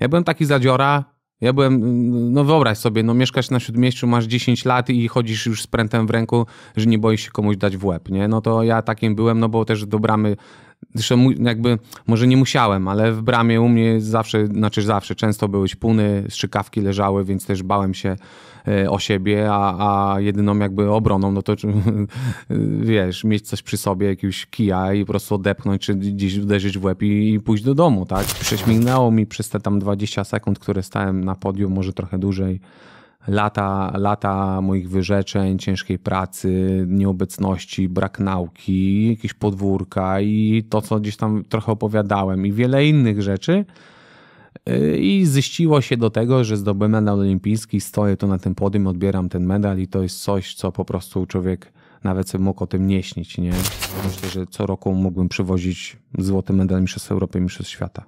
Ja byłem taki zadziora, ja byłem, no wyobraź sobie, no mieszkasz na Śródmieściu, masz 10 lat i chodzisz już z prętem w ręku, że nie boisz się komuś dać w łeb, nie? No to ja takim byłem, no bo też do bramy Zresztą jakby, może nie musiałem, ale w bramie u mnie zawsze, znaczy zawsze, często były śpuny, strzykawki leżały, więc też bałem się e, o siebie, a, a jedyną jakby obroną, no to e, wiesz, mieć coś przy sobie, jakiś kija i po prostu odepchnąć, czy gdzieś uderzyć w łeb i, i pójść do domu, tak? Prześmignęło mi przez te tam 20 sekund, które stałem na podium, może trochę dłużej, lata, lata moich wyrzeczeń, ciężkiej pracy, nieobecności, brak nauki, jakieś podwórka i to, co gdzieś tam trochę opowiadałem i wiele innych rzeczy. Y, I ziściło się do tego, że zdobyłem medal olimpijski, stoję tu na tym podium, odbieram ten medal i to jest coś, co po prostu człowiek nawet sobie mógł o tym nie śnić. Nie? Myślę, że co roku mógłbym przywozić złoty medal Mistrzostw Europy i Mistrzostw Świata.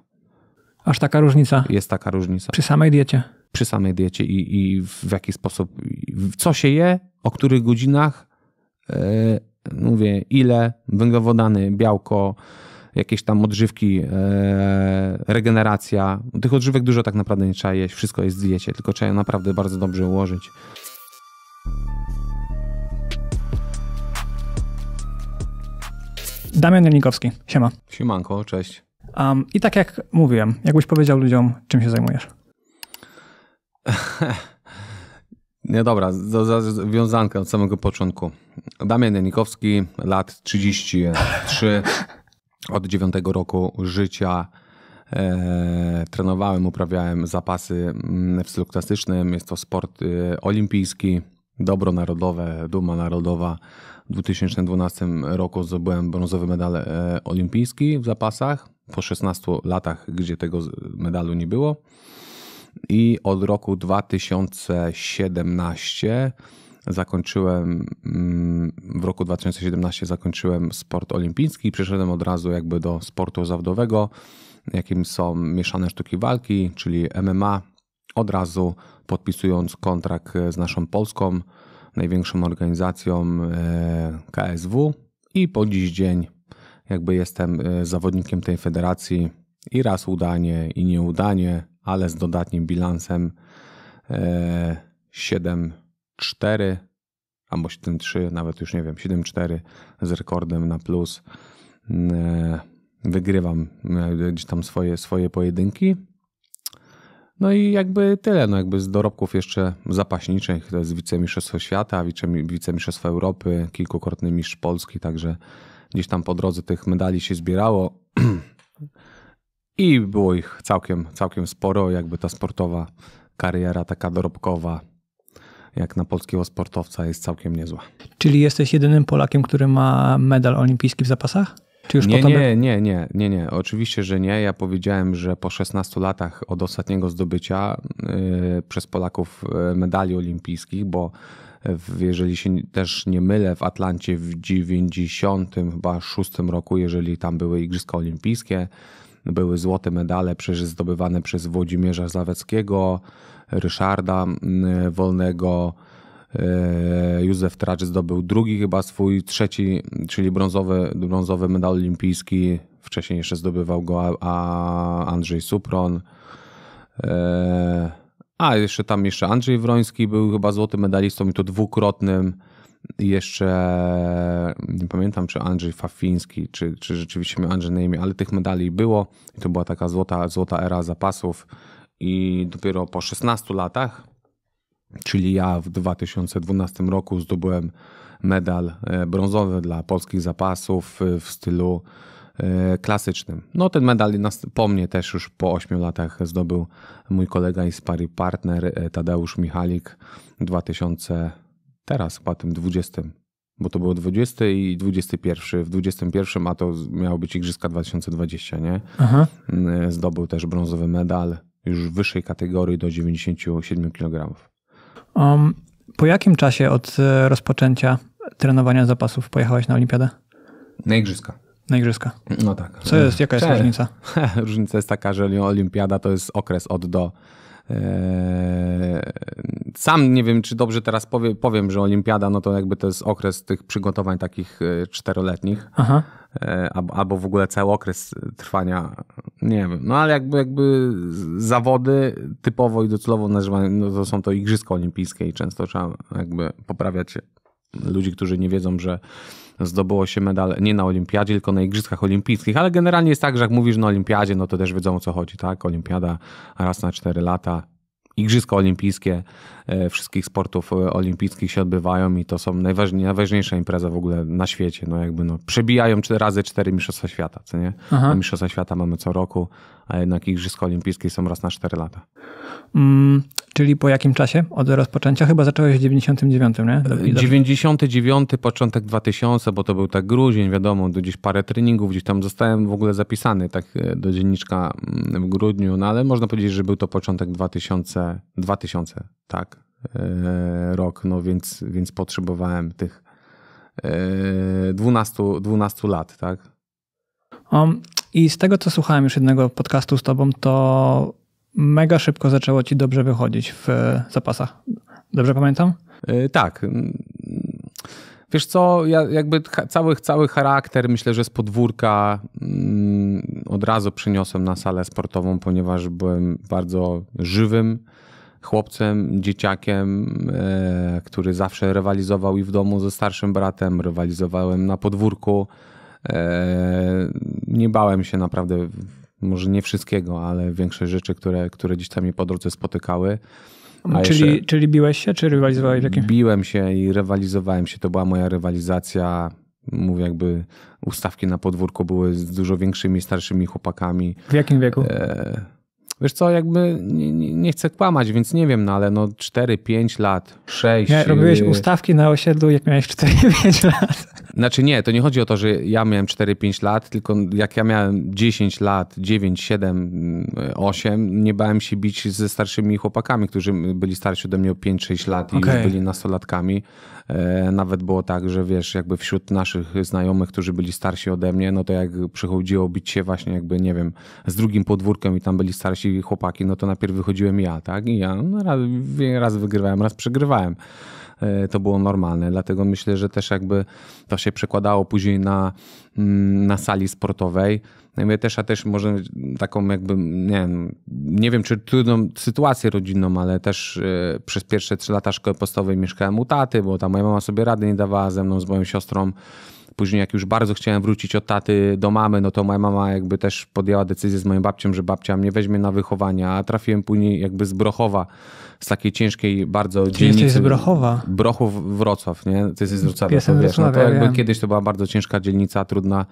Aż taka różnica? Jest taka różnica. Przy samej diecie? przy samej diecie i, i w jaki sposób, co się je, o których godzinach, yy, mówię, ile, węglowodany, białko, jakieś tam odżywki, yy, regeneracja. Tych odżywek dużo tak naprawdę nie trzeba jeść, wszystko jest w diecie, tylko trzeba je naprawdę bardzo dobrze ułożyć. Damian Janikowski, siema. Siemanko, cześć. Um, I tak jak mówiłem, jakbyś powiedział ludziom, czym się zajmujesz? Nie, dobra, związanka od samego początku. Damian Janikowski, lat 33, od 9 roku życia. E, trenowałem, uprawiałem zapasy mm, w stylu klasycznym. Jest to sport e, olimpijski, dobro narodowe, duma narodowa. W 2012 roku zdobyłem brązowy medal e, olimpijski w zapasach po 16 latach, gdzie tego medalu nie było i od roku 2017 zakończyłem mm, w roku 2017 zakończyłem sport olimpijski i przeszedłem od razu jakby do sportu zawodowego, jakim są mieszane sztuki walki, czyli MMA, od razu podpisując kontrakt z naszą polską największą organizacją e, KSW i po dziś dzień jakby jestem e, zawodnikiem tej federacji i raz udanie i nieudanie ale z dodatnim bilansem 7-4 e, albo 7-3, nawet już nie wiem, 7-4 z rekordem na plus. E, wygrywam e, gdzieś tam swoje, swoje pojedynki. No i jakby tyle, no jakby z dorobków jeszcze zapaśniczych, to jest wicemistrzostwo świata, wicemistrzostwo Europy, kilkukrotny mistrz Polski, także gdzieś tam po drodze tych medali się zbierało. I było ich całkiem, całkiem sporo, jakby ta sportowa kariera taka dorobkowa, jak na polskiego sportowca, jest całkiem niezła. Czyli jesteś jedynym Polakiem, który ma medal olimpijski w zapasach? Czy już nie, nie, nie, nie, nie, nie. Oczywiście, że nie. Ja powiedziałem, że po 16 latach od ostatniego zdobycia yy, przez Polaków y, medali olimpijskich, bo w, jeżeli się też nie mylę, w Atlancie w 96 chyba roku, jeżeli tam były Igrzyska Olimpijskie, były złote medale przecież zdobywane przez Włodzimierza Zaweckiego, Ryszarda mm, Wolnego. E, Józef Tracz zdobył drugi chyba swój, trzeci, czyli brązowy, brązowy medal olimpijski. Wcześniej jeszcze zdobywał go a Andrzej Supron. E, a jeszcze tam jeszcze Andrzej Wroński był chyba złotym medalistą i to dwukrotnym jeszcze nie pamiętam, czy Andrzej Fafiński, czy, czy rzeczywiście miał Andrzej na imię, ale tych medali było i to była taka złota, złota era zapasów. I dopiero po 16 latach, czyli ja w 2012 roku zdobyłem medal e, brązowy dla polskich zapasów e, w stylu e, klasycznym. No ten medal po mnie też już po 8 latach zdobył mój kolega i spary partner Tadeusz Michalik 2000 teraz, po tym 20, bo to było 20 i 21. W 21, a to miało być Igrzyska 2020, nie? Aha. Mm, zdobył też brązowy medal już w wyższej kategorii do 97 kg. Um, po jakim czasie od e, rozpoczęcia trenowania zapasów pojechałeś na olimpiadę? Na Igrzyska. Na igrzyska. No tak. Co jest, jaka jest różnica? różnica jest taka, że olimpiada to jest okres od do Eee, sam nie wiem, czy dobrze teraz powiem, powiem, że olimpiada, no to jakby to jest okres tych przygotowań takich e, czteroletnich. Aha. E, albo w ogóle cały okres trwania, nie wiem. No ale jakby, jakby zawody typowo i docelowo nazywane, no to są to igrzyska olimpijskie i często trzeba jakby poprawiać ludzi, którzy nie wiedzą, że zdobyło się medal nie na Olimpiadzie, tylko na Igrzyskach Olimpijskich, ale generalnie jest tak, że jak mówisz na Olimpiadzie, no to też wiedzą o co chodzi, tak? Olimpiada raz na cztery lata, Igrzyska Olimpijskie E, wszystkich sportów e, olimpijskich się odbywają i to są najważniejsze, najważniejsza impreza w ogóle na świecie. No jakby no, przebijają razy cztery Mistrzostwa Świata, co nie? A Mistrzostwa Świata mamy co roku, a jednak Igrzyska Olimpijskie są raz na cztery lata. Mm, czyli po jakim czasie od rozpoczęcia? Chyba zacząłeś w 99, nie? Dobrze. 99, początek 2000, bo to był tak grudzień, wiadomo, gdzieś parę treningów, gdzieś tam zostałem w ogóle zapisany tak e, do dzienniczka mm, w grudniu, no ale można powiedzieć, że był to początek 2000, 2000 tak, e, rok, no więc, więc potrzebowałem tych 12, e, 12 lat, tak. Um, I z tego, co słuchałem już jednego podcastu z tobą, to mega szybko zaczęło ci dobrze wychodzić w zapasach. Dobrze pamiętam? E, tak. Wiesz co, ja jakby cały, cały charakter myślę, że z podwórka mm, od razu przyniosłem na salę sportową, ponieważ byłem bardzo żywym, chłopcem, dzieciakiem, e, który zawsze rywalizował i w domu ze starszym bratem, rywalizowałem na podwórku. E, nie bałem się naprawdę, może nie wszystkiego, ale większych rzeczy, które, które gdzieś tam mi po drodze spotykały. A czyli, jeszcze, czyli biłeś się, czy rywalizowałeś? Jakim? Biłem się i rywalizowałem się. To była moja rywalizacja mówię, jakby ustawki na podwórku były z dużo większymi, starszymi chłopakami. W jakim wieku? E, Wiesz co, jakby nie, nie, chcę kłamać, więc nie wiem, no ale no 4-5 lat, 6. Nie, robiłeś y, ustawki na osiedlu, jak miałeś 4-5 lat. Znaczy nie, to nie chodzi o to, że ja miałem 4-5 lat, tylko jak ja miałem 10 lat, 9, 7, 8, nie bałem się bić ze starszymi chłopakami, którzy byli starsi ode mnie o 5-6 lat i okay. byli nastolatkami. E, nawet było tak, że wiesz, jakby wśród naszych znajomych, którzy byli starsi ode mnie, no to jak przychodziło bić się właśnie jakby, nie wiem, z drugim podwórkiem i tam byli starsi chłopaki, no to najpierw wychodziłem ja, tak? I ja no, raz, raz wygrywałem, raz przegrywałem. E, to było normalne. Dlatego myślę, że też jakby to się przekładało później na, mm, na sali sportowej. No ja też, a też może taką jakby, nie wiem, nie wiem czy trudną sytuację rodzinną, ale też e, przez pierwsze trzy lata szkoły podstawowej mieszkałem u taty, bo ta moja mama sobie rady nie dawała ze mną, z moją siostrą. Później jak już bardzo chciałem wrócić od taty do mamy, no to moja mama jakby też podjęła decyzję z moim babcią, że babcia mnie weźmie na wychowanie, a trafiłem później jakby z Brochowa z takiej ciężkiej bardzo Ty dzielnicy. Jesteś z Brochowa. Brochów, Wrocław, nie? Ty jesteś z Wrocławia, Jestem to wiesz, no to jakby kiedyś to była bardzo ciężka dzielnica, trudna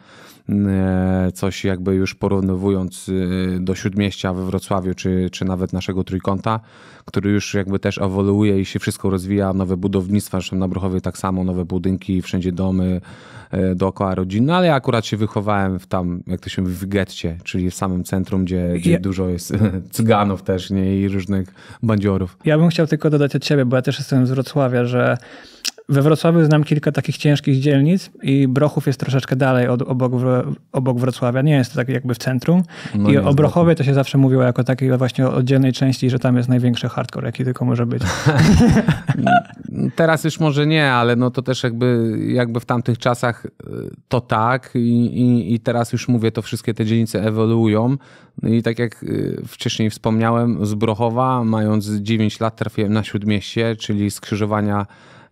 E, coś jakby już porównywując e, do Śródmieścia we Wrocławiu, czy, czy nawet naszego Trójkąta, który już jakby też ewoluuje i się wszystko rozwija, nowe budownictwa, zresztą na Bruchowie tak samo, nowe budynki, wszędzie domy e, dookoła rodziny, no, ale ja akurat się wychowałem w tam, jak to się mówi, w getcie, czyli w samym centrum, gdzie, gdzie ja... dużo jest cyganów też, nie, i różnych bandziorów. Ja bym chciał tylko dodać od ciebie, bo ja też jestem z Wrocławia, że we Wrocławiu znam kilka takich ciężkich dzielnic i Brochów jest troszeczkę dalej od, obok, obok Wrocławia. Nie jest to tak jakby w centrum. No I o Brochowie to się zawsze mówiło jako takiej właśnie oddzielnej części, że tam jest największy hardcore, jaki tylko może być. Teraz już może nie, ale no to też jakby, jakby w tamtych czasach y, to tak i, i, i teraz już mówię, to wszystkie te dzielnice ewoluują. No I tak jak y, wcześniej wspomniałem, z Brochowa mając 9 lat trafiłem na Śródmieście, czyli skrzyżowania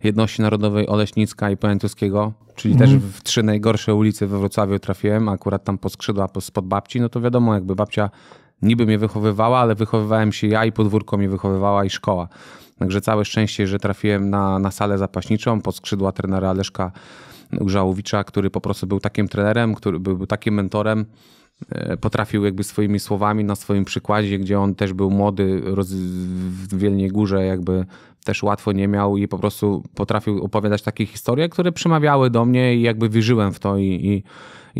Jedności Narodowej Oleśnicka i Poniatuskiego, czyli mm. też mhm. w trzy najgorsze ulice we Wrocławiu trafiłem, akurat tam po skrzydła spod babci, no to wiadomo, jakby babcia niby mnie wychowywała, ale wychowywałem się ja i podwórko mnie wychowywała i szkoła. Także całe szczęście, że trafiłem na, na salę zapaśniczą pod skrzydła trenera Leszka Grzałowicza, który po prostu był takim trenerem, który był takim mentorem, E, potrafił jakby swoimi słowami na swoim przykładzie, gdzie on też był młody roz, w Wielniej Górze, jakby też łatwo nie miał i po prostu potrafił opowiadać takie historie, które przemawiały do mnie i jakby wierzyłem w to i, i,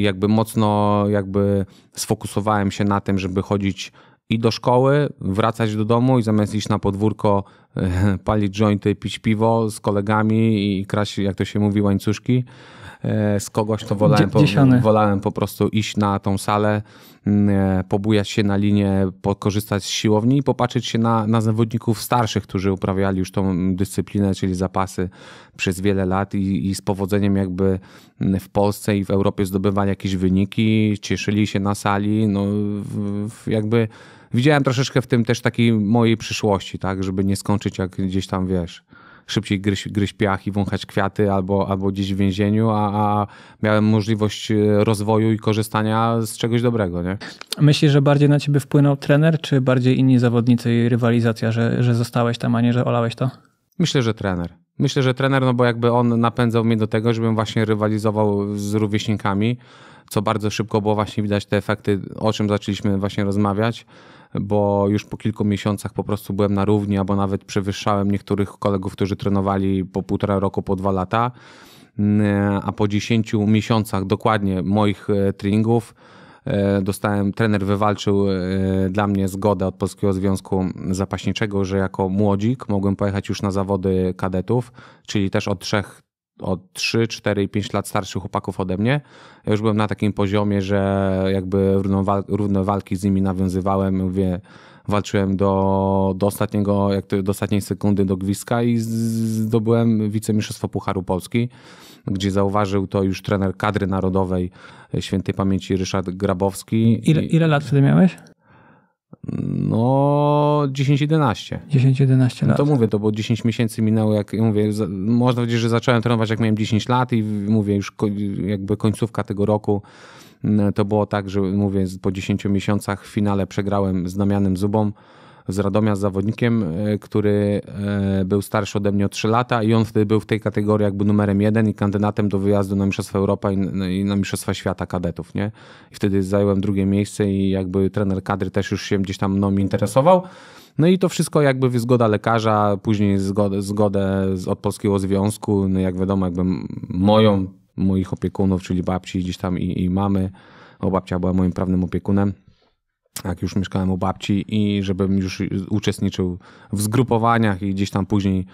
i jakby mocno jakby sfokusowałem się na tym, żeby chodzić i do szkoły, wracać do domu i zamiast iść na podwórko, e, palić jointy, pić piwo z kolegami i kraść, jak to się mówi, łańcuszki, E, z kogoś, to wolałem po, wolałem po prostu iść na tą salę, mm, e, pobujać się na linie, korzystać z siłowni i popatrzeć się na, na zawodników starszych, którzy uprawiali już tą dyscyplinę, czyli zapasy przez wiele lat i, i z powodzeniem jakby mm, w Polsce i w Europie zdobywali jakieś wyniki, cieszyli się na sali, no jakby widziałem troszeczkę w tym też takiej mojej przyszłości, tak, żeby nie skończyć jak gdzieś tam, wiesz, szybciej gryź, gryźć piach i wąchać kwiaty albo, albo gdzieś w więzieniu, a, a miałem możliwość e, rozwoju i korzystania z czegoś dobrego. Nie? Myślisz, że bardziej na ciebie wpłynął trener, czy bardziej inni zawodnicy i rywalizacja, że, że zostałeś tam, a nie, że olałeś to? Myślę, że trener. Myślę, że trener, no bo jakby on napędzał mnie do tego, żebym właśnie rywalizował z rówieśnikami, co bardzo szybko było właśnie widać te efekty, o czym zaczęliśmy właśnie rozmawiać bo już po kilku miesiącach po prostu byłem na równi, albo nawet przewyższałem niektórych kolegów, którzy trenowali po półtora roku, po dwa lata. Mm, a po 10 miesiącach dokładnie moich e, treningów e, dostałem, trener wywalczył e, dla mnie zgodę od Polskiego Związku Zapaśniczego, że jako młodzik mogłem pojechać już na zawody kadetów, czyli też od trzech o 3, 4 i 5 lat starszych chłopaków ode mnie. Ja już byłem na takim poziomie, że jakby równo, wal, równe walki z nimi nawiązywałem, mówię, walczyłem do, do, ostatniego, jak to, do ostatniej sekundy do gwizdka i zdobyłem wicemistrzostwo Pucharu Polski, gdzie zauważył to już trener kadry narodowej świętej pamięci Ryszard Grabowski. Ile, ile lat wtedy miałeś? No, 10-11. 10-11 lat. No to mówię, to bo 10 miesięcy minęło, jak mówię, można powiedzieć, że zacząłem trenować jak miałem 10 lat i mówię, już ko jakby końcówka tego roku mm, to było tak, że mówię, po 10 miesiącach w finale przegrałem z Damianem Zubą z Radomia z zawodnikiem, e, który e, był starszy ode mnie o 3 lata i on wtedy był w tej kategorii jakby numerem jeden i kandydatem do wyjazdu na Mistrzostwa Europa no, i na Mistrzostwa Świata kadetów, nie? I wtedy zająłem drugie miejsce i jakby trener kadry też już się gdzieś tam mną interesował. No i to wszystko jakby zgoda lekarza, później zgodę, zgodę od Polskiego Związku, no jak wiadomo, jakby moją, moich opiekunów, czyli babci gdzieś tam i, i mamy, o babcia była moim prawnym opiekunem jak już mieszkałem u babci i żebym już uczestniczył w zgrupowaniach i gdzieś tam później e,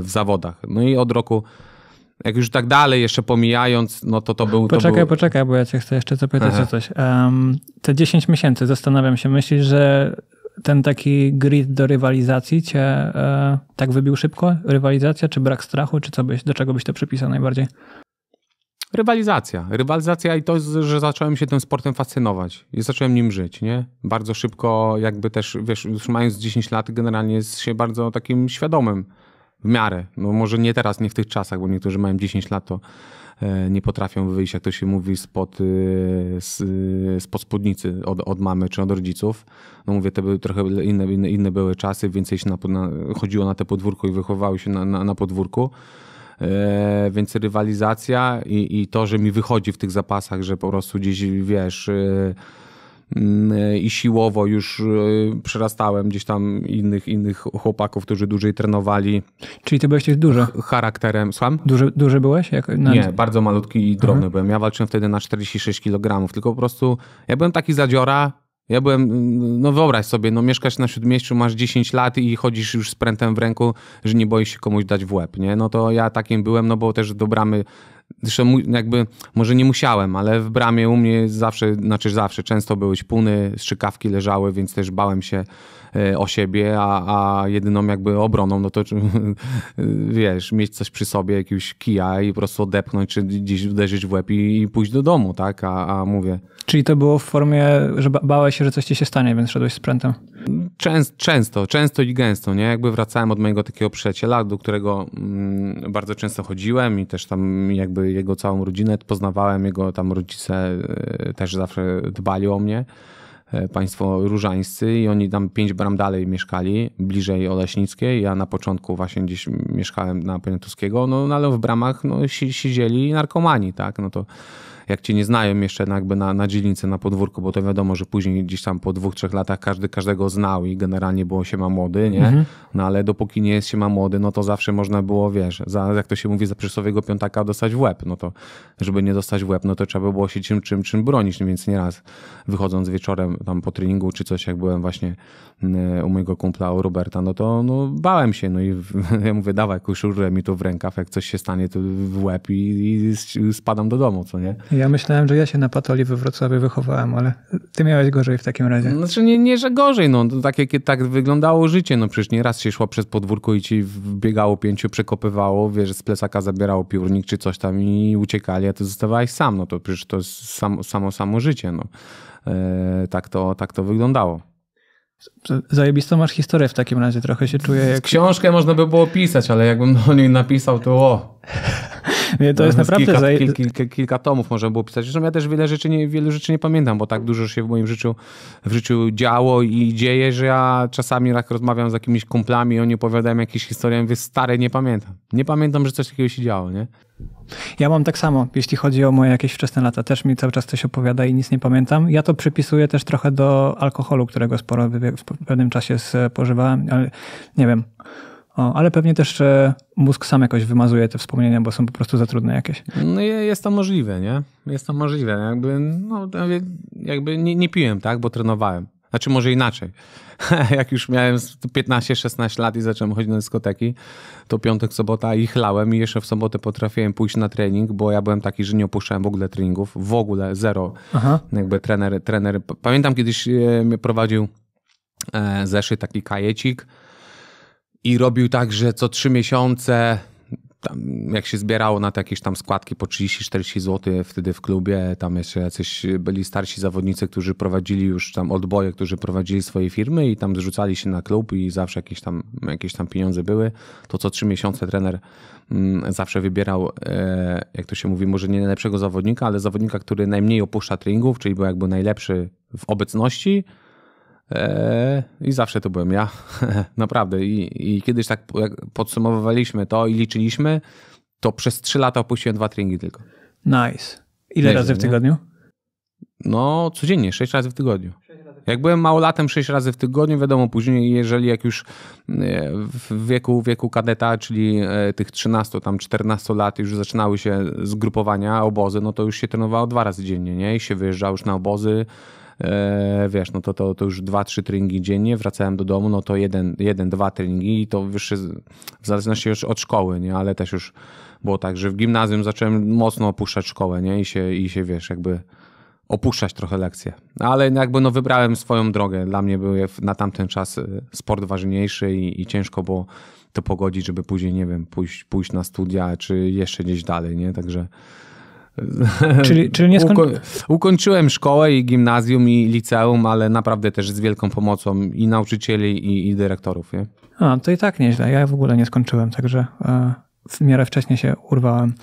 w zawodach. No i od roku jak już tak dalej, jeszcze pomijając, no to to był... Poczekaj, to był... poczekaj, bo ja cię chcę jeszcze zapytać Aha. o coś. Um, te 10 miesięcy, zastanawiam się, myślisz, że ten taki grid do rywalizacji cię e, tak wybił szybko? Rywalizacja, czy brak strachu, czy co byś, do czego byś to przypisał najbardziej? Rywalizacja. Rywalizacja i to, że zacząłem się tym sportem fascynować i zacząłem nim żyć, nie? Bardzo szybko, jakby też, wiesz, już mając 10 lat, generalnie jest się bardzo takim świadomym w miarę. No może nie teraz, nie w tych czasach, bo niektórzy mają 10 lat, to e, nie potrafią wyjść, jak to się mówi, spod, e, e, spod spódnicy od, od mamy czy od rodziców. No mówię, te były trochę inne, inne, inne były czasy, więcej się na, na, chodziło na te podwórko i wychowywały się na, na, na podwórku. E, więc rywalizacja i, i to, że mi wychodzi w tych zapasach, że po prostu gdzieś wiesz e, mm, e, i siłowo już przerastałem gdzieś tam innych, innych chłopaków, którzy dłużej trenowali. Czyli ty byłeś też duży? Charakterem, słucham? Duży, duży byłeś? Jak, na... Nie, bardzo malutki i drobny mhm. byłem. Ja walczyłem wtedy na 46 kg, tylko po prostu ja byłem taki zadziora, ja byłem, no wyobraź sobie, no mieszkasz na Śródmieściu, masz 10 lat i chodzisz już z prętem w ręku, że nie boisz się komuś dać w łeb, nie? No to ja takim byłem, no bo też do bramy, zresztą jakby, może nie musiałem, ale w bramie u mnie zawsze, znaczy zawsze, często były śpuny, strzykawki leżały, więc też bałem się Y, o siebie, a, a jedyną jakby obroną, no to wiesz, mieć coś przy sobie, jakiś kija i po prostu odepchnąć, czy gdzieś uderzyć w łeb i, i pójść do domu, tak? A, a mówię. Czyli to było w formie, że bałeś się, że coś ci się stanie, więc szedłeś sprzętem? Częst, często, często i gęsto, nie? Jakby wracałem od mojego takiego przyjaciela, do którego mm, bardzo często chodziłem i też tam jakby jego całą rodzinę poznawałem, jego tam rodzice y, też zawsze dbali o mnie. E, państwo różańscy i oni tam pięć bram dalej mieszkali, bliżej Oleśnickiej. Ja na początku właśnie gdzieś mieszkałem na Poniatuskiego, no, no ale w bramach no, si siedzieli narkomani, tak? No to jak cię nie znają jeszcze jakby na, na dzielnicy, na podwórku, bo to wiadomo, że później gdzieś tam po dwóch, trzech latach każdy każdego znał i generalnie było się ma młody, nie? Mhm. No ale dopóki nie jest się ma młody, no to zawsze można było, wiesz, za, jak to się mówi, za przysłowiego piątaka dostać w łeb, no to żeby nie dostać w łeb, no to trzeba było się czym, czym, czym bronić, no więc nieraz wychodząc wieczorem tam po treningu czy coś, jak byłem właśnie Y, u mojego kumpla, u Roberta, no to no, bałem się. No i ja mówię, dawaj koszulę mi tu w rękaw, jak coś się stanie, to w łeb i, i spadam do domu, co nie? Ja myślałem, że ja się na patoli we Wrocławiu wychowałem, ale ty miałeś gorzej w takim razie. Znaczy nie, nie że gorzej, no tak, jak, tak wyglądało życie, no przecież nie raz się szło przez podwórko i ci wbiegało pięciu, przekopywało, wiesz, z plecaka zabierało piórnik czy coś tam i uciekali, a ty zostawałeś sam, no to przecież to jest samo, samo, samo życie, no. E, tak, to, tak to wyglądało. Zajebistą masz historię w takim razie, trochę się czuję jak... Książkę można by było pisać, ale jakbym o niej napisał, to o... to jest no, naprawdę... Kilka, kilka, kilka, tomów można było pisać. Zresztą ja też wiele rzeczy nie, wiele rzeczy nie pamiętam, bo tak dużo się w moim życiu, w życiu działo i dzieje, że ja czasami jak rozmawiam z jakimiś kumplami oni opowiadają jakieś historie, ja stare nie pamiętam. Nie pamiętam, że coś takiego się działo, nie? Ja mam tak samo, jeśli chodzi o moje jakieś wczesne lata. Też mi cały czas coś opowiada i nic nie pamiętam. Ja to przypisuję też trochę do alkoholu, którego sporo w pewnym czasie spożywałem, ale nie wiem. O, ale pewnie też e, mózg sam jakoś wymazuje te wspomnienia, bo są po prostu za trudne jakieś. No jest to możliwe, nie? Jest to możliwe. Jakby, no, jakby nie, nie piłem, tak? Bo trenowałem. Znaczy może inaczej. Jak już miałem 15-16 lat i zacząłem chodzić na dyskoteki, to piątek, sobota i chlałem i jeszcze w sobotę potrafiłem pójść na trening, bo ja byłem taki, że nie opuszczałem w ogóle treningów. W ogóle zero. Aha. Jakby trener, trener... Pamiętam kiedyś e, mnie prowadził e, zeszyt taki kajecik, i robił tak, że co trzy miesiące tam, jak się zbierało na te jakieś tam składki po 30-40 zł wtedy w klubie, tam jeszcze jacyś byli starsi zawodnicy, którzy prowadzili już tam odboje, którzy prowadzili swoje firmy i tam zrzucali się na klub i zawsze jakieś tam, jakieś tam pieniądze były, to co trzy miesiące trener mm, zawsze wybierał, e, jak to się mówi, może nie najlepszego zawodnika, ale zawodnika, który najmniej opuszcza treningów, czyli był jakby najlepszy w obecności, Eee, I zawsze to byłem ja, naprawdę. I, I, kiedyś tak podsumowywaliśmy to i liczyliśmy, to przez 3 lata opuściłem dwa treningi tylko. Nice. Ile razy w tygodniu? No, codziennie, 6 razy w tygodniu. Jak byłem małolatem 6 razy w tygodniu, wiadomo, później jeżeli jak już e, w wieku, wieku kadeta, czyli e, tych 13, tam 14 lat już zaczynały się zgrupowania, obozy, no to już się trenowało dwa razy dziennie, nie? I się wyjeżdżało już na obozy, E, wiesz, no to, to, to już dwa, trzy treningi dziennie, wracałem do domu, no to jeden, jeden dwa treningi i to wyższe, w zależności już od szkoły, nie, ale też już było tak, że w gimnazjum zacząłem mocno opuszczać szkołę, nie, i się, i się wiesz, jakby opuszczać trochę lekcje. Ale jakby no wybrałem swoją drogę. Dla mnie był na tamten czas y, sport ważniejszy i, i ciężko było to pogodzić, żeby później, nie wiem, pójść, pójść na studia czy jeszcze gdzieś dalej, nie? Także Czyli, czyli nie skoń... Ukończyłem szkołę i gimnazjum i liceum, ale naprawdę też z wielką pomocą i nauczycieli i, i dyrektorów. Nie? A, to i tak nieźle. Ja w ogóle nie skończyłem, także e, w miarę wcześniej się urwałem.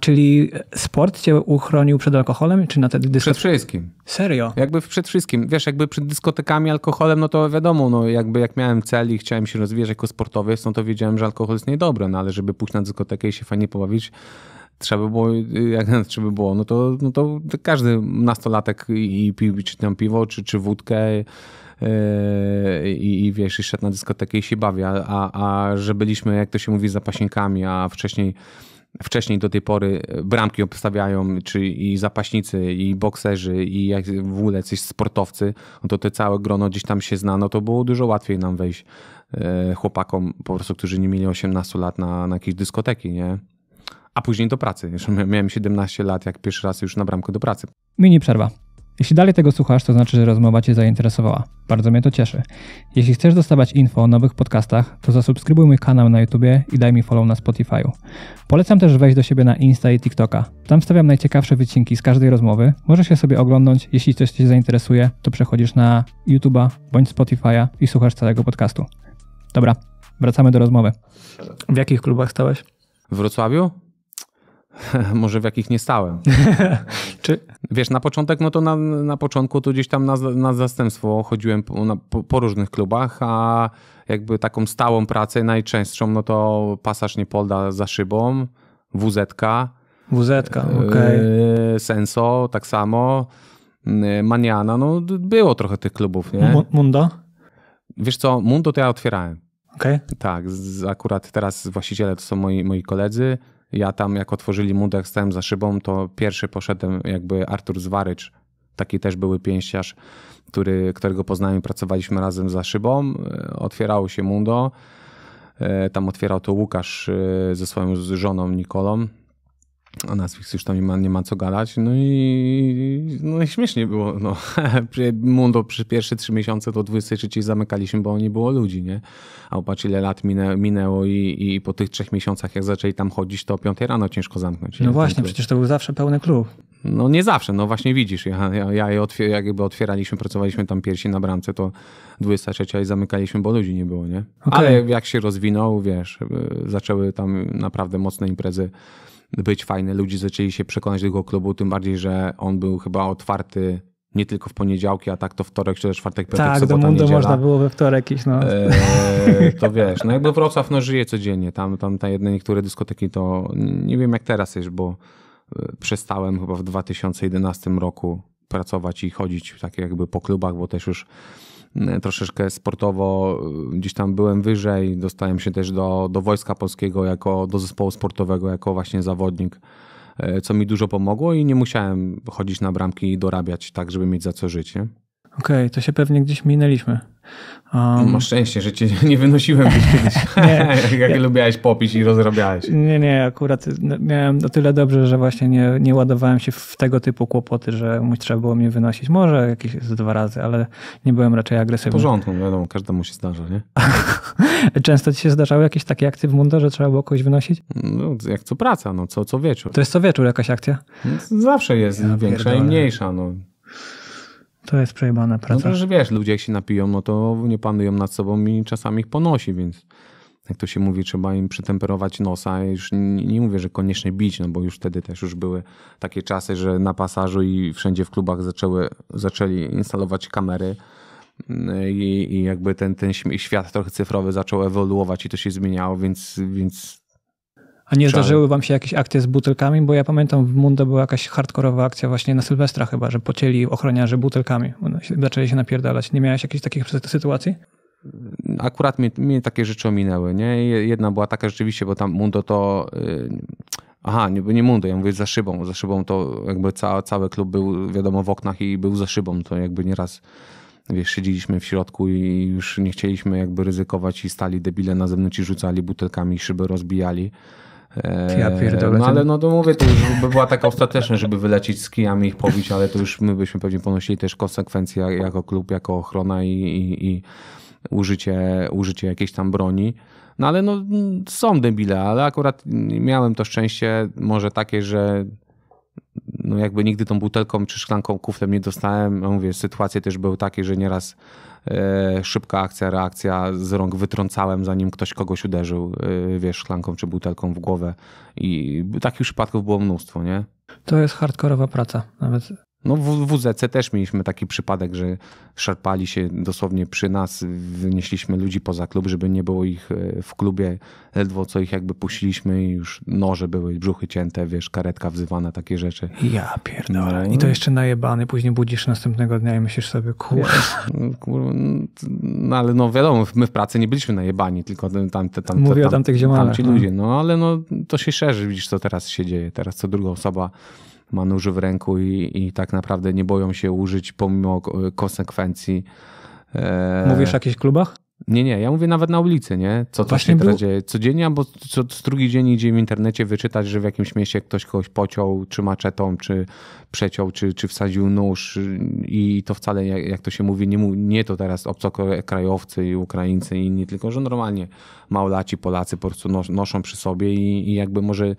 czyli sport cię uchronił przed alkoholem, czy na te dyskotekami? Przed wszystkim. Serio? Jakby przed wszystkim. Wiesz, jakby przed dyskotekami, alkoholem, no to wiadomo, no jakby jak miałem cel i chciałem się rozwijać jako sportowiec, no to wiedziałem, że alkohol jest niedobry, no ale żeby pójść na dyskotekę i się fajnie pobawić, trzeba by było, y, jak na trzeba by było, no to, no to każdy nastolatek i pił czy tam piwo, czy, czy wódkę y, i, i wiesz, i szedł na dyskotekę i się bawi, a, a że byliśmy, jak to się mówi, zapaśnikami, a wcześniej wcześniej do tej pory bramki obstawiają, czy i zapaśnicy, i bokserzy, i jak w ogóle jacyś sportowcy, no to te całe grono gdzieś tam się zna, no to było dużo łatwiej nam wejść y, chłopakom po prostu, którzy nie mieli 18 lat na, na jakieś dyskoteki, nie? a później do pracy. Już miałem 17 lat, jak pierwszy raz już na bramkę do pracy. Mini przerwa. Jeśli dalej tego słuchasz, to znaczy, że rozmowa Cię zainteresowała. Bardzo mnie to cieszy. Jeśli chcesz dostawać info o nowych podcastach, to zasubskrybuj mój kanał na YouTubie i daj mi follow na Spotify'u. Polecam też wejść do siebie na Insta i TikToka. Tam stawiam najciekawsze wycinki z każdej rozmowy. Możesz je sobie oglądnąć. Jeśli coś Cię zainteresuje, to przechodzisz na YouTube'a bądź Spotify'a i słuchasz całego podcastu. Dobra, wracamy do rozmowy. W jakich klubach stałeś? W Wrocławiu? Może w jakich nie stałem. Czy... Wiesz, na początek, no to na, na początku to gdzieś tam na, na zastępstwo chodziłem po, na, po, różnych klubach, a jakby taką stałą pracę najczęstszą, no to pasaż Niepolda za szybą, wz wz e, okej. Okay. Senso tak samo, e, Maniana, no było trochę tych klubów, nie? Mundo? Wiesz co, Mundo to ja otwierałem. Okay. Tak, z, akurat teraz właściciele to są moi, moi koledzy. Ja tam, jak otworzyli Mundek, stałem za szybą, to pierwszy poszedłem jakby Artur Zwarycz, taki też były pięściarz, który, którego poznałem i pracowaliśmy razem za szybą. E, otwierało się Mundo, e, tam otwierał to Łukasz e, ze swoją żoną Nikolą a Netflix już tam nie ma, nie ma co gadać. No i, no i śmiesznie było. No. Mundo przy pierwsze trzy miesiące do 23 zamykaliśmy, bo nie było ludzi, nie? A opatrz ile lat minę, minęło i, i po tych trzech miesiącach jak zaczęli tam chodzić, to o 5 rano ciężko zamknąć. No właśnie, przecież to był zawsze pełny klub. No nie zawsze, no właśnie widzisz, ja, ja, ja otwier jakby otwieraliśmy, pracowaliśmy tam piersi na bramce, to 23 i zamykaliśmy, bo ludzi nie było, nie? Okay. Ale jak się rozwinął, wiesz, y, zaczęły tam naprawdę mocne imprezy być fajny. Ludzie zaczęli się przekonać do tego klubu, tym bardziej, że on był chyba otwarty nie tylko w poniedziałki, a tak to wtorek czy też czwartek, piątek, tak, sobota, do Mundo można było we wtorek iść, no. E, to wiesz, no jakby Wrocław no, żyje codziennie, tam, tam te jedne niektóre dyskoteki to, nie wiem jak teraz jest, bo e, przestałem chyba w 2011 roku pracować i chodzić tak jakby po klubach, bo też już E, troszeczkę sportowo e, gdzieś tam byłem wyżej, dostałem się też do, do Wojska Polskiego, jako do zespołu sportowego, jako właśnie zawodnik, e, co mi dużo pomogło i nie musiałem chodzić na bramki i dorabiać tak, żeby mieć za co żyć. Nie? Okej, okay, to się pewnie gdzieś minęliśmy. Um, Masz szczęście, że cię nie wynosiłem gdzieś kiedyś. nie, jak lubiałeś popić i rozrabiałeś. Nie, nie, akurat no, miałem o tyle dobrze, że właśnie nie, nie ładowałem się w tego typu kłopoty, że trzeba było mnie wynosić. Może jakieś z dwa razy, ale nie byłem raczej agresywny. W porządku, no wiadomo, każdemu się zdarza, nie? Często ci się zdarzały jakieś takie akcje w mundurze, trzeba było kogoś wynosić? No, jak co praca, no, co, co wieczór. To jest co wieczór jakaś akcja? No, zawsze jest ja większa pierdolę. i mniejsza, no. To jest przejebana no praca. No że wiesz, ludzie jak się napiją, no to nie panują nad sobą i czasami ich ponosi, więc jak to się mówi, trzeba im przytemperować nosa. Ja już nie, nie mówię, że koniecznie bić, no bo już wtedy też już były takie czasy, że na pasażu i wszędzie w klubach zaczęły, zaczęli instalować kamery. Mm, I, i jakby ten, ten świat trochę cyfrowy zaczął ewoluować i to się zmieniało, więc, więc a nie zdarzyły wam się jakieś akcje z butelkami? Bo ja pamiętam w Mundo była jakaś hardkorowa akcja właśnie na Sylwestra chyba, że pocieli ochroniarze butelkami. No, zaczęli się napierdalać. Nie miałeś jakichś takich sytuacji? Akurat mnie, mnie takie rzeczy ominęły. Nie? Jedna była taka rzeczywiście, bo tam Mundo to... Y, aha, nie, nie Mundo, ja mówię za szybą. Za szybą to jakby ca, cały klub był, wiadomo, w oknach i był za szybą. To jakby nieraz wiesz, siedzieliśmy w środku i już nie chcieliśmy jakby ryzykować i stali debile na zewnątrz i rzucali butelkami, szyby rozbijali. Eee, ja pierdolę. No ale no to mówię, to już by była taka ostateczna, żeby wylecieć z kijami ich pobić, ale to już my byśmy pewnie ponosili też konsekwencje jako klub, jako ochrona i, i, i użycie, użycie jakiejś tam broni. No ale no są debile, ale akurat miałem to szczęście może takie, że no jakby nigdy tą butelką czy szklanką kuflem nie dostałem. No mówię, sytuacje też były takie, że nieraz E, szybka akcja, reakcja z rąk wytrącałem, zanim ktoś kogoś uderzył, e, wiesz, szklanką czy butelką w głowę. I takich przypadków było mnóstwo, nie? To jest hardkorowa praca. Nawet no w WZC też mieliśmy taki przypadek, że szarpali się dosłownie przy nas, wynieśliśmy ludzi poza klub, żeby nie było ich e, w klubie, ledwo co ich jakby puściliśmy i już noże były, brzuchy cięte, wiesz, karetka wzywana, takie rzeczy. Ja pierdolę. I to jeszcze najebany, później budzisz następnego dnia i myślisz sobie, kurwa. No ale no wiadomo, my w pracy nie byliśmy najebani, tylko tam, te tam, Mówię tam, o tamtych Tamci no. ludzie, no ale no to się szerzy, widzisz co teraz się dzieje, teraz co druga osoba ma nóż w ręku i, i tak naprawdę nie boją się użyć pomimo konsekwencji. E, Mówisz o jakichś klubach? Nie, nie, ja mówię nawet na ulicy, nie? Co to się teraz był... dzieje? Codziennie albo co, drugi dzień idzie w internecie wyczytać, że w jakimś mieście ktoś kogoś pociął, czy maczetą, czy przeciął, czy, czy wsadził nóż i to wcale, jak, jak to się mówi, nie, nie to teraz obcokrajowcy i Ukraińcy i inni, tylko że normalnie maulaci Polacy po prostu nos, noszą przy sobie i, i jakby może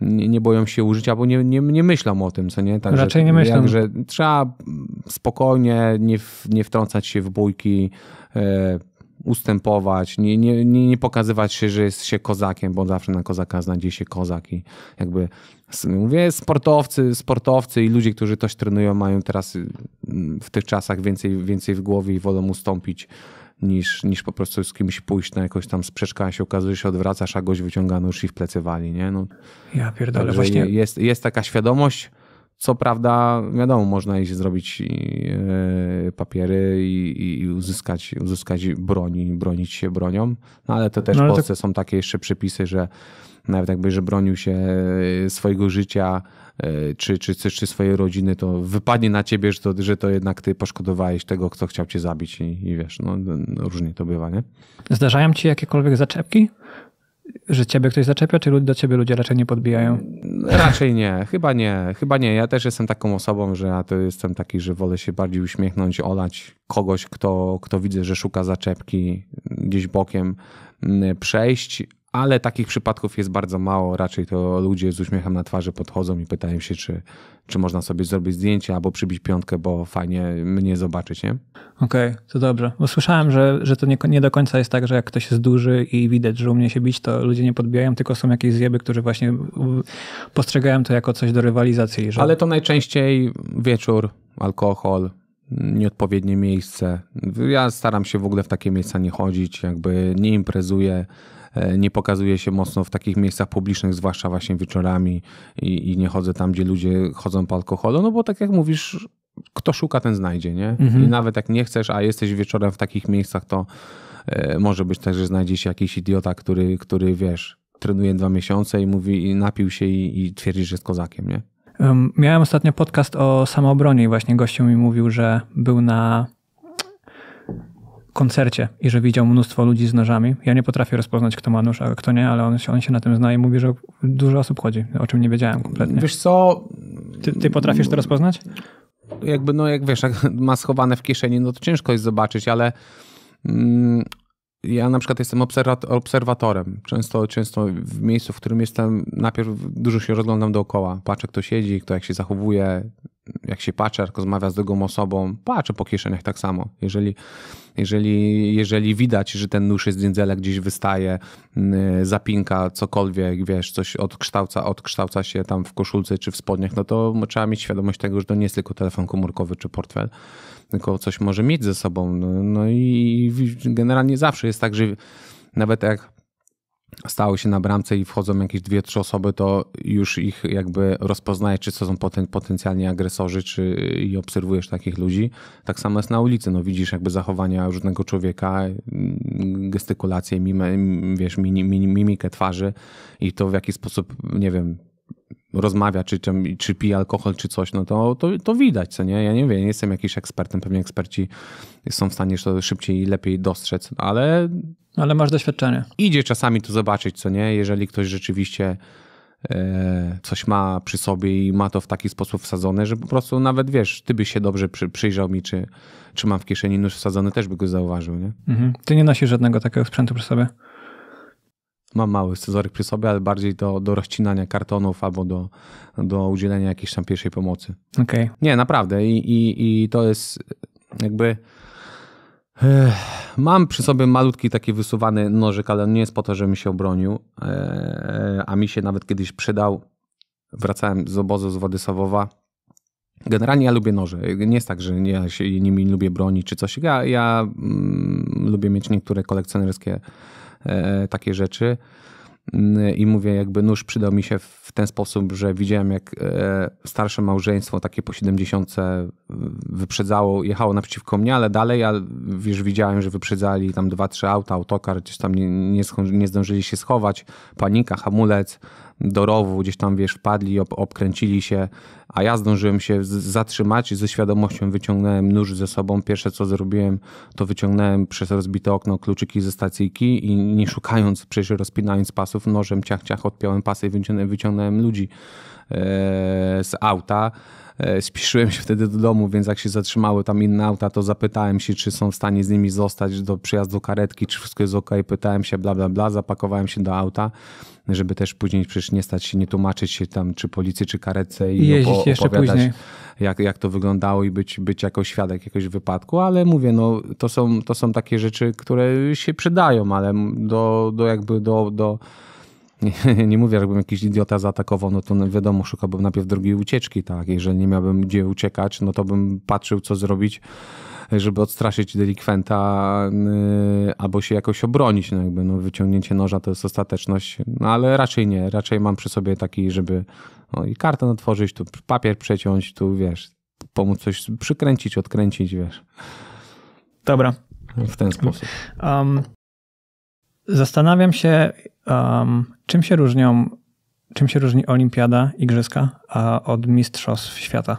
nie, boją się użyć, albo nie, nie, nie myślą o tym, co nie? tak Raczej nie myślą. Także trzeba spokojnie, nie, w, nie wtrącać się w bójki, e, ustępować, nie, nie, nie, nie pokazywać się, że jest się kozakiem, bo zawsze na kozaka znajdzie się kozak i jakby mówię, sportowcy, sportowcy i ludzie, którzy coś trenują, mają teraz y, w tych czasach więcej, więcej w głowie i wolą ustąpić niż, niż po prostu z kimś pójść na jakąś tam sprzeczkę, a się okazuje, że się odwracasz, a gość wyciąga nóż i w plecy wali, nie? No, ja pierdolę, właśnie. Jest, jest taka świadomość, co prawda, wiadomo, można iść zrobić e, papiery i, i uzyskać, uzyskać broni, bronić się bronią, no ale to też no, w Polsce tak... są takie jeszcze przepisy, że nawet jakby, że bronił się e, swojego życia e, czy, czy, czy, czy swojej rodziny, to wypadnie na ciebie, że to, że to jednak ty poszkodowałeś tego, kto chciał cię zabić i, i wiesz, no, no różnie to bywa, nie? Zdarzają ci jakiekolwiek zaczepki? Że ciebie ktoś zaczepia, czy do ciebie ludzie raczej nie podbijają? Raczej nie, chyba nie, chyba nie. Ja też jestem taką osobą, że ja to jestem taki, że wolę się bardziej uśmiechnąć, olać kogoś, kto, kto widzę, że szuka zaczepki gdzieś bokiem mm, przejść, ale takich przypadków jest bardzo mało. Raczej to ludzie z uśmiechem na twarzy podchodzą i pytają się, czy, czy można sobie zrobić zdjęcie albo przybić piątkę, bo fajnie mnie zobaczyć, nie? Okej, okay, to dobrze. Bo słyszałem, że, że to nie, nie do końca jest tak, że jak ktoś jest duży i widać, że u mnie się bić, to ludzie nie podbijają, tylko są jakieś zjeby, którzy właśnie postrzegają to jako coś do rywalizacji. Że... Ale to najczęściej wieczór, alkohol, nieodpowiednie miejsce. Ja staram się w ogóle w takie miejsca nie chodzić, jakby nie imprezuję. E, nie pokazuję się mocno w takich miejscach publicznych, zwłaszcza właśnie wieczorami i, i nie chodzę tam, gdzie ludzie chodzą po alkoholu, no bo tak jak mówisz, kto szuka, ten znajdzie, nie? Mhm. I nawet jak nie chcesz, a jesteś wieczorem w takich miejscach, to e, może być tak, że znajdzie się jakiś idiota, który, który wiesz, trenuje dwa miesiące i mówi, i napił się i, i twierdzi, że jest kozakiem, nie? miałem ostatnio podcast o samoobronie i właśnie gościu mi mówił, że był na koncercie i że widział mnóstwo ludzi z nożami. Ja nie potrafię rozpoznać, kto ma nóż, a kto nie, ale on się, on się na tym zna i mówi, że dużo osób chodzi, o czym nie wiedziałem kompletnie. Wiesz co... Ty, ty potrafisz to rozpoznać? Jakby, no jak wiesz, jak ma schowane w kieszeni, no to ciężko jest zobaczyć, ale... Mm, ja na przykład jestem obserwatorem. Często, często w miejscu, w którym jestem, najpierw dużo się rozglądam dookoła. Patrzę, kto siedzi, kto jak się zachowuje, jak się patrzy, jak rozmawia z drugą osobą. Patrzę po kieszeniach tak samo. Jeżeli jeżeli, jeżeli widać, że ten nóż jest dędzela gdzieś wystaje, mm, e, zapinka, cokolwiek, wiesz, coś odkształca, odkształca się tam w koszulce czy w spodniach, no to trzeba mieć świadomość tego, że to nie jest tylko telefon komórkowy czy portfel, tylko coś może mieć ze sobą. No, no i generalnie zawsze jest tak, że nawet jak stały się na bramce i wchodzą jakieś dwie, trzy osoby, to już ich jakby rozpoznajesz, czy to są poten potencjalni agresorzy, czy i obserwujesz takich ludzi. Tak samo jest na ulicy, no widzisz jakby zachowania różnego człowieka, mm, gestykulację, mimę, wiesz, mimikę twarzy i to w jaki sposób, nie wiem, rozmawia, czy, czy, czy pije alkohol, czy coś, no to, to, to widać, co nie? Ja nie wiem, nie jestem jakiś ekspertem, pewnie eksperci są w stanie to szybciej i lepiej dostrzec, ale... Ale masz doświadczenie. Idzie czasami to zobaczyć, co nie? Jeżeli ktoś rzeczywiście e, coś ma przy sobie i ma to w taki sposób wsadzone, że po prostu nawet wiesz, ty byś się dobrze przy, przyjrzał mi, czy, czy mam w kieszeni nóż wsadzony, też by go zauważył, nie? Mhm. Ty nie nosisz żadnego takiego sprzętu przy sobie? Mam mały scyzoryk przy sobie, ale bardziej do, do rozcinania kartonów albo do, do udzielenia jakiejś tam pierwszej pomocy. Okej. Okay. Nie, naprawdę. I, i, I to jest jakby... Eh, mam przy sobie malutki taki wysuwany nożyk, ale nie jest po to, żebym się obronił, eh, a mi się nawet kiedyś przydał. Wracałem z obozu z Wodysowowa. Generalnie ja lubię noże. Nie jest tak, że ja się nimi lubię bronić czy coś. Ja, ja mm, lubię mieć niektóre kolekcjonerskie E, takie rzeczy. Mm, I mówię, jakby nóż przydał mi się w ten sposób, że widziałem, jak e, starsze małżeństwo, takie po 70, wyprzedzało, jechało naprzeciwko mnie, ale dalej, ale wiesz, widziałem, że wyprzedzali tam dwa, trzy auta, autokar, gdzieś tam nie, nie, nie zdążyli się schować, panika, hamulec, do rowu, gdzieś tam wiesz, wpadli, ob obkręcili się, a ja zdążyłem się zatrzymać, ze świadomością wyciągnąłem nóż ze sobą. Pierwsze co zrobiłem, to wyciągnąłem przez rozbite okno kluczyki ze stacyjki i nie szukając, przecież rozpinając pasów, nożem ciach ciach odpiąłem pasy i wyciągnąłem, wyciągnąłem ludzi yy, z auta. E, Spiszyłem się wtedy do domu, więc jak się zatrzymały tam inne auta, to zapytałem się, czy są w stanie z nimi zostać do przyjazdu karetki, czy wszystko jest ok. Pytałem się, bla, bla, bla. Zapakowałem się do auta, żeby też później przecież nie stać się, nie tłumaczyć się tam, czy policji, czy karetce i, I jeździć opo- jeszcze później. Jak, jak to wyglądało i być, być jako świadek jakiegoś wypadku, ale mówię, no to są, to są takie rzeczy, które się przydają, ale do, do jakby do, do nie, nie mówię, jakbym jakiś idiota zaatakował, no to no wiadomo, szukałbym najpierw drugiej ucieczki, tak? Jeżeli nie miałbym gdzie uciekać, no to bym patrzył, co zrobić, żeby odstraszyć delikwenta yy, albo się jakoś obronić, no jakby, no wyciągnięcie noża to jest ostateczność, no ale raczej nie, raczej mam przy sobie taki, żeby no, i kartę otworzyć, tu papier przeciąć, tu wiesz, pomóc coś przykręcić, odkręcić, wiesz. Dobra. W ten sposób. Um, Zastanawiam się, um, czym się różnią, czym się różni olimpiada, igrzyska a od mistrzostw świata.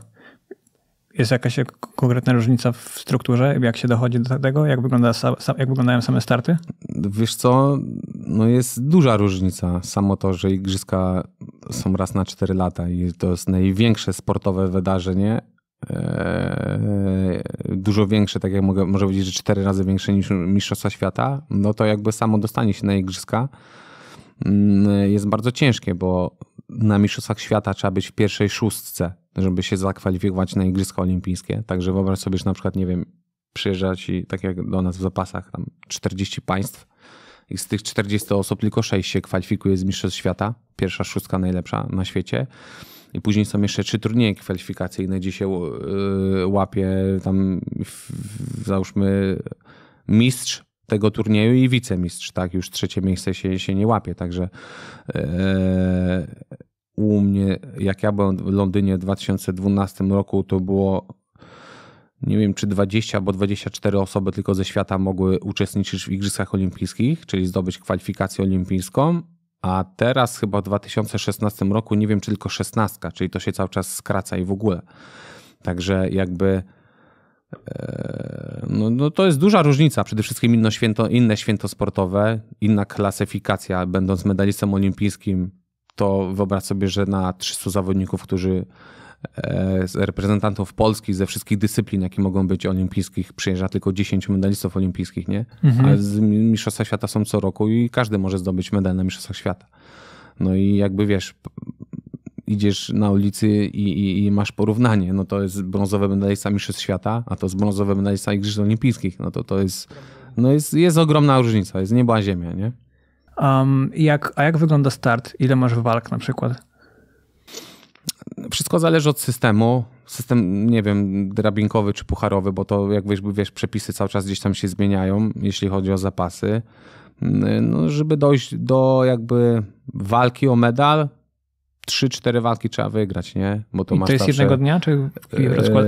Jest jakaś konkretna różnica w strukturze, jak się dochodzi do tego, jak, wygląda, jak wyglądają same starty? Wiesz co, no jest duża różnica. Samo to, że igrzyska są raz na 4 lata i to jest największe sportowe wydarzenie, Eee, dużo większe, tak jak mogę, może powiedzieć, że cztery razy większe niż Mistrzostwa Świata, no to jakby samo dostanie się na Igrzyska mm, jest bardzo ciężkie, bo na Mistrzostwach Świata trzeba być w pierwszej szóstce, żeby się zakwalifikować na Igrzyska Olimpijskie. Także wyobraź sobie, że na przykład, nie wiem, przyjeżdża ci, tak jak do nas w zapasach, tam 40 państw i z tych 40 osób tylko 6 się kwalifikuje z Mistrzostw Świata. Pierwsza szóstka najlepsza na świecie. I później są jeszcze trzy turnieje kwalifikacyjne, gdzie się y, łapie tam, załóżmy, mistrz tego turnieju i wicemistrz, tak? Już trzecie miejsce się, się nie łapie, także yy, u mnie, jak ja byłem w Londynie w 2012 roku, to było nie wiem, czy 20 albo 24 osoby tylko ze świata mogły uczestniczyć w Igrzyskach Olimpijskich, czyli zdobyć kwalifikację olimpijską a teraz chyba w 2016 roku, nie wiem, czy tylko 16, czyli to się cały czas skraca i w ogóle. Także jakby. E, no, no to jest duża różnica. Przede wszystkim inne święto, inne święto sportowe, inna klasyfikacja. Będąc medalistą olimpijskim, to wyobraź sobie, że na 300 zawodników, którzy E, z reprezentantów Polski ze wszystkich dyscyplin, jakie mogą być olimpijskich, przyjeżdża tylko 10 medalistów olimpijskich, nie? Mhm. Mistrzostwa Świata są co roku i każdy może zdobyć medal na Mistrzostwach Świata. No i jakby wiesz, idziesz na ulicy i, i, i, masz porównanie. No to jest brązowe medalista Mistrzostw Świata, a to jest brązowe medalista Igrzysk Olimpijskich. No to to jest, no jest, jest ogromna różnica, jest nieba ziemia, nie? Um, jak, a jak wygląda start? Ile masz walk na przykład? wszystko zależy od systemu. System, nie wiem, drabinkowy czy pucharowy, bo to jak wiesz, wiesz, przepisy cały czas gdzieś tam się zmieniają, jeśli chodzi o zapasy. Mm, no, żeby dojść do jakby walki o medal, 3-4 walki trzeba wygrać, nie? Bo to, I to jest zawsze... jednego dnia, czy e, rozkład?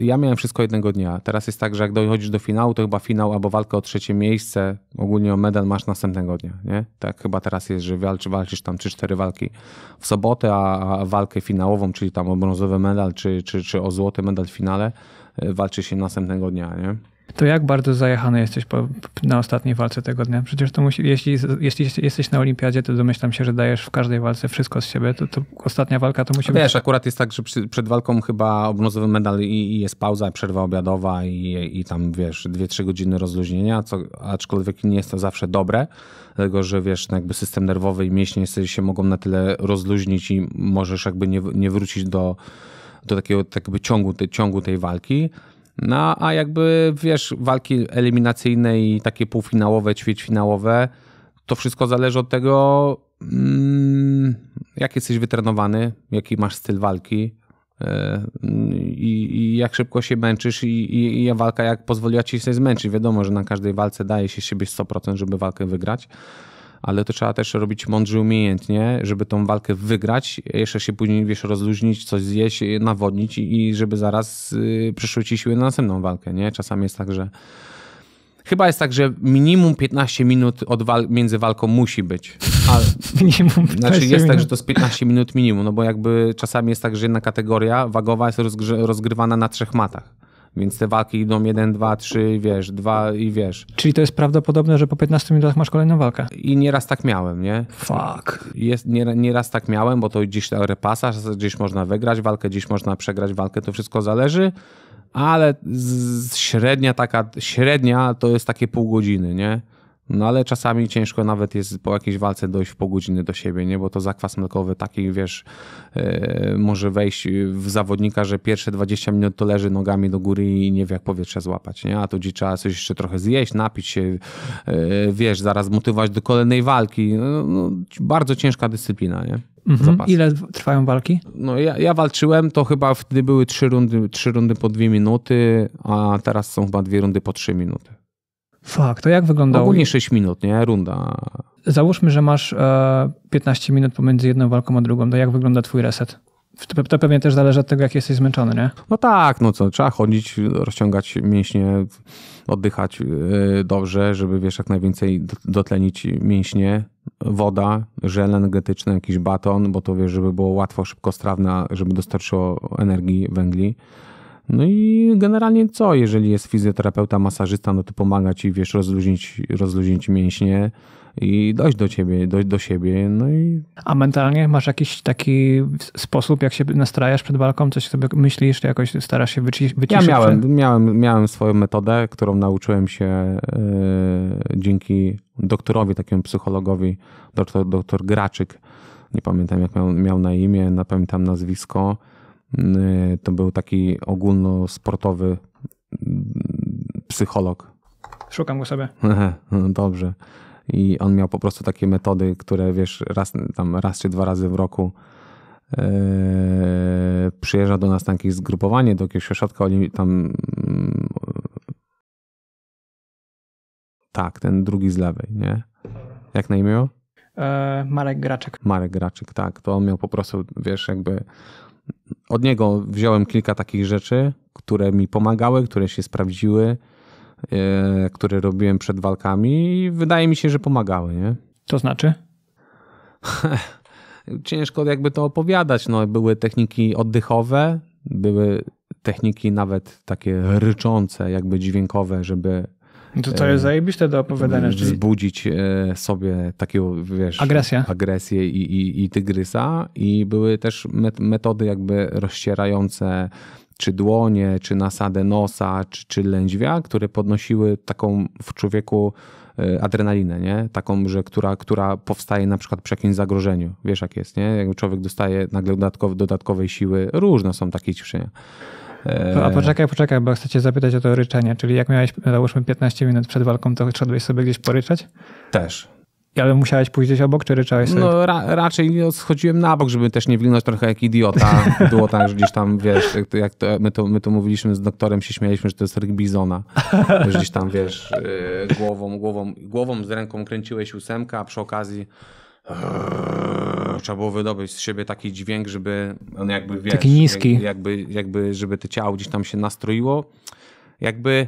Ja miałem wszystko jednego dnia. Teraz jest tak, że jak dochodzisz do finału, to chyba finał albo walkę o trzecie miejsce, ogólnie o medal masz następnego dnia, nie? Tak chyba teraz jest, że walczy, walczysz tam 3-4 walki w sobotę, a walkę finałową, czyli tam o brązowy medal, czy, czy, czy o złoty medal w finale, e, walczy się następnego dnia, nie? to jak bardzo zajechany jesteś po, na ostatniej walce tego dnia? Przecież to musi, jeśli, jeśli jesteś na olimpiadzie, to domyślam się, że dajesz w każdej walce wszystko z siebie, to, to ostatnia walka to musi Wiesz, być... Wiesz, akurat jest tak, że przy, przed walką chyba obnozowy medal i, i, jest pauza, przerwa obiadowa i, i tam, wiesz, 2-3 godziny rozluźnienia, co, aczkolwiek nie jest to zawsze dobre, dlatego, że wiesz, no jakby system nerwowy i mięśnie się mogą na tyle rozluźnić i możesz jakby nie, nie wrócić do, do takiego tak jakby ciągu, te, ciągu tej walki. No a jakby wiesz, walki eliminacyjne i takie półfinałowe, ćwierćfinałowe, to wszystko zależy od tego, mm, jak jesteś wytrenowany, jaki masz styl walki, e, i, jak szybko się męczysz i, i walka jak pozwoliła ci się zmęczyć. Wiadomo, że na każdej walce daje się siebie 100%, żeby walkę wygrać ale to trzeba też robić mądrze umiejętnie, żeby tą walkę wygrać, jeszcze się później, wiesz, rozluźnić, coś zjeść, nawodnić i żeby zaraz przyszło przyszły ci siły na następną walkę, nie? Czasami jest tak, że Chyba jest tak, że minimum 15 minut od wal między walką musi być. A, minimum znaczy jest minut. tak, że to jest 15 minut minimum, no bo jakby czasami jest tak, że jedna kategoria wagowa jest rozgrywana na trzech matach. Więc te walki idą 1, 2, 3, wiesz, 2 i wiesz. Czyli to jest prawdopodobne, że po 15 minutach masz kolejną walkę. I nieraz tak miałem, nie? Fuck. Jest, nie, nieraz tak miałem, bo to gdzieś repasaż, gdzieś można wygrać walkę, gdzieś można przegrać walkę, to wszystko zależy ale średnia taka, średnia to jest takie pół godziny, nie? No ale czasami ciężko nawet jest po jakiejś walce dojść w pół godziny do siebie, nie? Bo to zakwas mlekowy taki, wiesz, yy, może wejść w zawodnika, że pierwsze 20 minut to leży nogami do góry i nie wie jak powietrze złapać, nie? A tu gdzie trzeba coś jeszcze trochę zjeść, napić się, yy, wiesz, zaraz motywować do kolejnej walki. No, no, bardzo ciężka dyscyplina, nie? Mhm. Ile trwają walki? No ja, ja, walczyłem, to chyba wtedy były trzy rundy, trzy rundy po dwie minuty, a teraz są chyba dwie rundy po trzy minuty. Fuck, to jak wyglądało? Ogólnie 6 minut, nie? Runda. Załóżmy, że masz e, 15 minut pomiędzy jedną walką a drugą. To jak wygląda twój reset? To, to pewnie też zależy od tego, jak jesteś zmęczony, nie? No tak, no co, trzeba chodzić, rozciągać mięśnie, oddychać e, dobrze, żeby wiesz, jak najwięcej dotlenić mięśnie. Woda, żel energetyczny, jakiś baton, bo to wiesz, żeby było łatwo, szybko, strawna, żeby dostarczyło energii, węgli. No i generalnie co, jeżeli jest fizjoterapeuta, masażysta, no to pomaga ci, wiesz, rozluźnić, rozluźnić mięśnie i dojść do ciebie, dojść do siebie, no i... A mentalnie masz jakiś taki sposób, jak się nastrajasz przed walką, coś sobie myślisz, jakoś starasz się wyciszyć? Ja miałem, miałem, miałem swoją metodę, którą nauczyłem się yy, dzięki doktorowi, takiemu psychologowi, doktor, doktor Graczyk, nie pamiętam jak miał, miał na imię, napamiętam pamiętam nazwisko, Y, to był taki ogólnosportowy mm, psycholog. Szukam go sobie. No dobrze. I on miał po prostu takie metody, które wiesz, raz, tam raz czy dwa razy w roku yy, przyjeżdża do nas na jakieś zgrupowanie, do jakiegoś ośrodka tam mm, tak, ten drugi z lewej, nie? Jak na imię? E, Marek Graczek. Marek Graczek, tak. To on miał po prostu, wiesz, jakby od niego wziąłem kilka takich rzeczy, które mi pomagały, które się sprawdziły, e, które robiłem przed walkami i wydaje mi się, że pomagały, nie? To znaczy? Ciężko jakby to opowiadać. No, były techniki oddechowe, były techniki nawet takie ryczące, jakby dźwiękowe, żeby no to, to jest e, zajebiste do opowiadania. Czyli... Zbudzić e, sobie takiego, wiesz... Agresję. Agresję i, i, i tygrysa i były też metody jakby rozcierające czy dłonie, czy nasadę nosa, czy, czy lędźwia, które podnosiły taką w człowieku e, adrenalinę, nie? Taką, że która, która powstaje na przykład przy jakimś zagrożeniu. Wiesz jak jest, nie? Jak człowiek dostaje nagle dodatkowe, dodatkowej siły, różne są takie ćwiczenia. E, a poczekaj, poczekaj, bo chcecie zapytać o to ryczenie, czyli jak miałeś, załóżmy, 15 minut przed walką, to szedłeś sobie gdzieś poryczeć? Też. Ale musiałeś pójść gdzieś obok, czy ryczałeś sobie? No ra raczej schodziłem na bok, żeby też nie wlinąć trochę jak idiota. Było tak, że gdzieś tam, wiesz, jak, to, jak to, my, to, my to mówiliśmy z doktorem, się śmialiśmy, że to jest ryk bizona. Gdzieś tam, wiesz, e, głową, głową, głową z ręką kręciłeś ósemkę, a przy okazji Eee, trzeba było wydobyć z siebie taki dźwięk, żeby on jakby wiesz, taki niski. Jakby, jakby, żeby to ciało gdzieś tam się nastroiło. Jakby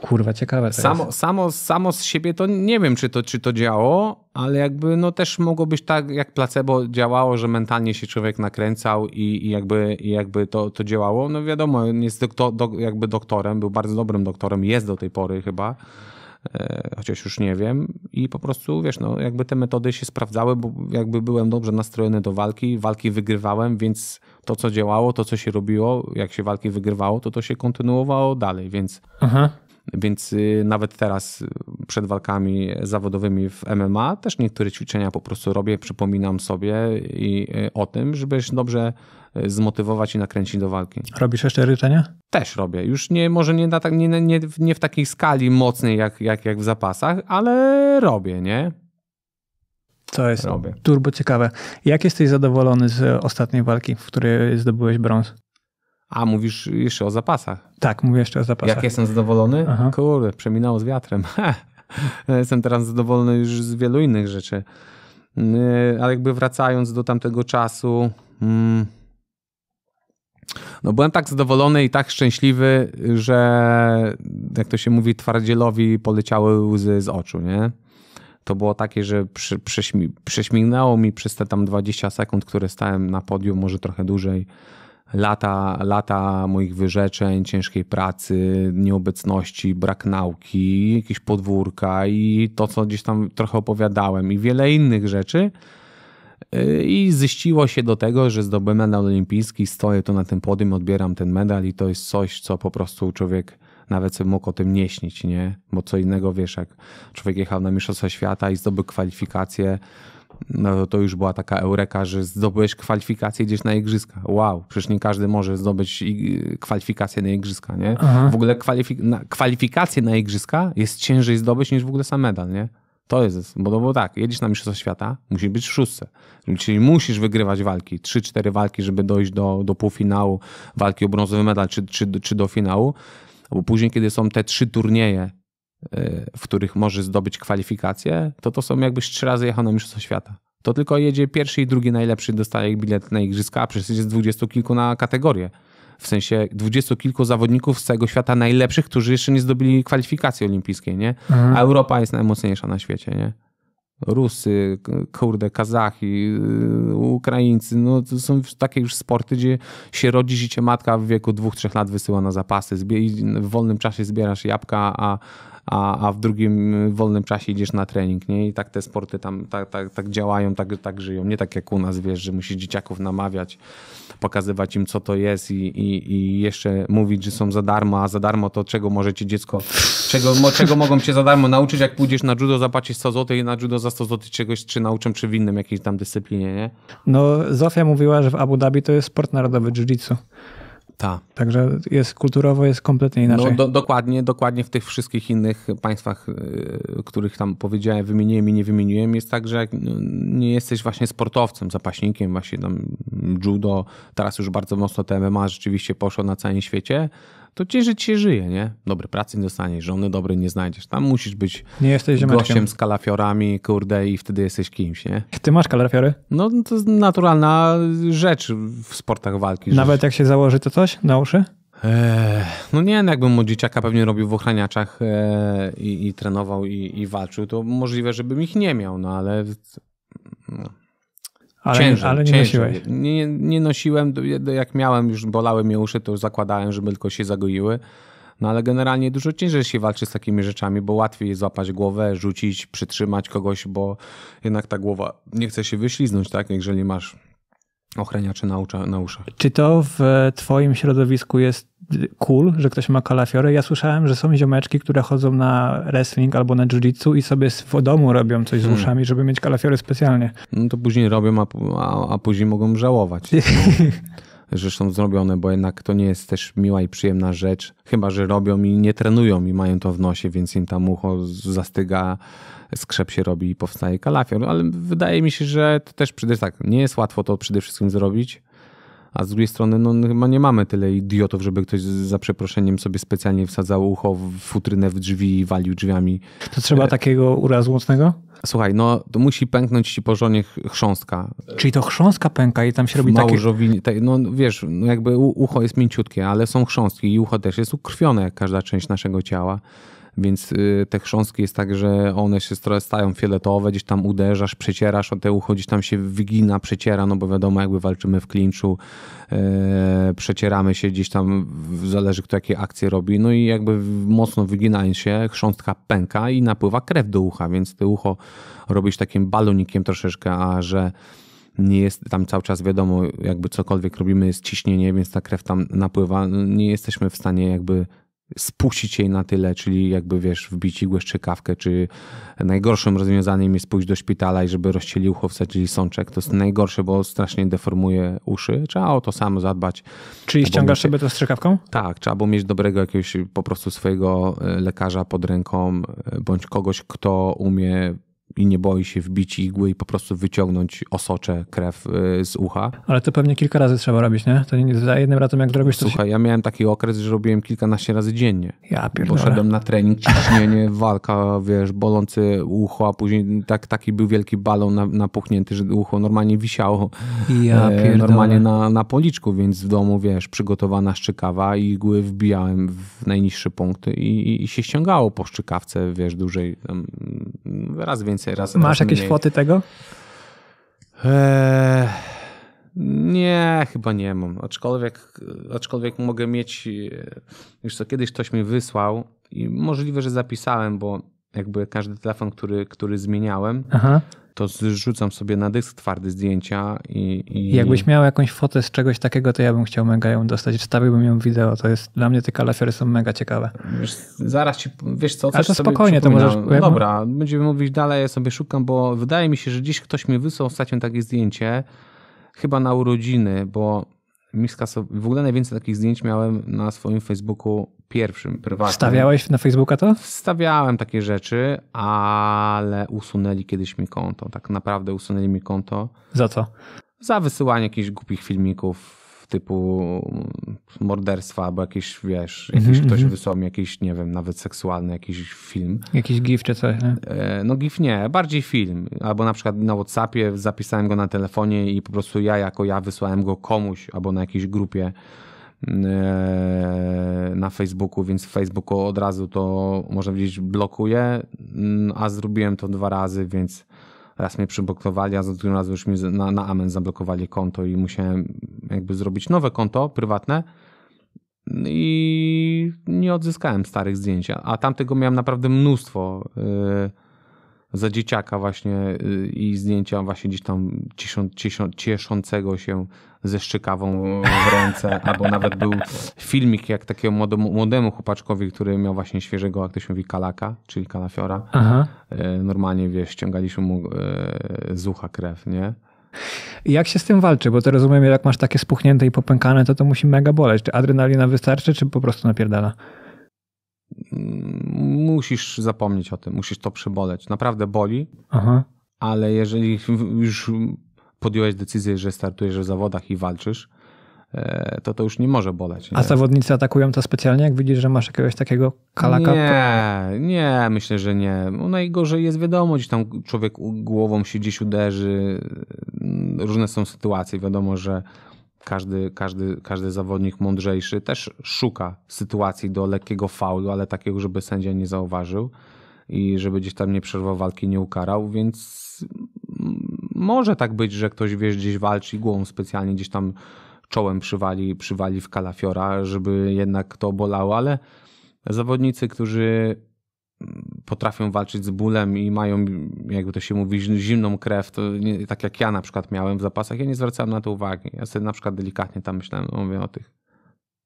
Kurwa, ciekawe to samo, jest. Samo, samo z siebie to nie wiem, czy to, czy to działo, ale jakby no też mogło być tak, jak placebo działało, że mentalnie się człowiek nakręcał i, i jakby, i jakby to, to działało. No wiadomo, jest doktor, do, jakby doktorem, był bardzo dobrym doktorem, jest do tej pory chyba. E, chociaż już nie wiem. I po prostu, wiesz, no, jakby te metody się sprawdzały, bo jakby byłem dobrze nastrojony do walki, walki wygrywałem, więc to, co działało, to, co się robiło, jak się walki wygrywało, to to się kontynuowało dalej, więc... Aha. Więc y, nawet teraz y, przed walkami zawodowymi w MMA też niektóre ćwiczenia po prostu robię, przypominam sobie i y, o tym, żeby się dobrze zmotywować i nakręcić do walki. Robisz jeszcze ryczenia? Też robię. Już nie, może nie, na, tak, nie, nie, nie w takiej skali mocnej jak, jak, jak w zapasach, ale robię, nie? To jest robię. turbo ciekawe. Jak jesteś zadowolony z ostatniej walki, w której zdobyłeś brąz? A, mówisz jeszcze o zapasach. Tak, mówię jeszcze o zapasach. Jak jestem zadowolony? Aha. Kurde, przeminało z wiatrem. jestem teraz zadowolony już z wielu innych rzeczy. Yy, ale jakby wracając do tamtego czasu, mm, no byłem tak zadowolony i tak szczęśliwy, że jak to się mówi, twardzielowi poleciały łzy z oczu, nie? To było takie, że prześmignęło mi przez te tam 20 sekund, które stałem na podium, może trochę dłużej lata, lata moich wyrzeczeń, ciężkiej pracy, nieobecności, brak nauki, jakieś podwórka i to, co gdzieś tam trochę opowiadałem i wiele innych rzeczy. Y, I ziściło się do tego, że zdobyłem medal olimpijski, stoję tu na tym podium, odbieram ten medal i to jest coś, co po prostu człowiek nawet sobie mógł o tym nie śnić, nie? Bo co innego, wiesz, jak człowiek jechał na Mistrzostwa Świata i zdobył kwalifikacje, no to już była taka eureka, że zdobyłeś kwalifikację gdzieś na igrzyska. Wow, przecież nie każdy może zdobyć y, kwalifikację na igrzyska, nie? Aha. W ogóle kwalifik na, kwalifikacje na igrzyska jest ciężej zdobyć niż w ogóle sam medal, nie? To jest, bo, bo tak, jedziesz na Mistrzostwa Świata, musi być w szóstce. Czyli musisz wygrywać walki, 3-4 walki, żeby dojść do, do półfinału, walki o brązowy medal, czy, czy, czy do finału. Bo później, kiedy są te trzy turnieje w których może zdobyć kwalifikacje, to to są jakbyś trzy razy jechał na Mistrzostwo Świata. To tylko jedzie pierwszy i drugi najlepszy, dostaje bilet na igrzyska, a przecież jest dwudziestu kilku na kategorię. W sensie dwudziestu kilku zawodników z całego świata najlepszych, którzy jeszcze nie zdobyli kwalifikacji olimpijskiej, nie? Mhm. A Europa jest najmocniejsza na świecie, nie? Rusy, kurde, Kazachi, y, Ukraińcy, no to są takie już sporty, gdzie się rodzi życie matka w wieku dwóch, trzech lat wysyła na zapasy, w wolnym czasie zbierasz jabłka, a, a, a w drugim y, wolnym czasie idziesz na trening, nie? I tak te sporty tam tak, tak, tak działają, tak, tak żyją. Nie tak jak u nas, wiesz, że musisz dzieciaków namawiać, pokazywać im, co to jest i, i, i jeszcze mówić, że są za darmo, a za darmo to czego możecie dziecko, czego, mo, czego mogą cię za darmo nauczyć, jak pójdziesz na judo, zapłacisz 100 zł i na judo za 100 zł czegoś czy nauczą, czy w innym jakiejś tam dyscyplinie, nie? No, Zofia mówiła, że w Abu Dhabi to jest sport narodowy jiu-jitsu. Ta. Także jest kulturowo jest kompletnie no, inaczej. No, do, dokładnie, dokładnie w tych wszystkich innych państwach, y, których tam powiedziałem, wymieniłem i nie wymieniłem, jest tak, że no, nie jesteś właśnie sportowcem, zapaśnikiem, właśnie tam judo, teraz już bardzo mocno te MMA rzeczywiście poszło na całym świecie, to ciężej się żyje, nie? Dobry pracy nie dostaniesz, żony dobry nie znajdziesz. Tam musisz być nie jesteś gościem z kalafiorami, kurde, i wtedy jesteś kimś, nie? Ty masz kalafiory? No to jest naturalna rzecz w sportach walki. Nawet jak się założy to coś na uszy? Eee, no nie wiem, no jakbym mu dzieciaka pewnie robił w ochraniaczach eee, i, i, trenował i, i walczył, to możliwe, żebym ich nie miał, no ale... No ale, ciężej, ale nie ciężej. nosiłeś. Nie, nie nosiłem, jak miałem, już bolały mnie uszy, to już zakładałem, żeby tylko się zagoiły. No ale generalnie dużo ciężej się walczy z takimi rzeczami, bo łatwiej jest złapać głowę, rzucić, przytrzymać kogoś, bo jednak ta głowa nie chce się wyśliznąć, tak? Jeżeli masz ochraniaczy na, ucza, na uszach. Czy to w twoim środowisku jest cool, że ktoś ma kalafiory? Ja słyszałem, że są ziomeczki, które chodzą na wrestling albo na jiu-jitsu i sobie w domu robią coś z hmm. uszami, żeby mieć kalafiory specjalnie. No to później robią, a, a, a później mogą żałować. zresztą no, zrobione, bo jednak to nie jest też miła i przyjemna rzecz, chyba że robią i nie trenują i mają to w nosie, więc im tam ucho zastyga skrzep się robi i powstaje kalafior. No, ale wydaje mi się, że to też przede tak, nie jest łatwo to przede wszystkim zrobić. A z drugiej strony, no chyba nie mamy tyle idiotów, żeby ktoś za przeproszeniem sobie specjalnie wsadzał ucho w futrynę w drzwi i walił drzwiami. To trzeba e... takiego urazu mocnego? Słuchaj, no to musi pęknąć ci żonie chrząstka. Czyli to chrząstka pęka i tam się robi takie... Żowi... No, no wiesz, no jakby ucho jest mięciutkie, ale są chrząstki i ucho też jest ukrwione, jak każda część naszego ciała więc y, te chrząstki jest tak, że one się stają fioletowe, gdzieś tam uderzasz, przecierasz o te ucho, gdzieś tam się wygina, przeciera, no bo wiadomo, jakby walczymy w klinczu, e, przecieramy się gdzieś tam, zależy kto jakie akcje robi, no i jakby mocno wyginając się, chrząstka pęka i napływa krew do ucha, więc te ucho robisz takim balonikiem troszeczkę, a że nie jest tam cały czas wiadomo, jakby cokolwiek robimy jest ciśnienie, więc ta krew tam napływa, nie jesteśmy w stanie jakby spuścić jej na tyle, czyli jakby wiesz, wbić igłę szczykawkę, czy najgorszym rozwiązaniem jest pójść do szpitala i żeby rozcięli uchowca, czyli sączek. To jest najgorsze, bo strasznie deformuje uszy. Trzeba o to samo zadbać. Czyli trzeba ściągasz sobie to strzykawką? Tak, trzeba bo mieć dobrego jakiegoś po prostu swojego e, lekarza pod ręką, e, bądź kogoś, kto umie i nie boi się wbić igły i po prostu wyciągnąć osocze krew y, z ucha. Ale to pewnie kilka razy trzeba robić, nie? To nie za jednym razem jak zrobisz to. Słuchaj, ja miałem taki okres, że robiłem kilkanaście razy dziennie. Ja pierdolę. Poszedłem na trening, ciśnienie, walka, wiesz, bolący ucho, a później tak, taki był wielki balon napuchnięty, że ucho normalnie wisiało. Ja e, pierdolę. Normalnie na, na policzku, więc w domu, wiesz, przygotowana szczykawa i igły wbijałem w najniższe punkty i, i, i się ściągało po szczykawce, wiesz, dłużej, mm, raz więcej więcej razy. Masz raz jakieś mniej. foty tego? Eee, nie, chyba nie mam. Aczkolwiek, aczkolwiek mogę mieć. Już e, co kiedyś ktoś mi wysłał i możliwe, że zapisałem, bo jakby każdy telefon, który, który zmieniałem. Aha to zrzucam sobie na dysk twardy zdjęcia i, i... Jakbyś miał jakąś fotę z czegoś takiego, to ja bym chciał mega ją dostać. Wstawiłbym ją wideo. To jest dla mnie te kalafiory są mega ciekawe. Wiesz, zaraz ci wiesz co, coś Ale to spokojnie, to możesz. dobra, będziemy mówić dalej, ja sobie szukam, bo wydaje mi się, że dziś ktoś mi wysłał ostatnio takie zdjęcie, chyba na urodziny, bo mi skasował. W ogóle najwięcej takich zdjęć miałem na swoim Facebooku pierwszym prywatnym. Stawiałeś na Facebooka to? Stawiałem takie rzeczy, ale usunęli kiedyś mi konto. Tak naprawdę usunęli mi konto. Za co? Za wysyłanie jakichś głupich filmików typu morderstwa albo jakieś, wiesz, mhm, jakiś mm -hmm. ktoś mhm. wysłał mi jakiś, nie wiem, nawet seksualny jakiś film. Jakiś gif czy coś, nie? E, no gif nie, bardziej film. Albo na przykład na Whatsappie zapisałem go na telefonie i po prostu ja jako ja wysłałem go komuś albo na jakiejś grupie E, na Facebooku, więc w Facebooku od razu to można powiedzieć blokuje, mm, a zrobiłem to dwa razy, więc raz mnie przyblokowali, a za drugim razem już mi na, na amen zablokowali konto i musiałem jakby zrobić nowe konto prywatne i nie odzyskałem starych zdjęć, a tamtego miałem naprawdę mnóstwo. Yy, za dzieciaka właśnie y, i zdjęcia właśnie gdzieś tam cieszą, cieszą, cieszącego się ze szczykawą w ręce, albo nawet był filmik jak takiego młodemu, młodemu chłopaczkowi, który miał właśnie świeżego, jak to się mówi, kalaka, czyli kalafiora. Aha. Y, normalnie, wiesz, ściągaliśmy mu y, z ucha krew, nie? Jak się z tym walczy? Bo to rozumiem, jak masz takie spuchnięte i popękane, to to musi mega boleć. Czy adrenalina wystarczy, czy po prostu napierdala? Mm, musisz zapomnieć o tym, musisz to przeboleć. Naprawdę boli, Aha. ale jeżeli już podjąłeś decyzję, że startujesz w zawodach i walczysz, e, to to już nie może boleć. Nie? A zawodnicy atakują to specjalnie, jak widzisz, że masz jakiegoś takiego kalaka? Nie, nie, myślę, że nie. No najgorzej jest wiadomo, gdzieś tam człowiek głową się gdzieś uderzy, mm, różne są sytuacje, wiadomo, że każdy, każdy, każdy zawodnik mądrzejszy też szuka sytuacji do lekkiego faulu, ale takiego, żeby sędzia nie zauważył i żeby gdzieś tam nie przerwał walki, nie ukarał, więc może tak być, że ktoś wiesz, gdzieś walczy i głową specjalnie gdzieś tam czołem przywali, przywali w kalafiora, żeby jednak to bolało, ale zawodnicy, którzy potrafią walczyć z bólem i mają, jakby to się mówi, zimną krew, to nie, tak jak ja na przykład miałem w zapasach, ja nie zwracałem na to uwagi. Ja sobie na przykład delikatnie tam myślałem, mówię o tych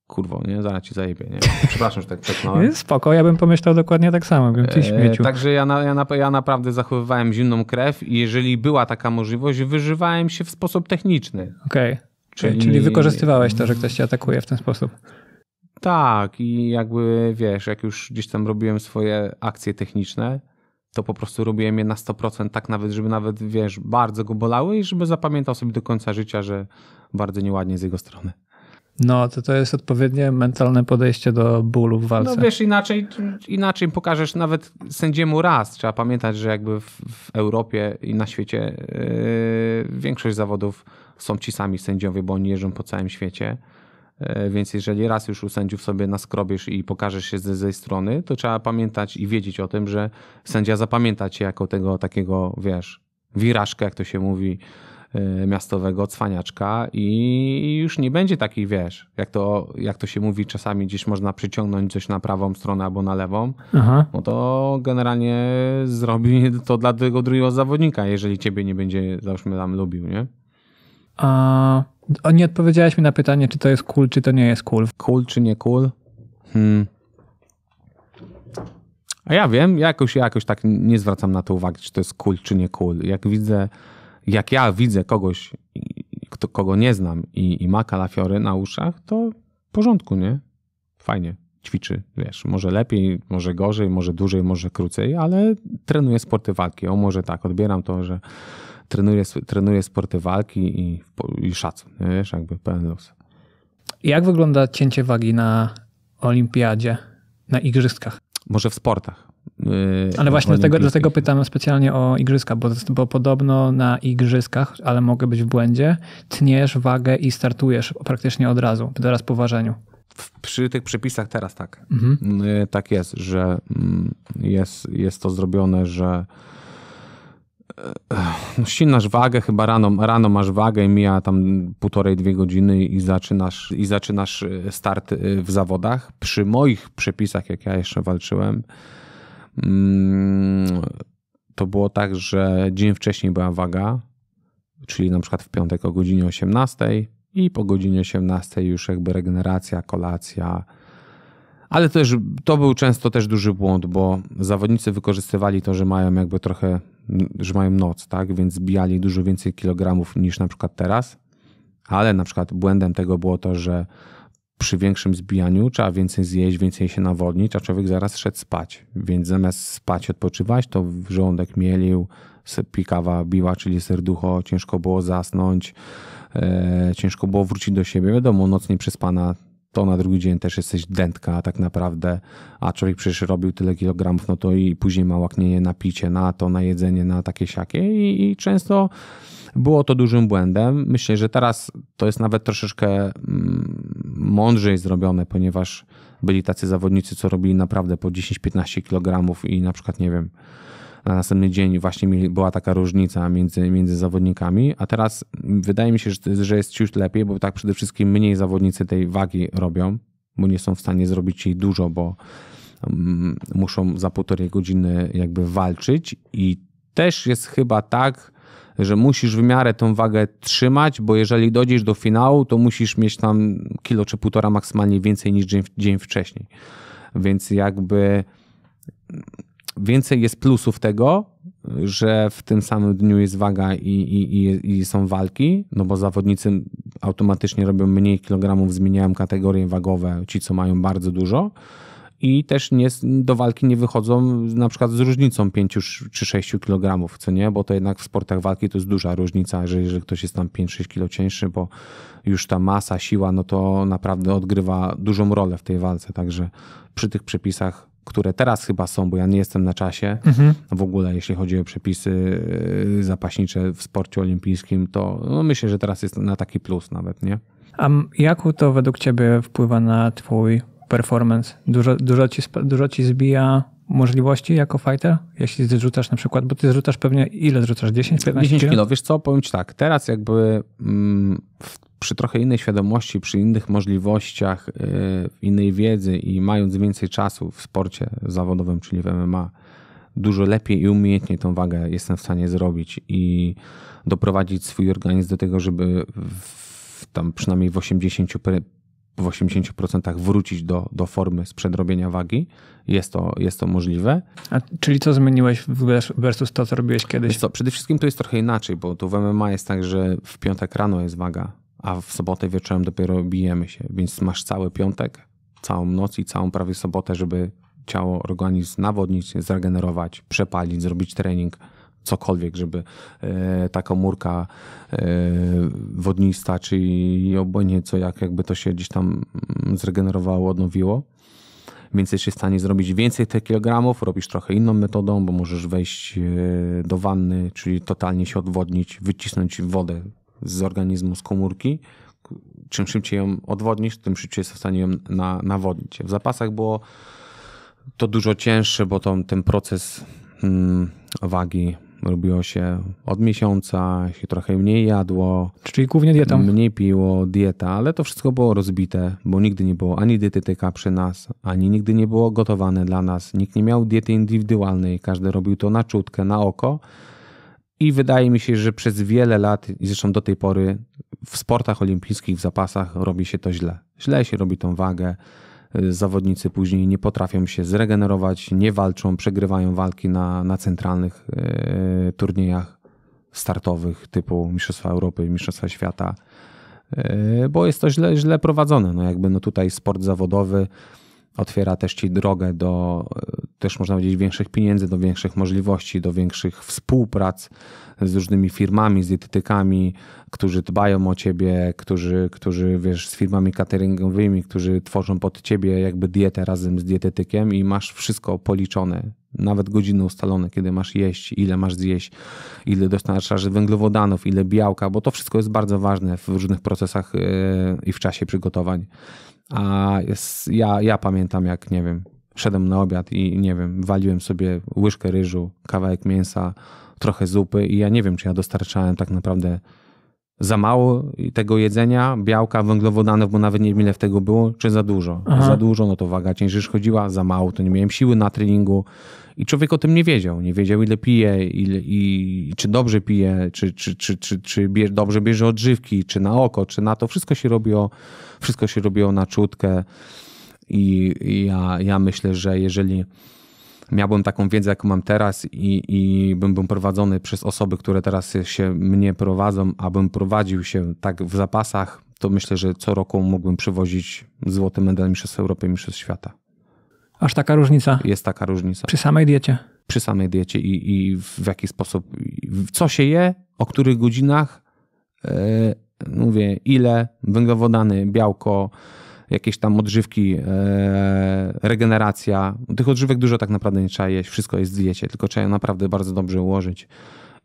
kurwo, nie? Zaraz ci zajebie, nie? Przepraszam, że tak przeknąłem. Spoko, ja bym pomyślał dokładnie tak samo, bym ci e, śmiecił. E, także ja, na, ja, na, ja naprawdę zachowywałem zimną krew i jeżeli była taka możliwość, wyżywałem się w sposób techniczny. Okej. Okay. Czyli... Czyli wykorzystywałeś to, że ktoś cię atakuje w ten sposób. Tak, i jakby wiesz, jak już gdzieś tam robiłem swoje akcje techniczne, to po prostu robiłem je na 100%, tak nawet, żeby nawet, wiesz, bardzo go bolały i żeby zapamiętał sobie do końca życia, że bardzo nieładnie z jego strony. No, to to jest odpowiednie mentalne podejście do bólu w walce. No wiesz, inaczej, inaczej pokażesz nawet sędziemu raz. Trzeba pamiętać, że jakby w, w Europie i na świecie yy, większość zawodów są ci sami sędziowie, bo oni jeżdżą po całym świecie E, więc jeżeli raz już u sędziów sobie naskrobisz i pokażesz się ze tej strony, to trzeba pamiętać i wiedzieć o tym, że sędzia zapamięta cię jako tego takiego, wiesz, wirażka, jak to się mówi, e, miastowego cwaniaczka i już nie będzie taki, wiesz, jak to, jak to się mówi, czasami gdzieś można przyciągnąć coś na prawą stronę albo na lewą, Aha. no to generalnie zrobi to dla tego drugiego zawodnika, jeżeli ciebie nie będzie, załóżmy, tam lubił, nie? A nie odpowiedziałeś mi na pytanie, czy to jest cool, czy to nie jest cool. Cool czy nie cool? Hmm. A ja wiem, ja jakoś, ja jakoś tak nie zwracam na to uwagi, czy to jest cool, czy nie cool. Jak widzę, jak ja widzę kogoś, kto, kogo nie znam i, i ma kalafiory na uszach, to w porządku, nie? Fajnie, ćwiczy, wiesz, może lepiej, może gorzej, może dłużej, może krócej, ale trenuję sporty walki. O, może tak, odbieram to, że trenuje, sporty walki i, i szacun, wiesz, jakby pełen luz. Jak wygląda cięcie wagi na olimpiadzie, na igrzyskach? Może w sportach. Yy, ale właśnie dlatego, dlatego pytam specjalnie o igrzyska, bo, bo podobno na igrzyskach, ale mogę być w błędzie, tniesz wagę i startujesz praktycznie od razu, zaraz po ważeniu. W, przy tych przepisach teraz tak. Mhm. Yy, tak jest, że mm, jest, jest to zrobione, że no ścinasz wagę, chyba rano, rano masz wagę i mija tam półtorej, dwie godziny i zaczynasz, i zaczynasz e, start e, w zawodach. Przy moich przepisach, jak ja jeszcze walczyłem, mm, to było tak, że dzień wcześniej była waga, czyli na przykład w piątek o godzinie 18 i po godzinie 18 już jakby regeneracja, kolacja, ale też to był często też duży błąd, bo zawodnicy wykorzystywali to, że mają jakby trochę że mają noc, tak? Więc zbijali dużo więcej kilogramów niż na przykład teraz. Ale na przykład błędem tego było to, że przy większym zbijaniu trzeba więcej zjeść, więcej się nawodnić, a człowiek zaraz szedł spać. Więc zamiast spać, odpoczywać, to żołądek mielił, pikawa biła, czyli serducho, ciężko było zasnąć, e, ciężko było wrócić do siebie. Wiadomo, noc nieprzespana to na drugi dzień też jesteś dętka tak naprawdę, a człowiek przecież robił tyle kilogramów, no to i później ma łaknienie na picie, na to, na jedzenie, na takie siakie i, i często było to dużym błędem. Myślę, że teraz to jest nawet troszeczkę mm, mądrzej zrobione, ponieważ byli tacy zawodnicy, co robili naprawdę po 10-15 kilogramów i na przykład, nie wiem, na następny dzień właśnie była taka różnica między, między zawodnikami, a teraz wydaje mi się, że, że jest ciut lepiej, bo tak przede wszystkim mniej zawodnicy tej wagi robią, bo nie są w stanie zrobić jej dużo, bo mm, muszą za półtorej godziny jakby walczyć i też jest chyba tak, że musisz w miarę tą wagę trzymać, bo jeżeli dojdziesz do finału, to musisz mieć tam kilo czy półtora maksymalnie więcej niż dzień, dzień wcześniej. Więc jakby Więcej jest plusów tego, że w tym samym dniu jest waga i, i, i, są walki, no bo zawodnicy automatycznie robią mniej kilogramów, zmieniają kategorie wagowe, ci co mają bardzo dużo. I też nie, do walki nie wychodzą na przykład z różnicą 5 czy 6 kg, co nie? Bo to jednak w sportach walki to jest duża różnica, że jeżeli ktoś jest tam 5-6 kg cięższy, bo już ta masa, siła, no to naprawdę odgrywa dużą rolę w tej walce. Także przy tych przepisach które teraz chyba są, bo ja nie jestem na czasie. Mhm. W ogóle, jeśli chodzi o przepisy y, zapaśnicze w sporcie olimpijskim, to no myślę, że teraz jest na taki plus nawet, nie? A jak to według ciebie wpływa na twój performance? Dużo, dużo, ci, dużo ci zbija możliwości jako fighter? Jeśli zrzucasz na przykład, bo ty zrzucasz pewnie ile zrzucasz? 10, 15 10 kilo? kilo? Wiesz co, powiem ci tak, teraz jakby mm, w przy trochę innej świadomości, przy innych możliwościach, e, innej wiedzy i mając więcej czasu w sporcie zawodowym, czyli w MMA, dużo lepiej i umiejętniej tą wagę jestem w stanie zrobić i doprowadzić swój organizm do tego, żeby w, tam przynajmniej w 80 w 80% wrócić do, do formy sprzed robienia wagi. Jest to, jest to możliwe. A, czyli co zmieniłeś versus to, co robiłeś kiedyś? co, przede wszystkim to jest trochę inaczej, bo tu w MMA jest tak, że w piątek rano jest waga a w sobotę wieczorem dopiero bijemy się, więc masz cały piątek, całą noc i całą prawie sobotę, żeby ciało, organizm nawodnić, zregenerować, przepalić, zrobić trening, cokolwiek, żeby e, ta komórka e, wodnista, czy obojętnie co, jak jakby to się gdzieś tam mm, zregenerowało, odnowiło. Więc jesteś w stanie zrobić więcej tych kilogramów, robisz trochę inną metodą, bo możesz wejść e, do wanny, czyli totalnie się odwodnić, wycisnąć wodę z organizmu, z komórki. Czym szybciej ją odwodnisz, tym szybciej jest w stanie ją na, nawodnić. W zapasach było to dużo cięższe, bo to, ten proces mm, wagi robiło się od miesiąca, się trochę mniej jadło. Czyli głównie dieta. Mniej piło, dieta, ale to wszystko było rozbite, bo nigdy nie było ani dietetyka przy nas, ani nigdy nie było gotowane dla nas. Nikt nie miał diety indywidualnej, każdy robił to na czutkę, na oko. I wydaje mi się, że przez wiele lat, i zresztą do tej pory, w sportach olimpijskich, w zapasach robi się to źle. Źle się robi tą wagę. Zawodnicy później nie potrafią się zregenerować, nie walczą, przegrywają walki na, na centralnych yy, turniejach startowych typu Mistrzostwa Europy, Mistrzostwa Świata, yy, bo jest to źle, źle prowadzone. No jakby no tutaj sport zawodowy otwiera też ci drogę do e, też można powiedzieć większych pieniędzy, do większych możliwości, do większych współprac z różnymi firmami, z dietetykami, którzy dbają o ciebie, którzy, którzy wiesz, z firmami cateringowymi, którzy tworzą pod ciebie jakby dietę razem z dietetykiem i masz wszystko policzone, nawet godziny ustalone, kiedy masz jeść, ile masz zjeść, ile dostarczasz węglowodanów, ile białka, bo to wszystko jest bardzo ważne w różnych procesach e, i w czasie przygotowań. A jest, ja, ja pamiętam, jak nie wiem, szedłem na obiad i nie wiem, waliłem sobie łyżkę ryżu, kawałek mięsa, trochę zupy, i ja nie wiem, czy ja dostarczałem tak naprawdę za mało tego jedzenia, białka, węglowodanów, bo nawet nie wiem ile w tego było, czy za dużo. Aha. Za dużo, no to waga cięższy chodziła, za mało, to nie miałem siły na treningu, i człowiek o tym nie wiedział. Nie wiedział, ile pije, ile, i, czy dobrze pije, czy, czy, czy, czy, czy dobrze bierze odżywki, czy na oko, czy na to. Wszystko się robiło, wszystko się robiło na czutkę. I, i ja, ja myślę, że jeżeli miałbym taką wiedzę, jaką mam teraz i, i bym był prowadzony przez osoby, które teraz się mnie prowadzą, abym prowadził się tak w zapasach, to myślę, że co roku mógłbym przywozić złoty medal Mistrzostw Europy i Mistrzostw Świata. Aż taka różnica. Jest taka różnica. Przy samej diecie. Przy samej diecie i, i w jaki sposób, co się je, o których godzinach, yy, mówię, ile, węglowodany, białko, jakieś tam odżywki, yy, regeneracja. Tych odżywek dużo tak naprawdę nie trzeba jeść, wszystko jest w diecie, tylko trzeba je naprawdę bardzo dobrze ułożyć.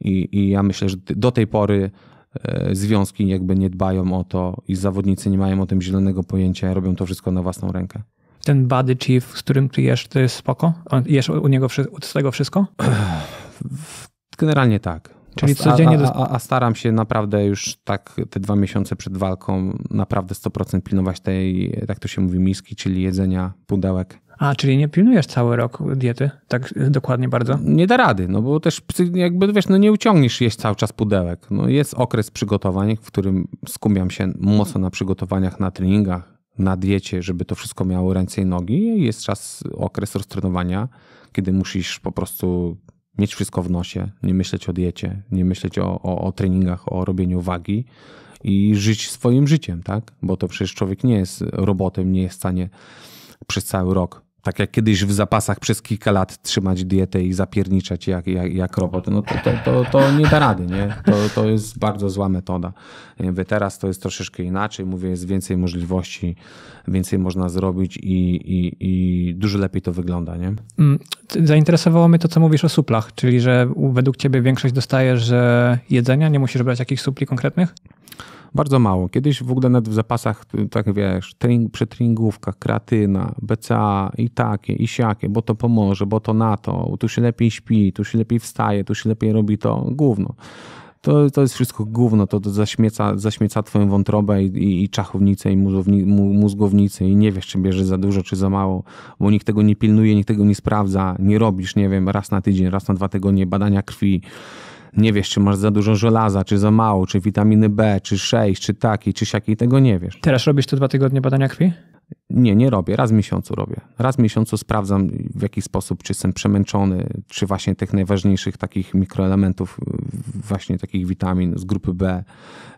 I, i ja myślę, że do tej pory e, związki jakby nie dbają o to i zawodnicy nie mają o tym zielonego pojęcia, robią to wszystko na własną rękę. Ten Buddy Chief, z którym ty jesz, to jest spoko? jesz u niego z tego wszystko? Generalnie tak. Czyli codziennie. A, a, a, staram się naprawdę już tak te dwa miesiące przed walką naprawdę 100% pilnować tej, tak to się mówi, miski, czyli jedzenia, pudełek. A, czyli nie pilnujesz cały rok diety? Tak dokładnie bardzo? Nie da rady, no bo też jakby wiesz, no nie uciągniesz jeść cały czas pudełek. No jest okres przygotowań, w którym skupiam się mocno na przygotowaniach, na treningach, na diecie, żeby to wszystko miało ręce i nogi. Jest czas, okres roztrenowania, kiedy musisz po prostu mieć wszystko w nosie, nie myśleć o diecie, nie myśleć o, o, o treningach, o robieniu wagi i żyć swoim życiem, tak? Bo to przecież człowiek nie jest robotem, nie jest w stanie przez cały rok tak jak kiedyś w zapasach przez kilka lat trzymać dietę i zapierniczać jak, jak, jak robot, no to, to, to, to nie da rady, nie? To, to jest bardzo zła metoda. Jakby teraz to jest troszeczkę inaczej, mówię, jest więcej możliwości, więcej można zrobić i, i, i dużo lepiej to wygląda, nie? Mm, zainteresowało mnie to, co mówisz o suplach, czyli że według ciebie większość dostajesz jedzenia, nie musisz brać jakichś supli konkretnych? Bardzo mało. Kiedyś w ogóle nawet w zapasach, y, tak wiesz, trening, przy kreatyna, BCA i takie, i siakie, bo to pomoże, bo to na to, tu się lepiej śpi, tu się lepiej wstaje, tu się lepiej robi to, gówno. To, to jest wszystko gówno, to, to zaśmieca, zaśmieca twoją wątrobę i, i, i czachownicę i mózgowni, mózgownicę i nie wiesz, czy bierzesz za dużo, czy za mało, bo nikt tego nie pilnuje, nikt tego nie sprawdza, nie robisz, nie wiem, raz na tydzień, raz na dwa tygodnie badania krwi, nie wiesz, czy masz za dużo żelaza, czy za mało, czy witaminy B, czy 6, czy taki, czy siakiej, tego nie wiesz. Teraz robisz te dwa tygodnie badania krwi? Nie, nie robię. Raz w miesiącu robię. Raz w miesiącu sprawdzam w jaki sposób, czy jestem przemęczony, czy właśnie tych najważniejszych takich mikroelementów, właśnie takich witamin z grupy B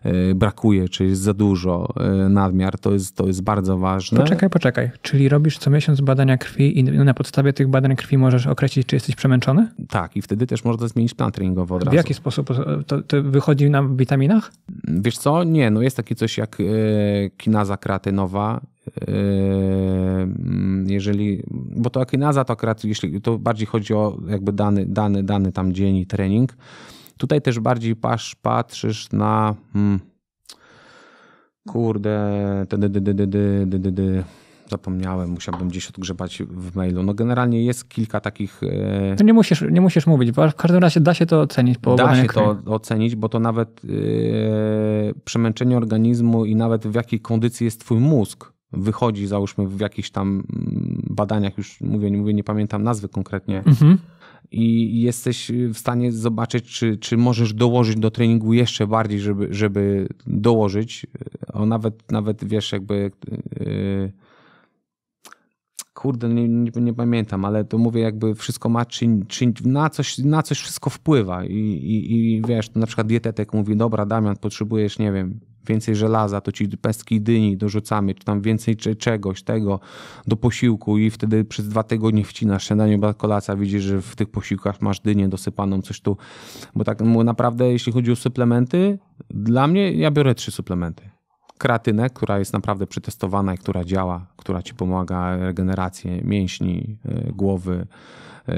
y, brakuje, czy jest za dużo, y, nadmiar. To jest, to jest bardzo ważne. Poczekaj, poczekaj. Czyli robisz co miesiąc badania krwi i na podstawie tych badań krwi możesz określić, czy jesteś przemęczony? Tak, i wtedy też można zmienić plan treningowy od razu. W jaki sposób? To, to wychodzi na witaminach? Wiesz co? Nie, no jest takie coś jak y, kinaza kreatynowa, Yy, jeżeli, bo to akinaza to akurat, jeśli to bardziej chodzi o jakby dany, dany, dany tam dzień i trening, tutaj też bardziej patrzysz na hmm, kurde, dy, dy, dy, dy, dy, dy, dy, dy zapomniałem, musiałbym gdzieś odgrzebać w mailu. No generalnie jest kilka takich... No nie musisz, nie musisz mówić, w każdym razie da się to ocenić. Po da się krwi. to ocenić, bo to nawet yy, przemęczenie organizmu i nawet w jakiej kondycji jest twój mózg wychodzi, załóżmy, w jakichś tam mm, badaniach, już mówię, nie mówię, nie pamiętam nazwy konkretnie. Mhm. I jesteś w stanie zobaczyć, czy, czy możesz dołożyć do treningu jeszcze bardziej, żeby, żeby dołożyć. O nawet, nawet wiesz, jakby. Yy, kurde, nie, nie, nie, pamiętam, ale to mówię jakby wszystko ma, czyn, czyn, na, coś, na coś wszystko wpływa i, i, i wiesz, na przykład dietetyk mówi, dobra Damian, potrzebujesz, nie wiem, więcej żelaza, to ci pestki dyni dorzucamy, czy tam więcej czegoś, tego do posiłku i wtedy przez dwa tygodnie wcinasz śniadanie, obiad, kolacja, widzisz, że w tych posiłkach masz dynię dosypaną, coś tu. Bo tak bo no, naprawdę, jeśli chodzi o suplementy, dla mnie ja biorę trzy suplementy kreatynę, która jest naprawdę przetestowana i która działa, która ci pomaga regenerację mięśni, y, głowy, E,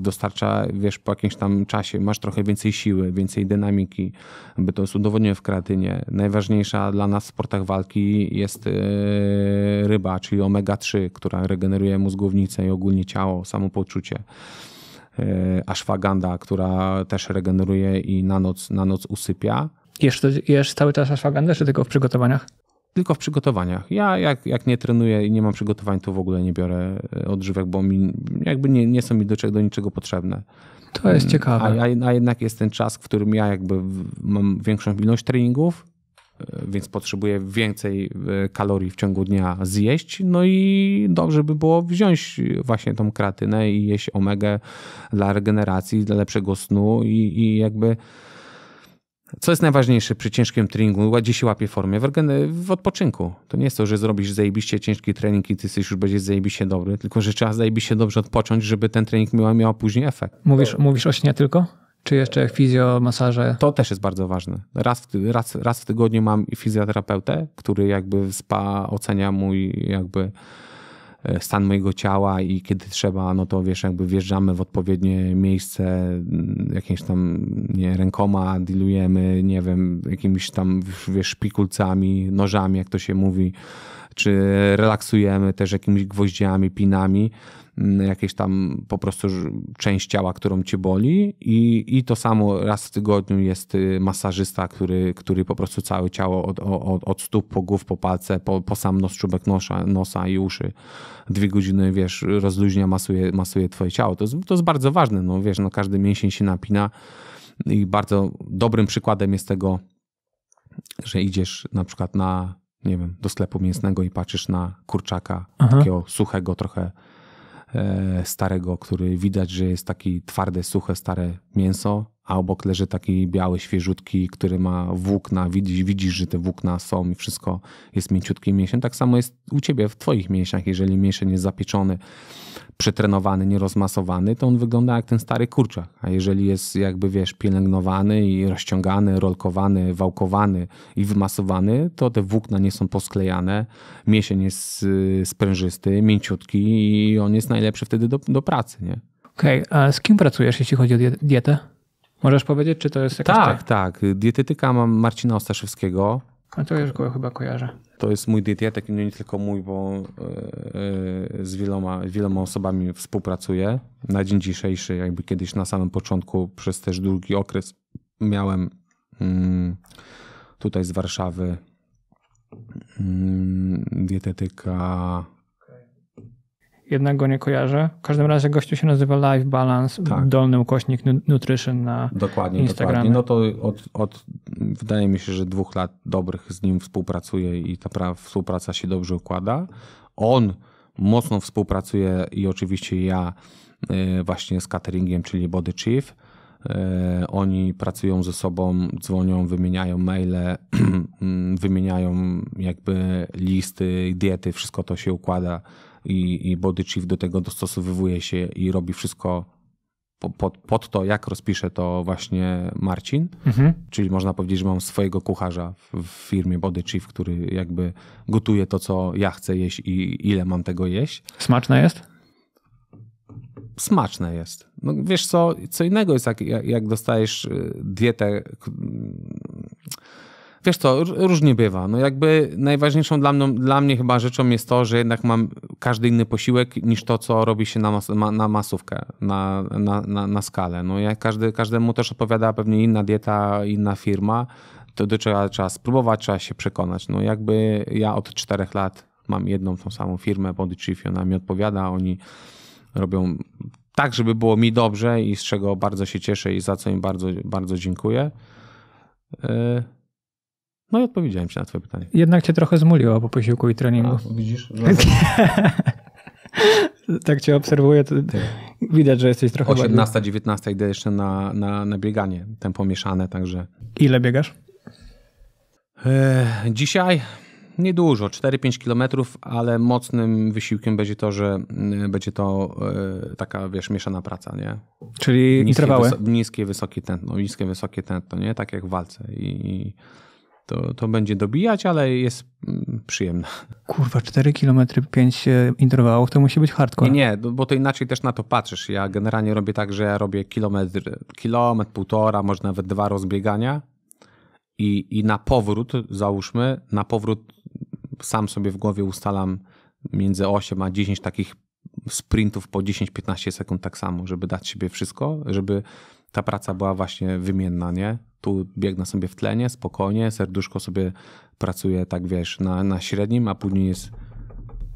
dostarcza, wiesz, po jakimś tam czasie masz trochę więcej siły, więcej dynamiki, by to jest udowodnione w kreatynie. Najważniejsza dla nas w sportach walki jest e, ryba, czyli omega-3, która regeneruje mózgownicę i ogólnie ciało, samopoczucie e, ashwaganda, która też regeneruje i na noc, na noc usypia. Jesz, jesz cały czas ashwagandę, czy tylko w przygotowaniach? tylko w przygotowaniach. Ja jak, jak nie trenuję i nie mam przygotowań, to w ogóle nie biorę e, odżywek, bo mi, jakby nie, nie są mi do, do niczego potrzebne. To jest mm, ciekawe. A, a, jednak jest ten czas, w którym ja jakby mam większą ilość treningów, e, więc potrzebuję więcej e, kalorii w ciągu dnia zjeść. No i dobrze by było wziąć właśnie tą kreatynę i jeść omegę dla regeneracji, dla lepszego snu i, i jakby co jest najważniejsze przy ciężkim treningu? Gdzie się łapie formę? W, odpoczynku. To nie jest to, że zrobisz zajebiście ciężki trening i ty jesteś już będziesz zajebiście dobry, tylko że trzeba zajebiście dobrze odpocząć, żeby ten trening miał, miał później efekt. Mówisz, to... mówisz o śnie tylko? Czy jeszcze fizjo, masaże? To też jest bardzo ważne. Raz w, raz, raz w tygodniu mam fizjoterapeutę, który jakby spa ocenia mój jakby E, stan mojego ciała i kiedy trzeba, no to wiesz, jakby wjeżdżamy w odpowiednie miejsce, mm, jakimś tam nie, rękoma dilujemy, nie wiem, jakimiś tam wiesz, szpikulcami, nożami, jak to się mówi, czy relaksujemy też jakimiś gwoździami, pinami. Mm, jakiejś tam po prostu część ciała, którą cię boli i, i to samo raz w tygodniu jest y, masażysta, który, który po prostu całe ciało od, od, od stóp po głów, po palce, po, po sam nos, czubek nosa, nosa i uszy dwie godziny, wiesz, rozluźnia, masuje, masuje twoje ciało. To jest, to jest bardzo ważne, no wiesz, no każdy mięsień się napina i bardzo dobrym przykładem jest tego, że idziesz na przykład na, nie wiem, do sklepu mięsnego i patrzysz na kurczaka Aha. takiego suchego trochę, E, starego, który widać, że jest taki twarde, suche, stare mięso, a obok leży taki biały, świeżutki, który ma włókna, widzisz, widzisz, że te włókna są i wszystko jest mięciutkie mięsień. Tak samo jest u ciebie w twoich mięśniach, jeżeli mięsień jest zapieczony, przetrenowany, nierozmasowany, to on wygląda jak ten stary kurczak, a jeżeli jest jakby, wiesz, pielęgnowany i rozciągany, rolkowany, wałkowany i wymasowany, to te włókna nie są posklejane, mięsień jest y, sprężysty, mięciutki i on jest najlepszy wtedy do, do pracy, nie? Okej, okay, a z kim pracujesz, jeśli chodzi o dietę? Możesz powiedzieć, czy to jest jakaś... Tak, tak. tak. Dietetyka mam Marcina Ostaszewskiego. A to już go chyba kojarzę. To jest mój dietetyk, nie tylko mój, bo e, e, z wieloma, wieloma osobami współpracuję. Na dzień dzisiejszy, jakby kiedyś na samym początku, przez też długi okres miałem mm, tutaj z Warszawy mm, dietetyka jednego nie kojarzę. W każdym razie gościu się nazywa Life Balance, tak. dolny ukośnik Nutrition na dokładnie, Instagramie. Dokładnie, no to od, od, wydaje mi się, że dwóch lat dobrych z nim współpracuję i ta współpraca się dobrze układa. On mocno współpracuje i oczywiście ja e, właśnie z cateringiem, czyli Body Chief. E, oni pracują ze sobą, dzwonią, wymieniają maile, mm, wymieniają jakby listy, diety, wszystko to się układa i, i Body Chief do tego dostosowywuje się i robi wszystko pod, pod to, jak rozpisze to właśnie Marcin. Mhm. Czyli można powiedzieć, że mam swojego kucharza w, firmie Body Chief, który jakby gotuje to, co ja chcę jeść i ile mam tego jeść. Smaczne jest? smaczne jest. No, wiesz co, co innego jest, jak, jak dostajesz y, dietę, Wiesz co, różnie bywa. No jakby najważniejszą dla, mnie dla mnie chyba rzeczą jest to, że jednak mam każdy inny posiłek niż to, co robi się na, mas na masówkę, na, na, na, na skalę. No jak każdy, każdemu też odpowiada pewnie inna dieta, inna firma. To do czego trzeba spróbować, trzeba się przekonać. No jakby ja od czterech lat mam jedną tą samą firmę, Body Chief, ona mi odpowiada, oni robią tak, żeby było mi dobrze i z czego bardzo się cieszę i za co im bardzo, bardzo dziękuję. Y, no i odpowiedziałem ci na twoje pytanie. Jednak cię trochę zmuliło po posiłku i treningu. A, widzisz? tak cię obserwuję, to Ty. Tak. widać, że jesteś trochę... 18, 19 idę jeszcze na, na, na bieganie, tempo mieszane, także... Ile biegasz? Eee, dzisiaj niedużo, 4-5 kilometrów, ale mocnym wysiłkiem będzie to, że mm, będzie to e, taka, wiesz, mieszana praca, nie? Czyli niskie, interwały? Wyso niskie, wysokie tętno, niskie, wysokie tętno, nie? Tak jak w walce i, i to, to będzie dobijać, ale jest mm, przyjemna. Kurwa, 4 km 5 interwałów to musi być hardcore. Nie, nie, bo to inaczej też na to patrzysz. Ja generalnie robię tak, że ja robię kilometr, kilometr półtora, może nawet dwa rozbiegania i, i na powrót, załóżmy, na powrót sam sobie w głowie ustalam między 8 a 10 takich sprintów po 10-15 sekund tak samo, żeby dać siebie wszystko, żeby ta praca była właśnie wymienna, nie? tu biegnę sobie w tlenie, spokojnie, serduszko sobie pracuje, tak wiesz, na, na średnim, a później jest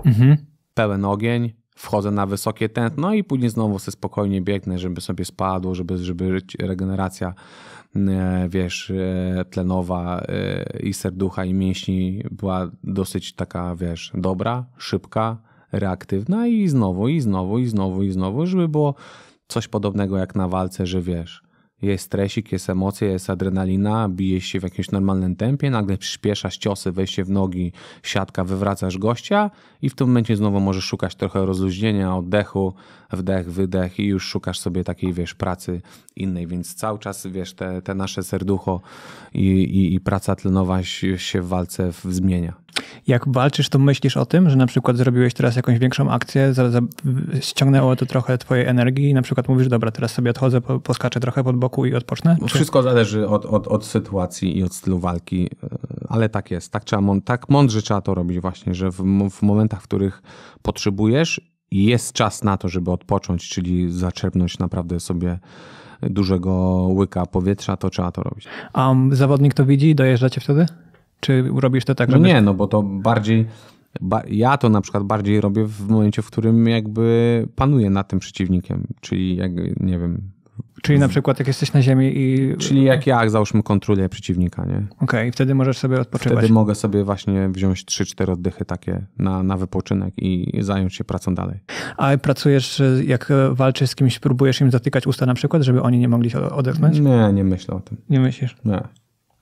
mhm. pełen ogień, wchodzę na wysokie tętno i później znowu sobie spokojnie biegnę, żeby sobie spadło, żeby, żeby regeneracja e, wiesz, e, tlenowa e, i serducha i mięśni była dosyć taka, wiesz, dobra, szybka, reaktywna i znowu, i znowu, i znowu, i znowu, żeby było coś podobnego jak na walce, że wiesz, jest stresik, jest emocje, jest adrenalina, bijesz się w jakimś normalnym tempie, nagle przyspieszasz ciosy, wejście w nogi, siatka, wywracasz gościa i w tym momencie znowu możesz szukać trochę rozluźnienia, oddechu, wdech, wydech i już szukasz sobie takiej, wiesz, pracy innej, więc cały czas, wiesz, te, te nasze serducho i, i, i praca tlenowa się w walce w, zmienia. Jak walczysz, to myślisz o tym, że na przykład zrobiłeś teraz jakąś większą akcję, za, za, ściągnęło to trochę twojej energii i na przykład mówisz, dobra, teraz sobie odchodzę, po, poskaczę trochę pod boku i odpocznę? Czy... Wszystko zależy od, od, od sytuacji i od stylu walki, e, ale tak jest. Tak, trzeba, tak mądrze trzeba to robić właśnie, że w, w momentach, w których potrzebujesz jest czas na to, żeby odpocząć, czyli zaczerpnąć naprawdę sobie dużego łyka powietrza, to trzeba to robić. A um, zawodnik to widzi i dojeżdżacie wtedy? Czy robisz to tak, no żeby... No nie, no bo to bardziej... ja to na przykład bardziej robię w momencie, w którym jakby panuję nad tym przeciwnikiem, czyli jak, nie wiem, Czyli na przykład jak jesteś na ziemi i... Czyli jak ja załóżmy kontroluję przeciwnika, nie? Okej, okay, wtedy możesz sobie odpoczywać. Wtedy mogę sobie właśnie wziąć 3-4 oddechy takie na, na wypoczynek i zająć się pracą dalej. A pracujesz, jak walczysz z kimś, próbujesz im zatykać usta na przykład, żeby oni nie mogli się odetchnąć? Nie, nie myślę o tym. Nie myślisz? Nie.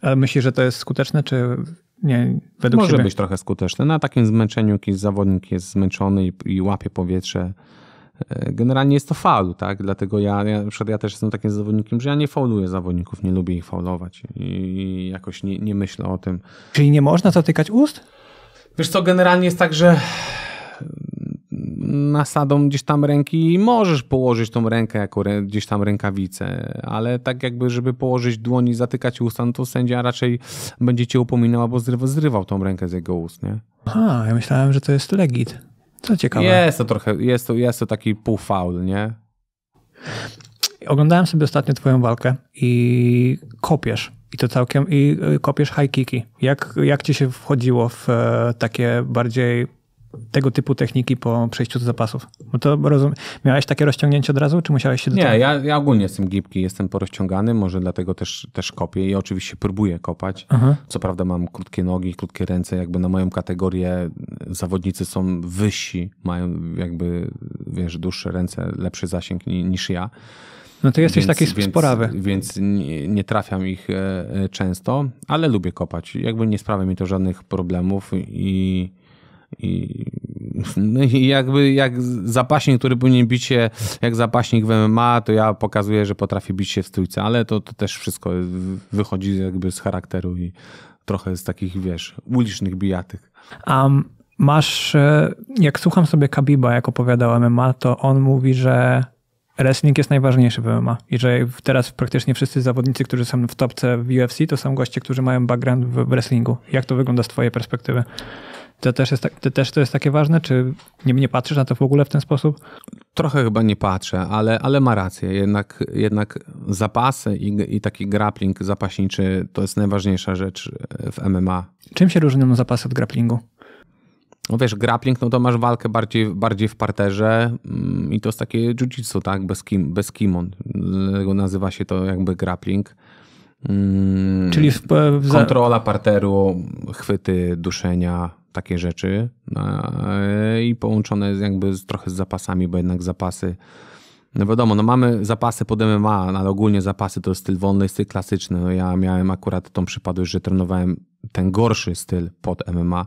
A myślisz, że to jest skuteczne, czy nie, według Może siebie? być trochę skuteczne. Na takim zmęczeniu jakiś zawodnik jest zmęczony i, i łapie powietrze E, generalnie jest to faul, tak? Dlatego ja, ja, ja też jestem takim zawodnikiem, że ja nie fauluję zawodników, nie lubię ich faulować i jakoś nie, nie myślę o tym. Czyli nie można zatykać ust? Wiesz co, generalnie jest tak, że nasadą gdzieś tam ręki możesz położyć tą rękę jako gdzieś tam rękawicę, ale tak jakby, żeby położyć dłoń i zatykać usta, no to sędzia raczej będzie cię upominał albo zrywał, zrywał tą rękę z jego ust, nie? Aha, ja myślałem, że to jest legit. Co ciekawe. Jest to trochę, jest to, jest to taki półfaul, nie? Oglądałem sobie ostatnio twoją walkę i kopiesz. I to całkiem, i y, kopiesz high kicki. Jak, jak ci się wchodziło w e, takie bardziej tego typu techniki po przejściu do zapasów? No to rozum... Miałeś takie rozciągnięcie od razu, czy musiałeś się do Nie, ja, ja, ogólnie jestem gibki, jestem porozciągany, może dlatego też, też kopię i oczywiście próbuję kopać. Aha. Co prawda mam krótkie nogi, krótkie ręce, jakby na moją kategorię zawodnicy są wyżsi, mają jakby, wiesz, dłuższe ręce, lepszy zasięg ni, niż ja. No to jesteś więc, taki więc, sporawy. Więc nie, nie trafiam ich e, e, często, ale lubię kopać. Jakby nie sprawia mi to żadnych problemów i i, no i jakby jak zapaśnik, który powinien bić się jak zapaśnik w MMA, to ja pokazuję, że potrafię bić się w stójce, ale to, to też wszystko wychodzi jakby z charakteru i trochę z takich, wiesz, ulicznych bijatyk. Um, masz, e, jak słucham sobie Kabiba, jak opowiadał MMA, to on mówi, że wrestling jest najważniejszy w MMA i że teraz praktycznie wszyscy zawodnicy, którzy są w topce w UFC, to są goście, którzy mają background w wrestlingu. Jak to wygląda z twojej perspektywy? To też, jest, to też to jest takie ważne? Czy nie, nie patrzysz na to w ogóle w ten sposób? Trochę chyba nie patrzę, ale, ale ma rację. Jednak, jednak zapasy i, i taki grappling zapaśniczy to jest najważniejsza rzecz e, w MMA. Czym się różnią zapasy od grapplingu? No wiesz, grappling, no to masz walkę bardziej, bardziej w parterze mm, i to jest takie jiu-jitsu, tak? Bez, kim, bez kimon. Nazywa się to jakby grappling. Mm, Czyli w, w, kontrola parteru, chwyty, duszenia, takie rzeczy no, e, i połączone jakby z, trochę z zapasami, bo jednak zapasy no wiadomo, no mamy zapasy pod MMA, no ale ogólnie zapasy to styl wolny styl klasyczny. No ja miałem akurat tą przypadłość, że trenowałem ten gorszy styl pod MMA,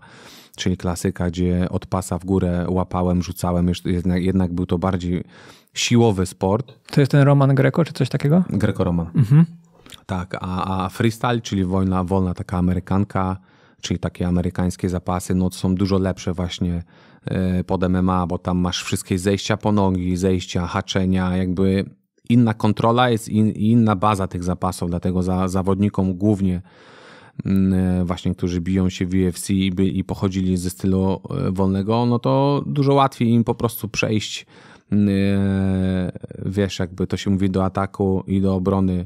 czyli klasyka, gdzie od pasa w górę łapałem, rzucałem, jednak, jednak był to bardziej siłowy sport. To jest ten Roman Greco czy coś takiego? Greco-Roman. Mhm. Tak, a, a freestyle, czyli wojna, wolna taka amerykanka, czyli takie amerykańskie zapasy, no to są dużo lepsze właśnie e, pod MMA, bo tam masz wszystkie zejścia po nogi, zejścia, haczenia, jakby inna kontrola jest i in, inna baza tych zapasów, dlatego za zawodnikom głównie mm, e, właśnie, którzy biją się w UFC i, by, i pochodzili ze stylu e, wolnego, no to dużo łatwiej im po prostu przejść mm, wiesz, jakby to się mówi do ataku i do obrony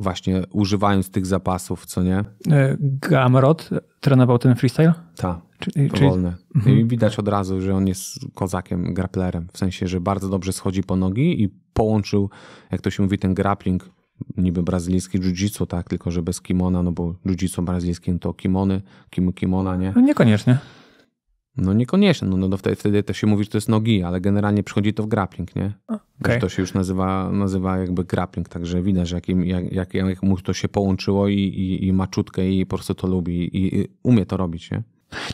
właśnie używając tych zapasów, co nie? E, Gamrod trenował ten freestyle? Tak, czyli, wolny. Czyli... Mhm. I widać od razu, że on jest kozakiem, grapplerem, w sensie, że bardzo dobrze schodzi po nogi i połączył, jak to się mówi, ten grappling niby brazylijski jiu-jitsu, tak? Tylko, że bez kimona, no bo jiu-jitsu brazylijskim to kimony, kim, kimona, nie? No niekoniecznie. No niekoniecznie, no, no wtedy, wtedy też się mówi, że to jest nogi, ale generalnie przychodzi to w grappling, nie? Okay. to się już nazywa, nazywa jakby grappling, także widać, jak, im, jak, jak, jak mu to się połączyło i, i, i maczutkę i po prostu to lubi i, i umie to robić, nie?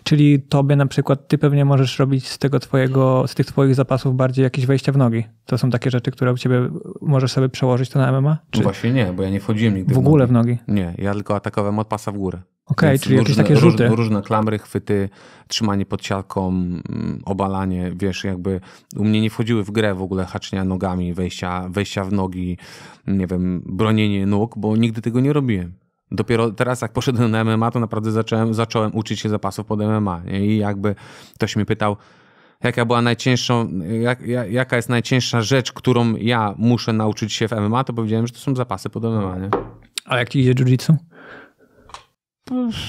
Czyli tobie na przykład, ty pewnie możesz robić z tego twojego, z tych twoich zapasów bardziej jakieś wejścia w nogi. To są takie rzeczy, które u ciebie możesz sobie przełożyć to na MMA? No Czy... Właśnie nie, bo ja nie wchodziłem nigdy w, w ogóle w nogi. Nie, ja tylko atakowałem od pasa w górę. Okej, okay, czyli różne, jakieś takie rzuty. Różne, różne klamry, chwyty, trzymanie pod siatką, mm, obalanie, wiesz, jakby u mnie nie wchodziły w grę w ogóle haczenia nogami, wejścia, wejścia w nogi, nie wiem, bronienie nóg, bo nigdy tego nie robiłem. Dopiero teraz, jak poszedłem na MMA, to naprawdę zacząłem, zacząłem uczyć się zapasów pod MMA. Nie? I jakby ktoś mnie pytał, jaka była najcięższą, jak, jaka jest najcięższa rzecz, którą ja muszę nauczyć się w MMA, to powiedziałem, że to są zapasy pod MMA. Nie? A jak ci idzie jiu-jitsu?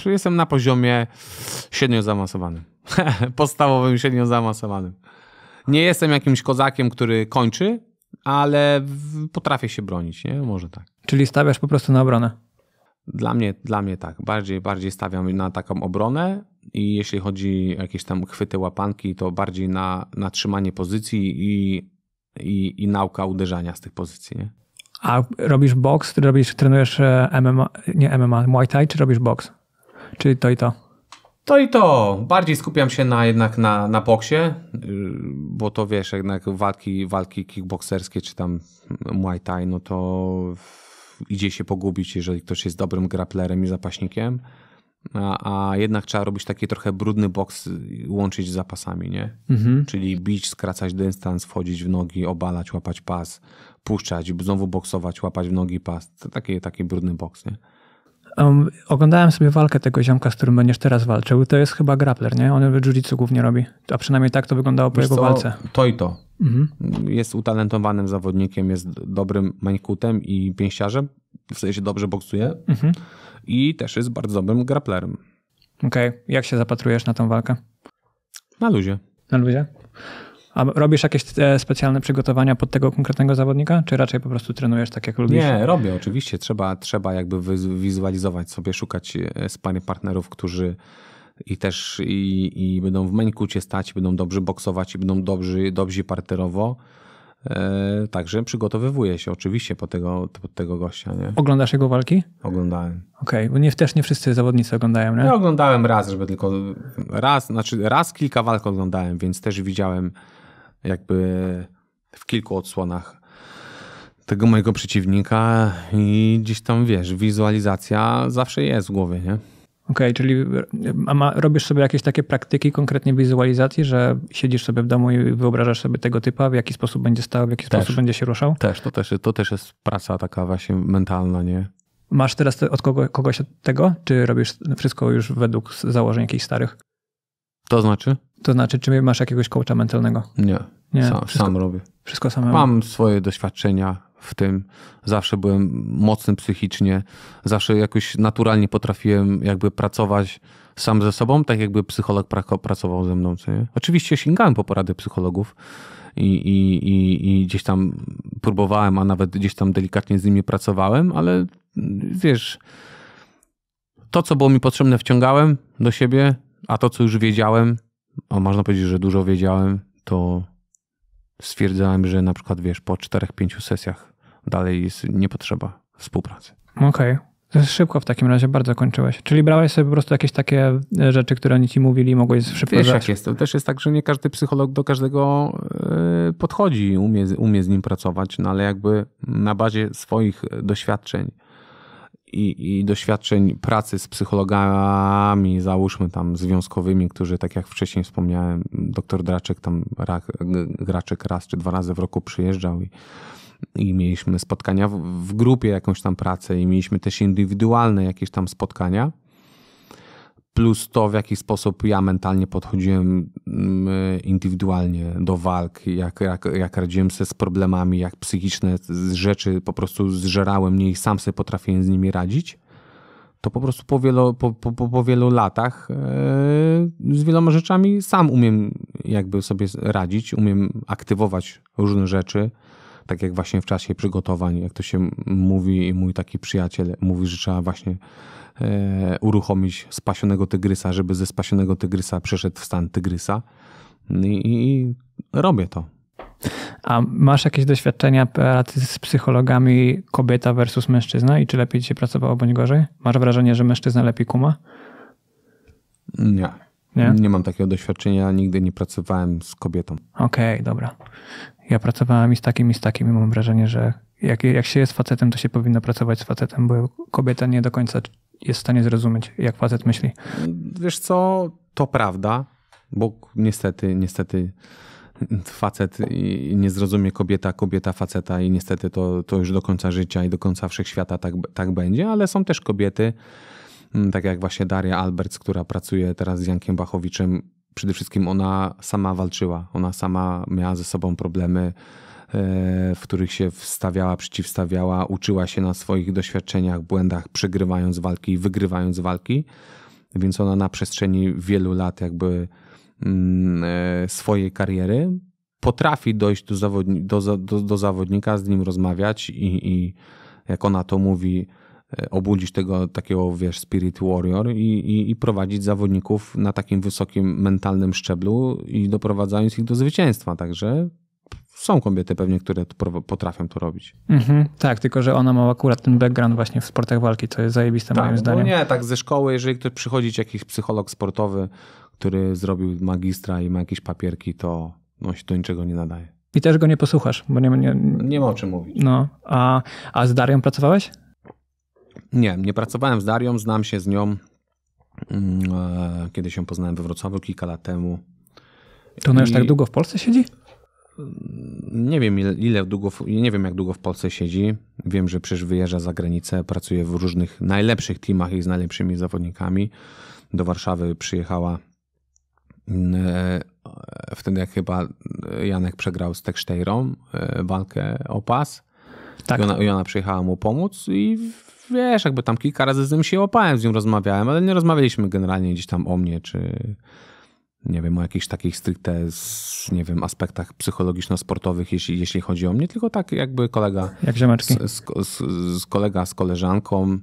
jestem na poziomie średnio zaawansowanym. Podstawowym średnio zaawansowanym. Nie jestem jakimś kozakiem, który kończy, ale potrafię się bronić, nie? Może tak. Czyli stawiasz po prostu na obronę? Dla mnie, dla mnie tak. Bardziej, bardziej stawiam na taką obronę i jeśli chodzi o jakieś tam chwyty, łapanki, to bardziej na, na trzymanie pozycji i, i, i nauka uderzania z tych pozycji. Nie? A robisz boks, czy robisz, trenujesz e, MMA, nie MMA, Muay Thai, czy robisz boks? Czy to i to? To i to. Bardziej skupiam się na, jednak na, na boksie, y, bo to wiesz, jednak walki, walki kickbokserskie czy tam Muay Thai, no to idzie się pogubić, jeżeli ktoś jest dobrym grapplerem i zapaśnikiem. A, a, jednak trzeba robić taki trochę brudny boks, y, łączyć z zapasami, nie? Mhm. Czyli bić, skracać dystans, wchodzić w nogi, obalać, łapać pas, puszczać, znowu boksować, łapać w nogi pas. Taki, taki brudny boks, nie? Um, oglądałem sobie walkę tego ziomka, z którym będziesz teraz walczył. To jest chyba grappler, nie? On w jiu głównie robi. A przynajmniej tak to wyglądało po Wiesz jego co? walce. To i to. Mhm. Jest utalentowanym zawodnikiem, jest dobrym mańkutem i pięściarzem. W sensie dobrze boksuje. Mhm. I też jest bardzo dobrym grapplerem. Okej. Okay. Jak się zapatrujesz na tą walkę? Na luzie. Na luzie? A robisz jakieś e, specjalne przygotowania pod tego konkretnego zawodnika, czy raczej po prostu trenujesz tak, jak lubisz? Nie, robię oczywiście. Trzeba, trzeba jakby wizualizować sobie, szukać e, sparnych partnerów, którzy i też i, i będą w meniku cię stać, będą dobrze boksować i będą dobrzy, dobrzy parterowo. E, także przygotowywuję się oczywiście pod tego, pod tego gościa. Nie? Oglądasz jego walki? Oglądałem. Okej, okay, bo nie, też nie wszyscy zawodnicy oglądają, nie? Ja oglądałem raz, żeby tylko raz, znaczy raz kilka walk oglądałem, więc też widziałem jakby w kilku odsłonach tego mojego przeciwnika i gdzieś tam, wiesz, wizualizacja zawsze jest w głowie, nie? Okej, okay, czyli ma, robisz sobie jakieś takie praktyki konkretnie wizualizacji, że siedzisz sobie w domu i wyobrażasz sobie tego typa, w jaki sposób będzie stał, w jaki też, sposób będzie się ruszał? Też, to też, to też jest praca taka właśnie mentalna, nie? Masz teraz od kogo, kogoś od tego, czy robisz wszystko już według założeń jakichś starych? To znaczy? To znaczy, czy masz jakiegoś coacha mentalnego? Nie. Nie, sam, wszystko, sam robię. Wszystko samemu. Mam swoje doświadczenia w tym. Zawsze byłem mocny psychicznie. Zawsze jakoś naturalnie potrafiłem jakby pracować sam ze sobą, tak jakby psycholog pracował ze mną. Co nie? Oczywiście sięgałem po porady psychologów i, i, i, i gdzieś tam próbowałem, a nawet gdzieś tam delikatnie z nimi pracowałem, ale mm, wiesz, to co było mi potrzebne wciągałem do siebie, a to, co już wiedziałem, a można powiedzieć, że dużo wiedziałem, to stwierdzałem, że na przykład, wiesz, po 4-5 sesjach dalej jest, nie potrzeba współpracy. Okej. Okay. Szybko w takim razie bardzo kończyłeś. Czyli brałeś sobie po prostu jakieś takie e, rzeczy, które oni ci mówili, mogłeś szybko Wiesz, jak jest. To też jest tak, że nie każdy psycholog do każdego e, podchodzi i umie, umie z nim pracować, no ale jakby na bazie swoich doświadczeń, i, i doświadczeń pracy z psychologami, załóżmy tam związkowymi, którzy, tak jak wcześniej wspomniałem, doktor Draczek tam ra, Graczek raz czy dwa razy w roku przyjeżdżał i, i mieliśmy spotkania w, w grupie, jakąś tam pracę i mieliśmy też indywidualne jakieś tam spotkania plus to, w jaki sposób ja mentalnie podchodziłem mm, e, indywidualnie do walk, jak, jak, jak radziłem sobie z problemami, jak psychiczne rzeczy po prostu zżerałem mnie i sam sobie potrafiłem z nimi radzić, to po prostu po wielu, po, po, po wielu latach yy, z wieloma rzeczami sam umiem jakby sobie radzić, umiem aktywować różne rzeczy, tak jak właśnie w czasie przygotowań, jak to się mówi i mój taki przyjaciel mówi, że trzeba właśnie E, uruchomić spasionego tygrysa, żeby ze spasionego tygrysa przeszedł w stan tygrysa. No I, i robię to. A masz jakieś doświadczenia pracy z psychologami kobieta versus mężczyzna i czy lepiej ci się pracowało bądź gorzej? Masz wrażenie, że mężczyzna lepiej kuma? Nie. Nie? Nie mam takiego doświadczenia, nigdy nie pracowałem z kobietą. Okej, okay, dobra. Ja pracowałem i z takim, i z takim i mam wrażenie, że jak, jak się jest facetem, to się powinno pracować z facetem, bo kobieta nie do końca jest w stanie zrozumieć, jak facet myśli. Wiesz co, to prawda, bo niestety, niestety facet nie zrozumie kobieta, kobieta faceta i niestety to, to już do końca życia i do końca wszechświata tak, tak będzie, ale są też kobiety, mm, tak jak właśnie Daria Alberts, która pracuje teraz z Jankiem Bachowiczem, przede wszystkim ona sama walczyła, ona sama miała ze sobą problemy, E, w których się wstawiała, przeciwstawiała, uczyła się na swoich doświadczeniach, błędach, przegrywając walki i wygrywając walki. Więc ona na przestrzeni wielu lat jakby mm, e, swojej kariery potrafi dojść do, zawodni do, do, do zawodnika, z nim rozmawiać i, i, jak ona to mówi, e, obudzić tego takiego, wiesz, spirit warrior i, i, i prowadzić zawodników na takim wysokim mentalnym szczeblu i doprowadzając ich do zwycięstwa. Także są kobiety pewnie, które potrafią to robić. Mhm, tak, tylko że ona ma akurat ten background właśnie w sportach walki, co jest zajebiste tak, moim no zdaniem. No nie, tak ze szkoły, jeżeli ktoś przychodzi jakiś psycholog sportowy, który zrobił magistra i ma jakieś papierki, to on no, się do niczego nie nadaje. I też go nie posłuchasz, bo nie ma... Nie, nie ma o czym mówić. No, a, a z Darią pracowałeś? Nie, nie pracowałem z Darią, znam się z nią. Mm, e, Kiedy się poznałem we Wrocławiu kilka lat temu. To ona I... już tak długo w Polsce siedzi? nie wiem ile, ile długo, nie wiem jak długo w Polsce siedzi. Wiem, że przecież wyjeżdża za granicę, pracuje w różnych najlepszych teamach i z najlepszymi zawodnikami. Do Warszawy przyjechała mm, e, wtedy jak chyba e, Janek przegrał z Tekstejrą e, walkę o pas. Tak. I ona, i ona przyjechała mu pomóc i wiesz, jakby tam kilka razy z nim się opałem, z nim rozmawiałem, ale nie rozmawialiśmy generalnie gdzieś tam o mnie, czy nie wiem, o jakichś takich stricte, nie wiem, aspektach psychologiczno-sportowych, jeśli, jeśli chodzi o mnie, tylko tak jakby kolega. Jak Z, z, z, kolega z koleżanką,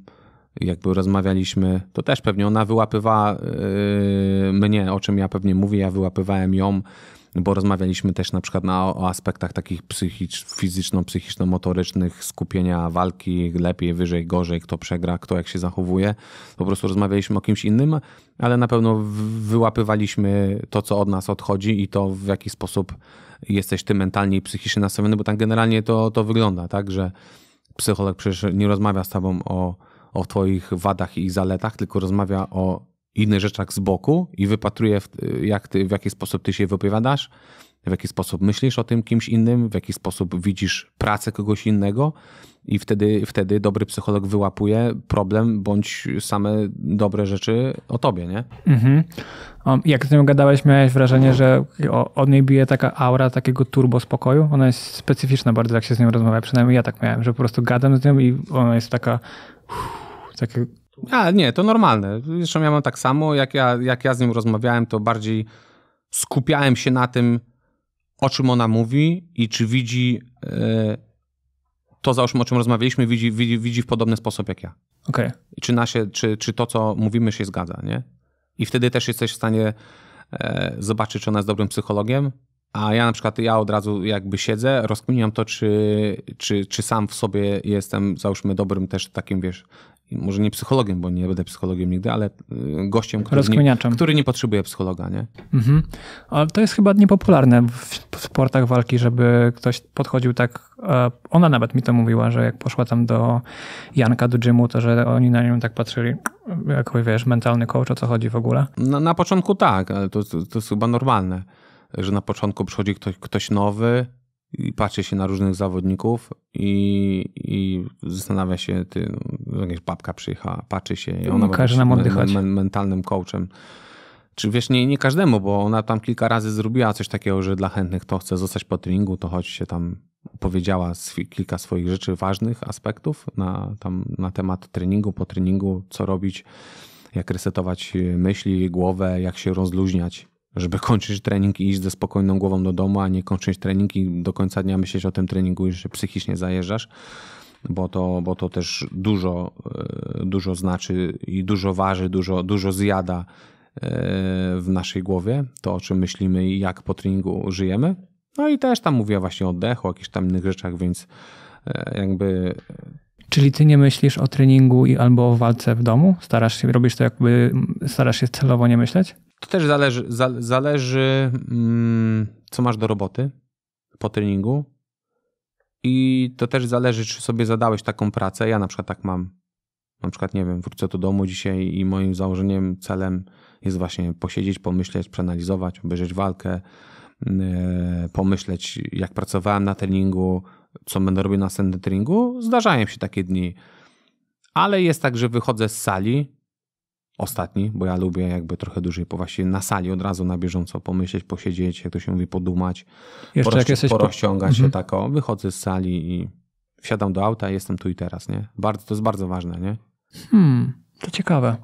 jakby rozmawialiśmy, to też pewnie ona wyłapywała yy, mnie, o czym ja pewnie mówię, ja wyłapywałem ją bo rozmawialiśmy też na przykład na, o aspektach takich psychicz, fizyczno-psychiczno-motorycznych, skupienia walki, lepiej, wyżej, gorzej, kto przegra, kto jak się zachowuje. Po prostu rozmawialiśmy o kimś innym, ale na pewno wyłapywaliśmy to, co od nas odchodzi i to w jaki sposób jesteś ty mentalnie i psychicznie nastawiony, bo tak generalnie to, to wygląda, tak, że psycholog przecież nie rozmawia z tobą o, o twoich wadach i zaletach, tylko rozmawia o innych rzeczach z boku i wypatruję, jak ty, w jaki sposób ty się wypowiadasz, w jaki sposób myślisz o tym kimś innym, w jaki sposób widzisz pracę kogoś innego i wtedy, wtedy dobry psycholog wyłapuje problem bądź same dobre rzeczy o tobie, nie? Mhm. Jak z nią gadałeś, miałeś wrażenie, że od niej bije taka aura takiego turbo spokoju? Ona jest specyficzna bardzo, jak się z nią rozmawia, przynajmniej ja tak miałem, że po prostu gadam z nią i ona jest taka... Uff, takie a, nie, to normalne. Zresztą ja mam tak samo, jak ja, jak ja z nim rozmawiałem, to bardziej skupiałem się na tym, o czym ona mówi i czy widzi e, to, załóżmy, o czym rozmawialiśmy, widzi, widzi, widzi w podobny sposób jak ja. Okay. Czy, nasie, czy, czy to, co mówimy, się zgadza, nie? I wtedy też jesteś w stanie e, zobaczyć, czy ona jest dobrym psychologiem, a ja na przykład, ja od razu jakby siedzę, rozkminiam to, czy, czy, czy sam w sobie jestem, załóżmy, dobrym też takim, wiesz, może nie psychologiem, bo nie będę psychologiem nigdy, ale y, gościem, który, nie, który nie, potrzebuje psychologa, nie? Mhm. Ale to jest chyba niepopularne w sportach walki, żeby ktoś podchodził tak, e, ona nawet mi to mówiła, że jak poszła tam do Janka, do gymu, to że oni na nią tak patrzyli, jak wiesz, mentalny coach, o co chodzi w ogóle? na początku tak, ale to, to, to jest chyba normalne, że na początku przychodzi ktoś, ktoś nowy, i patrzy się na różnych zawodników i, i zastanawia się, ty, no, jakaś babka przyjechała, patrzy się i no, ona każe nam oddychać. Men, men, mentalnym coachem. Czy wiesz, nie, nie każdemu, bo ona tam kilka razy zrobiła coś takiego, że dla chętnych to chce zostać po treningu, to choć się tam powiedziała swi, kilka swoich rzeczy, ważnych aspektów na, tam, na temat treningu, po treningu, co robić, jak resetować e, myśli, głowę, jak się rozluźniać żeby kończyć trening i iść ze spokojną głową do domu, a nie kończyć trening i do końca dnia myśleć o tym treningu i że psychicznie zajeżdżasz, bo to, bo to też dużo, e, dużo znaczy i dużo waży, dużo, dużo zjada e, w naszej głowie, to o czym myślimy i jak po treningu żyjemy. No i też tam mówiła właśnie o oddechu, o jakichś tam innych rzeczach, więc e, jakby Czyli ty nie myślisz o treningu i albo o walce w domu? Starasz się, robisz to jakby, starasz się celowo nie myśleć? To też zależy, zależy mm, co masz do roboty po treningu i to też zależy, czy sobie zadałeś taką pracę. Ja na przykład tak mam. Na przykład, nie wiem, wrócę do domu dzisiaj i moim założeniem, celem jest właśnie posiedzieć, pomyśleć, przeanalizować, obejrzeć walkę, mm, e, pomyśleć, jak pracowałem na treningu, co będę robił na następnym treningu. Zdarzają się takie dni. Ale jest tak, że wychodzę z sali ostatni, bo ja lubię jakby trochę dłużej po właśnie na sali od razu na bieżąco pomyśleć, posiedzieć, jak to się mówi, podumać, Jeszcze porości, jak jesteś porozciągać po... się mhm. tak, o, wychodzę z sali i wsiadam do auta i jestem tu i teraz, nie? Bardzo, to jest bardzo ważne, nie? Hmm, to ciekawe.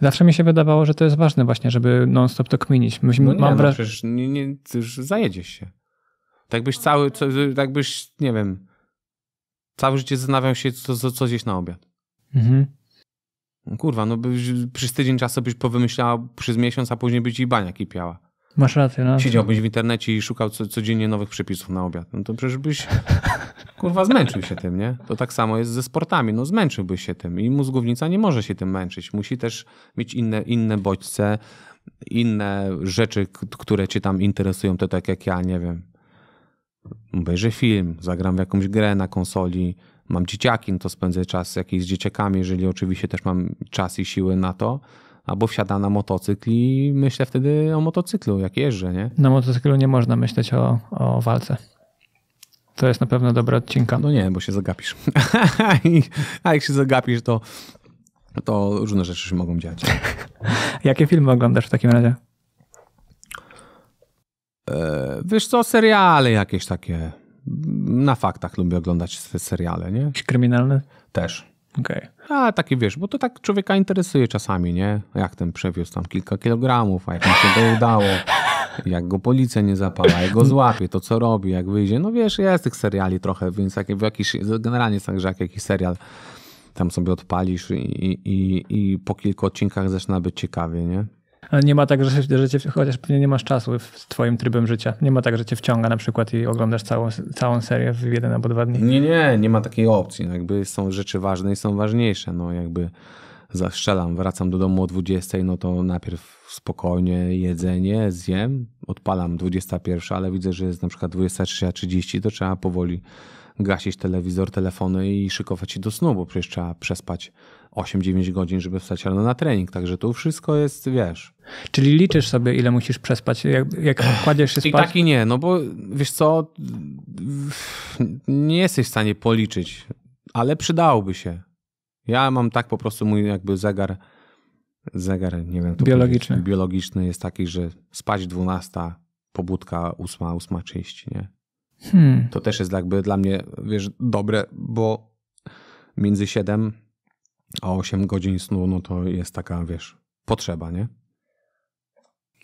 Zawsze mi się wydawało, że to jest ważne właśnie, żeby non-stop to kminić. Myśmy, no nie, mam no, przecież nie, nie, już zajedziesz się. Tak byś cały, co, tak byś, nie wiem, całe życie zastanawiał się, co, co, co gdzieś na obiad. Mhm. Kurwa, no byś przez tydzień czasu byś powymyślała przez miesiąc, a później byś i bania kipiała. Masz rację, no. Siedziałbyś w internecie i szukał co, codziennie nowych przepisów na obiad. No to przecież byś, kurwa, zmęczył się tym, nie? To tak samo jest ze sportami. No zmęczyłbyś się tym i mózgownica nie może się tym męczyć. Musi też mieć inne, inne bodźce, inne rzeczy, które cię tam interesują. To tak jak ja, nie wiem, obejrzę film, zagram w jakąś grę na konsoli, mam dzieciaki, no to spędzę czas jakiś z dzieciakami, jeżeli oczywiście też mam czas i siły na to. Albo wsiada na motocykl i myślę wtedy o motocyklu, jak jeżdżę, nie? Na motocyklu nie można myśleć o, o walce. To jest na pewno dobra odcinka. No nie, bo się zagapisz. A jak się zagapisz, to, to różne rzeczy się mogą dziać. Jakie filmy oglądasz w takim razie? E, wiesz co, seriale jakieś takie na faktach lubię oglądać seriale, nie? Kryminalne? Też. Okej. Okay. A taki, wiesz, bo to tak człowieka interesuje czasami, nie? Jak ten przewiózł tam kilka kilogramów, a jak mu się go udało, jak go policja nie zapala, jak go złapie, to co robi, jak wyjdzie. No wiesz, jest tych seriali trochę, więc jak, jakiś, generalnie jest tak, że jak jakiś serial tam sobie odpalisz i, i, i po kilku odcinkach zaczyna być ciekawie, nie? nie ma tak, że, że cię, chociaż pewnie nie masz czasu z twoim trybem życia. Nie ma tak, że cię wciąga na przykład i oglądasz całą, całą serię w jeden albo dwa dni. Nie, nie, nie ma takiej opcji. No, jakby są rzeczy ważne i są ważniejsze. No jakby zastrzelam, wracam do domu o 20, no to najpierw spokojnie jedzenie zjem, odpalam 21, ale widzę, że jest na przykład 23.30, to trzeba powoli gasić telewizor, telefony i szykować się do snu, bo przecież trzeba przespać 8-9 godzin, żeby wstać rano na trening. Także tu wszystko jest, wiesz. Czyli liczysz sobie, ile musisz przespać, jak, jak kładziesz się spać? I tak i nie, no bo wiesz co, nie jesteś w stanie policzyć, ale przydałoby się. Ja mam tak po prostu mój jakby zegar, zegar, nie wiem. Biologiczny. Biologiczny jest taki, że spać 12, pobudka 8, 8.30, nie? Hmm. To też jest jakby dla mnie, wiesz, dobre, bo między 7 a 8 godzin snu, no to jest taka, wiesz, potrzeba, nie?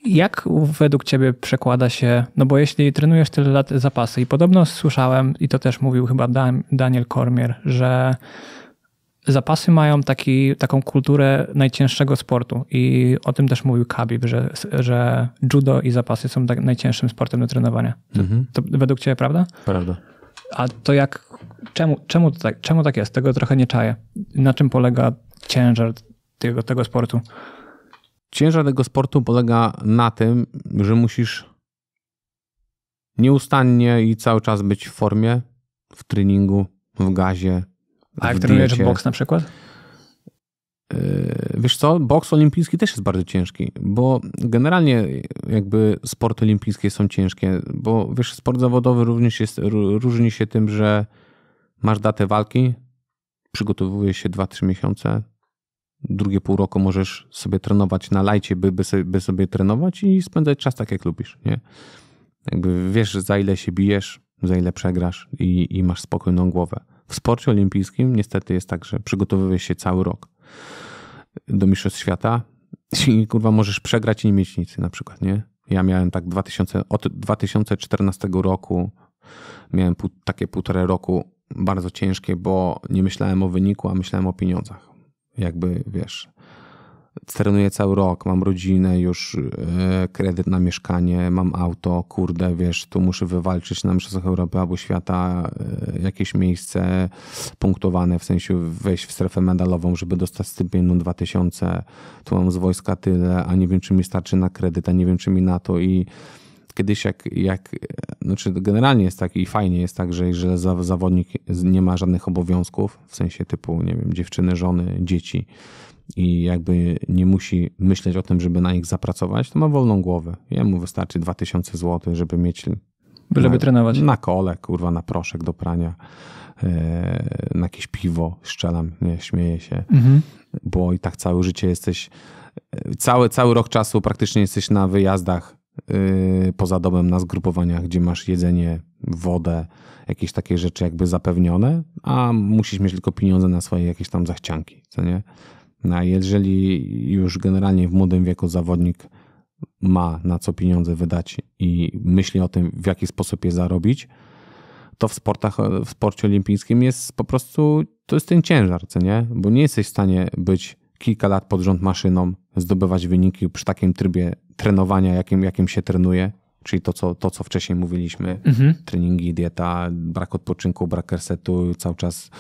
Jak według ciebie przekłada się, no bo jeśli trenujesz tyle lat zapasy i podobno słyszałem, i to też mówił chyba Daniel Kormier, że zapasy mają taki, taką kulturę najcięższego sportu i o tym też mówił Khabib, że, że judo i zapasy są tak najcięższym sportem do trenowania. Mhm. To według ciebie prawda? Prawda. A to jak, czemu, czemu, tak, czemu tak jest? Tego trochę nie czaję. Na czym polega ciężar tego, tego sportu? Ciężar tego sportu polega na tym, że musisz nieustannie i cały czas być w formie, w treningu, w gazie. A jak trenujesz boks na przykład? Yy, wiesz co, boks olimpijski też jest bardzo ciężki, bo generalnie jakby sporty olimpijskie są ciężkie, bo wiesz, sport zawodowy również jest, różni się tym, że masz datę walki, przygotowujesz się 2-3 miesiące, drugie pół roku możesz sobie trenować na lajcie, by, by, sobie, by sobie trenować i spędzać czas tak, jak lubisz, nie? Jakby wiesz, za ile się bijesz, za ile przegrasz i, i masz spokojną głowę. W sporcie olimpijskim niestety jest tak, że przygotowujesz się cały rok do Mistrzostw Świata i kurwa możesz przegrać i nie mieć nic na przykład, nie? Ja miałem tak 2000, od 2014 roku miałem pół, takie półtorej roku bardzo ciężkie, bo nie myślałem o wyniku, a myślałem o pieniądzach. Jakby, wiesz, trenuję cały rok, mam rodzinę, już e, kredyt na mieszkanie, mam auto, kurde, wiesz, tu muszę wywalczyć na Mistrzostwach Europy albo świata e, jakieś miejsce punktowane, w sensie wejść w strefę medalową, żeby dostać stypendium 2000, tu mam z wojska tyle, a nie wiem, czy mi starczy na kredyt, a nie wiem, czy mi na to i kiedyś jak, jak e, znaczy generalnie jest tak i fajnie jest tak, że, że zawodnik nie ma żadnych obowiązków, w sensie typu, nie wiem, dziewczyny, żony, dzieci, i jakby nie musi myśleć o tym, żeby na nich zapracować, to ma wolną głowę. Jemu wystarczy 2000 zł, żeby mieć. Byleby na, trenować. Na kole, kurwa, na proszek do prania, e, na jakieś piwo, szczelam, nie, śmieję się, mhm. bo i tak całe życie jesteś, cały, cały rok czasu praktycznie jesteś na wyjazdach y, poza domem na zgrupowaniach, gdzie masz jedzenie, wodę, jakieś takie rzeczy jakby zapewnione, a musisz mieć tylko pieniądze na swoje jakieś tam zachcianki, co nie? No a jeżeli już generalnie w młodym wieku zawodnik ma na co pieniądze wydać i myśli o tym, w jaki sposób je zarobić, to w sportach, w sporcie olimpijskim jest po prostu, to jest ten ciężar, co nie? Bo nie jesteś w stanie być kilka lat pod rząd maszyną, zdobywać wyniki przy takim trybie trenowania, jakim, jakim się trenuje, czyli to, co, to, co wcześniej mówiliśmy, mhm. treningi, dieta, brak odpoczynku, brak resetu, cały czas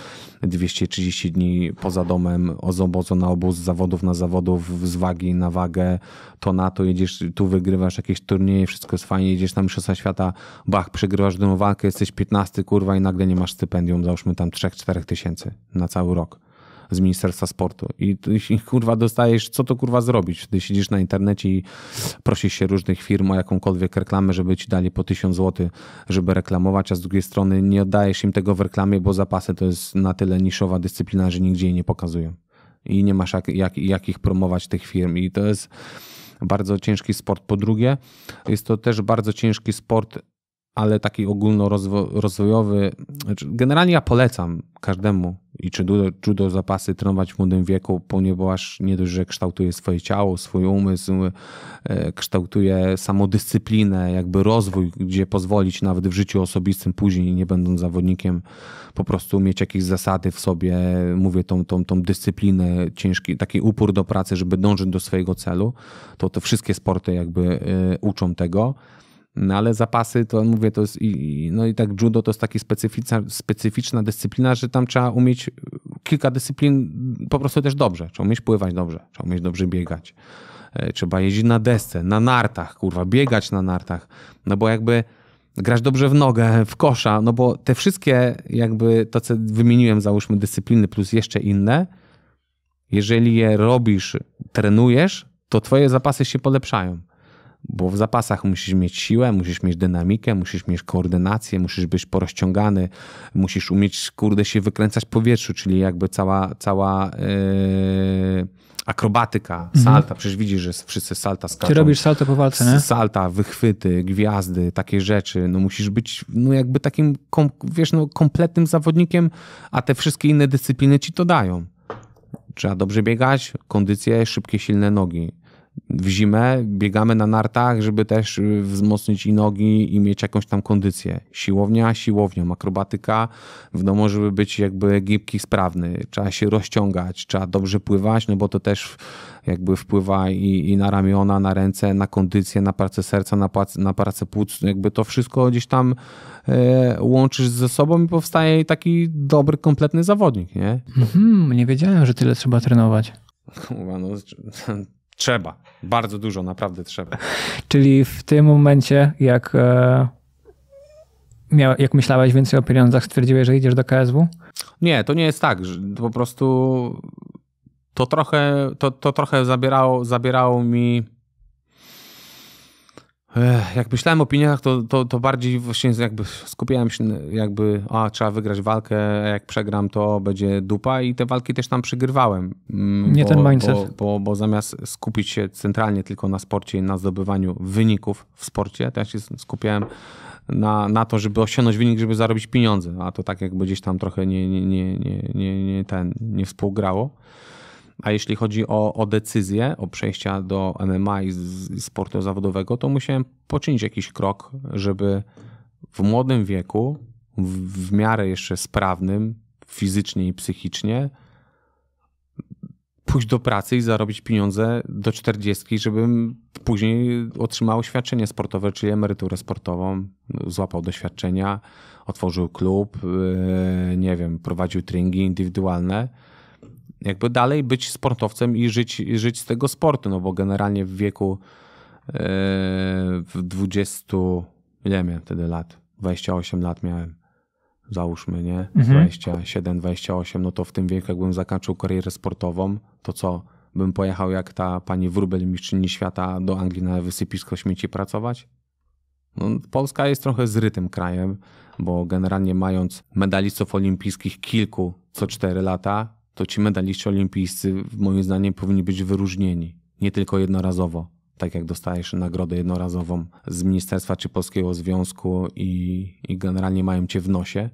230 dni poza domem, z obozu na obóz, z zawodów na zawodów, z wagi na wagę, to na to jedziesz, tu wygrywasz jakieś turnieje, wszystko jest fajnie, jedziesz na Mistrzostwa Świata, bach, przegrywasz jedną walkę, jesteś 15, kurwa i nagle nie masz stypendium, załóżmy tam 3-4 tysięcy na cały rok z Ministerstwa Sportu. I ty kurwa dostajesz, co to kurwa zrobić? Ty siedzisz na internecie i prosisz się różnych firm o jakąkolwiek reklamę, żeby ci dali po 1000 zł, żeby reklamować, a z drugiej strony nie oddajesz im tego w reklamie, bo zapasy to jest na tyle niszowa dyscyplina, że nigdzie jej nie pokazują. I nie masz jak, jak, jak ich promować tych firm. I to jest bardzo ciężki sport. Po drugie, jest to też bardzo ciężki sport ale taki ogólnorozwojowy. Znaczy, generalnie ja polecam każdemu i czy judo, zapasy trenować w młodym wieku, ponieważ nie dość, że kształtuje swoje ciało, swój umysł, e, kształtuje samodyscyplinę, jakby rozwój, gdzie pozwolić nawet w życiu osobistym później, nie będąc zawodnikiem, po prostu mieć jakieś zasady w sobie, mówię tą, tą, tą dyscyplinę, ciężki, taki upór do pracy, żeby dążyć do swojego celu, to te wszystkie sporty jakby e, uczą tego. No ale zapasy, to mówię, to jest, i, no i tak judo to jest taka specyficzna, specyficzna dyscyplina, że tam trzeba umieć y, kilka dyscyplin po prostu też dobrze. Trzeba umieć pływać dobrze, trzeba umieć dobrze biegać. E, trzeba jeździć na desce, na nartach, kurwa, biegać na nartach. No bo jakby grasz dobrze w nogę, w kosza, no bo te wszystkie jakby to, co wymieniłem, załóżmy dyscypliny plus jeszcze inne, jeżeli je robisz, trenujesz, to twoje zapasy się polepszają bo w zapasach musisz mieć siłę, musisz mieć dynamikę, musisz mieć koordynację, musisz być porozciągany, musisz umieć, kurde, się wykręcać w powietrzu, czyli jakby cała, cała yy, akrobatyka, mhm. salta, przecież widzisz, że wszyscy salta skaczą. Ty robisz salto po walce, nie? Salta, wychwyty, gwiazdy, takie rzeczy, no musisz być, no jakby takim, kom, wiesz, no kompletnym zawodnikiem, a te wszystkie inne dyscypliny ci to dają. Trzeba dobrze biegać, kondycję, szybkie, silne nogi w zimę biegamy na nartach, żeby też y, wzmocnić i nogi i mieć jakąś tam kondycję. Siłownia, siłownią, akrobatyka w domu, żeby być jakby gibki, sprawny. Trzeba się rozciągać, trzeba dobrze pływać, no bo to też jakby wpływa i, i na ramiona, na ręce, na kondycję, na pracę serca, na, pracę, na pracę płuc. Jakby to wszystko gdzieś tam e, łączysz ze sobą i powstaje taki dobry, kompletny zawodnik, nie? Mm -hmm, nie wiedziałem, że tyle trzeba trenować. Kurwa, no, Trzeba. Bardzo dużo, naprawdę trzeba. Czyli w tym momencie, jak, e, miał, jak myślałeś więcej o pieniądzach, stwierdziłeś, że idziesz do KSW? Nie, to nie jest tak. Że po prostu to trochę, to, to trochę zabierało, zabierało mi jak myślałem o opiniach, to, to, to bardziej właśnie jakby skupiałem się jakby, a trzeba wygrać walkę, a jak przegram, to będzie dupa i te walki też tam przegrywałem. Mm, nie bo, ten mindset. Bo, bo, bo, zamiast skupić się centralnie tylko na sporcie i na zdobywaniu wyników w sporcie, to ja się skupiałem na, na to, żeby osiągnąć wynik, żeby zarobić pieniądze, a to tak jakby gdzieś tam trochę nie, nie, nie, nie, nie, nie, ten, nie współgrało. A jeśli chodzi o, o decyzję o przejścia do MMA i z, sportu zawodowego, to musiałem poczynić jakiś krok, żeby w młodym wieku, w, w miarę jeszcze sprawnym, fizycznie i psychicznie, pójść do pracy i zarobić pieniądze do 40, żebym później otrzymał świadczenie sportowe, czyli emeryturę sportową, złapał doświadczenia, otworzył klub, y, nie wiem, prowadził treningi indywidualne jakby dalej być sportowcem i żyć, żyć z tego sportu, no bo generalnie w wieku e, w 20, nie wiem, wtedy lat? 28 lat miałem, załóżmy, nie? Mhm. 27, 28, no to w tym wieku jakbym zakończył karierę sportową, to co? Bym pojechał jak ta pani Wróbel, mistrzyni świata do Anglii na wysypisko śmieci pracować? No, Polska jest trochę zrytym krajem, bo generalnie mając medalistów olimpijskich kilku co 4 lata, to ci medaliści olimpijscy, moim zdaniem, powinni być wyróżnieni. Nie tylko jednorazowo, tak jak dostajesz nagrodę jednorazową z Ministerstwa czy Polskiego Związku i, i generalnie mają cię w nosie,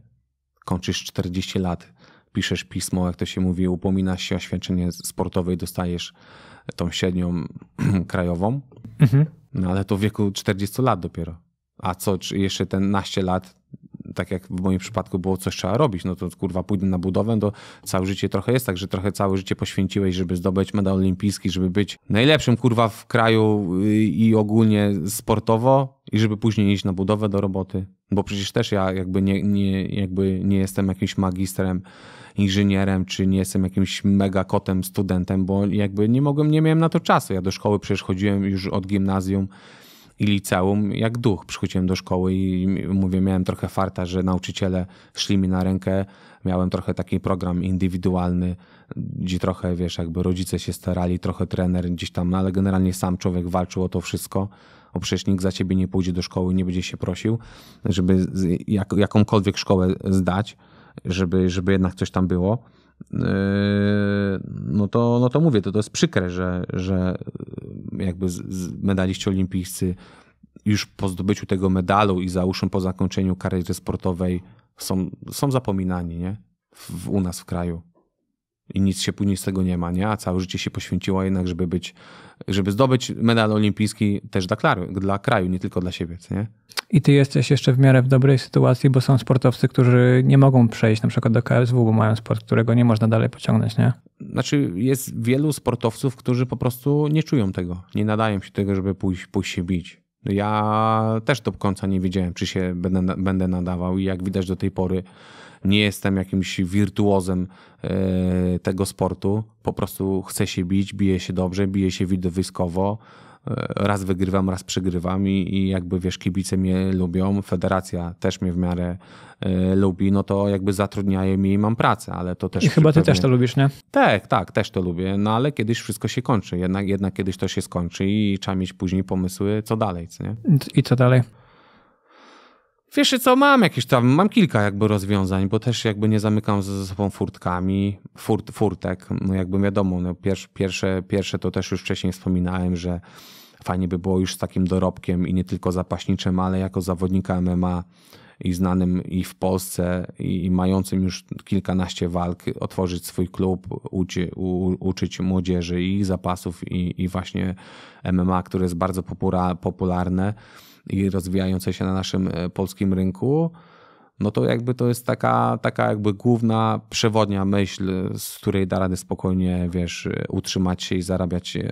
kończysz 40 lat, piszesz pismo, jak to się mówi, upominasz się o świadczenie sportowe i dostajesz tą średnią krajową, mhm. no ale to w wieku 40 lat dopiero. A co, jeszcze ten naście lat tak jak w moim przypadku było, coś trzeba robić, no to kurwa pójdę na budowę, no to całe życie trochę jest tak, że trochę całe życie poświęciłeś, żeby zdobyć medal olimpijski, żeby być najlepszym kurwa w kraju y, i ogólnie sportowo i żeby później iść na budowę do roboty. Bo przecież też ja jakby nie, nie, jakby nie jestem jakimś magistrem, inżynierem, czy nie jestem jakimś mega kotem, studentem, bo jakby nie mogłem, nie miałem na to czasu. Ja do szkoły przecież chodziłem już od gimnazjum i liceum jak duch. Przychodziłem do szkoły i mówię, miałem trochę farta, że nauczyciele szli mi na rękę. Miałem trochę taki program indywidualny, gdzie trochę, wiesz, jakby rodzice się starali, trochę trener gdzieś tam, no ale generalnie sam człowiek walczył o to wszystko. O przecież nikt za ciebie nie pójdzie do szkoły, nie będzie się prosił, żeby jak, jakąkolwiek szkołę zdać, żeby, żeby jednak coś tam było. Yy, no to, no to mówię, to, to jest przykre, że, że jakby medaliści olimpijscy już po zdobyciu tego medalu i załóżmy po zakończeniu kariery sportowej są, są zapominani nie? W, u nas w kraju i nic się później z tego nie ma, nie? A całe życie się poświęciła jednak, żeby być, żeby zdobyć medal olimpijski też dla, kraju, dla kraju, nie tylko dla siebie, nie? I ty jesteś jeszcze w miarę w dobrej sytuacji, bo są sportowcy, którzy nie mogą przejść na przykład do KSW, bo mają sport, którego nie można dalej pociągnąć, nie? Znaczy jest wielu sportowców, którzy po prostu nie czują tego, nie nadają się tego, żeby pójść, pójść się bić. No ja też do końca nie wiedziałem, czy się będę, będę nadawał i jak widać do tej pory nie jestem jakimś wirtuozem e, tego sportu. Po prostu chcę się bić, biję się dobrze, biję się widowiskowo. E, raz wygrywam, raz przegrywam i, i jakby wiesz, kibice mnie lubią, federacja też mnie w miarę e, lubi, no to jakby zatrudniają mnie i mam pracę, ale to też... I chyba ty pewnie... też to lubisz, nie? Tak, tak, też to lubię, no ale kiedyś wszystko się kończy, jednak, jednak kiedyś to się skończy i trzeba mieć później pomysły, co dalej, co nie? I co dalej? Wiesz co, mam jakieś tam, mam kilka jakby rozwiązań, bo też jakby nie zamykam ze sobą furtkami, furt, furtek, no jakby wiadomo, no pierwsze, pierwsze, pierwsze to też już wcześniej wspominałem, że fajnie by było już z takim dorobkiem i nie tylko zapaśniczym, ale jako zawodnika MMA i znanym i w Polsce i, i mającym już kilkanaście walk, otworzyć swój klub, uczy, u, uczyć młodzieży i zapasów i, i właśnie MMA, które jest bardzo popura, popularne i rozwijające się na naszym e, polskim rynku, no to jakby to jest taka, taka jakby główna przewodnia myśl, z której da radę spokojnie, wiesz, utrzymać się i zarabiać e,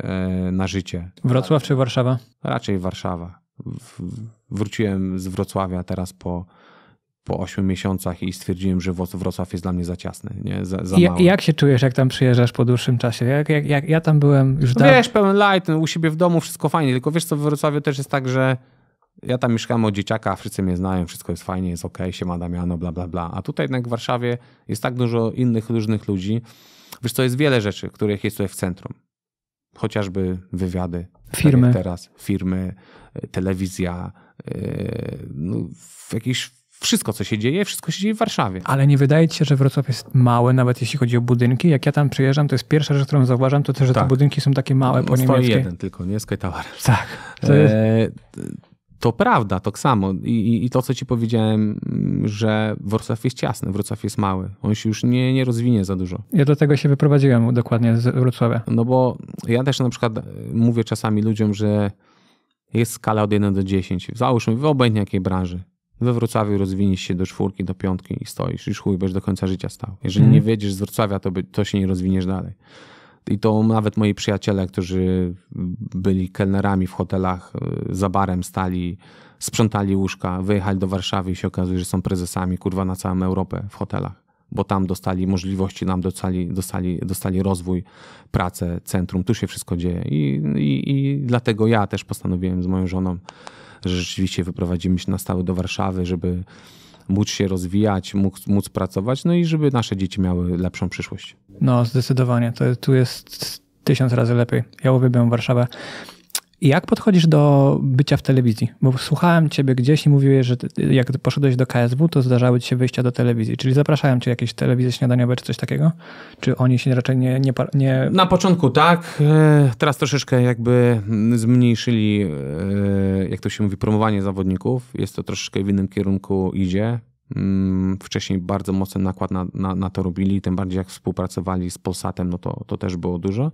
na życie. Wrocław czy Warszawa? Raczej Warszawa. Wróciłem z Wrocławia teraz po, po 8 miesiącach i stwierdziłem, że Wrocław jest dla mnie za ciasny. Nie? Za, za ja, jak się czujesz, jak tam przyjeżdżasz po dłuższym czasie? Jak, jak, jak ja tam byłem już dawno. Wiesz, pełen light, no, u siebie w domu wszystko fajnie, tylko wiesz co, w Wrocławiu też jest tak, że ja tam mieszkam od dzieciaka, wszyscy mnie znają, wszystko jest fajnie, jest ok, się ma Damiano, bla, bla, bla. A tutaj jednak w Warszawie jest tak dużo innych, różnych ludzi. Wiesz co, jest wiele rzeczy, których jest tutaj w centrum. Chociażby wywiady. Tak firmy. Teraz firmy, e, telewizja, e, no, jakieś wszystko, co się dzieje, wszystko się dzieje w Warszawie. Ale nie wydaje ci się, że Wrocław jest mały, nawet jeśli chodzi o budynki? Jak ja tam przyjeżdżam, to jest pierwsza rzecz, którą zauważam, to też, że tak. te budynki są takie małe no, po niemiecku. jeden tylko, nie? Skytower. Tak. Jest... E, to prawda, tak samo. I, I, to, co ci powiedziałem, mm, że Wrocław jest ciasny, Wrocław jest mały. On się już nie, nie rozwinie za dużo. Ja dlatego się wyprowadziłem dokładnie z Wrocławia. No bo ja też na przykład e, mówię czasami ludziom, że jest skala od 1 do 10. Załóżmy, w obojętnie jakiej branży. We Wrocławiu rozwiniesz się do czwórki, do piątki i stoisz. Już chuj, będziesz do końca życia stał. Jeżeli hmm. nie mhm. wiedziesz z Wrocławia, to, by, to się nie rozwiniesz dalej. I to nawet moi przyjaciele, którzy byli kelnerami w hotelach, y, za barem stali, sprzątali łóżka, wyjechali do Warszawy i się okazuje, że są prezesami kurwa na całą Europę w hotelach, bo tam dostali możliwości, nam dostali, dostali, dostali rozwój, pracę, centrum, tu się wszystko dzieje. I, i, I dlatego ja też postanowiłem z moją żoną, że rzeczywiście wyprowadzimy się na stałe do Warszawy, żeby móc się rozwijać, móc, móc pracować, no i żeby nasze dzieci miały lepszą przyszłość. No, zdecydowanie. To, tu jest tysiąc razy lepiej. Ja uwielbiam Warszawę. Jak podchodzisz do bycia w telewizji? Bo słuchałem ciebie gdzieś i mówiłeś, że jak poszedłeś do KSW, to zdarzały ci się wyjścia do telewizji. Czyli zapraszałem cię jakieś telewizje śniadaniowe czy coś takiego? Czy oni się raczej nie... nie, nie... Na początku tak. E, teraz troszeczkę jakby zmniejszyli, e, jak to się mówi, promowanie zawodników. Jest to troszeczkę w innym kierunku idzie. Mm, wcześniej bardzo mocny nakład na, na, na to robili, tym bardziej jak współpracowali z Polsatem, no to, to też było dużo.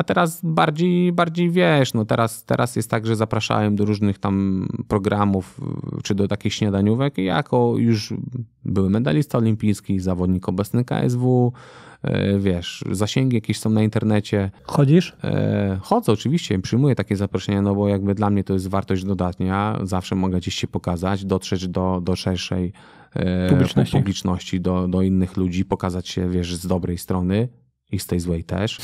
A teraz bardziej, bardziej wiesz, no teraz, teraz jest tak, że zapraszałem do różnych tam programów y, czy do takich śniadaniówek i jako już były medalista olimpijski, zawodnik obecny KSW, y, wiesz, zasięgi jakieś są na internecie. Chodzisz? E, chodzę oczywiście, przyjmuję takie zaproszenia, no bo jakby dla mnie to jest wartość dodatnia, zawsze mogę gdzieś się pokazać, dotrzeć do, do szerszej e, publiczności, publiczności do, do innych ludzi, pokazać się, wiesz, z dobrej strony, i z tej złej też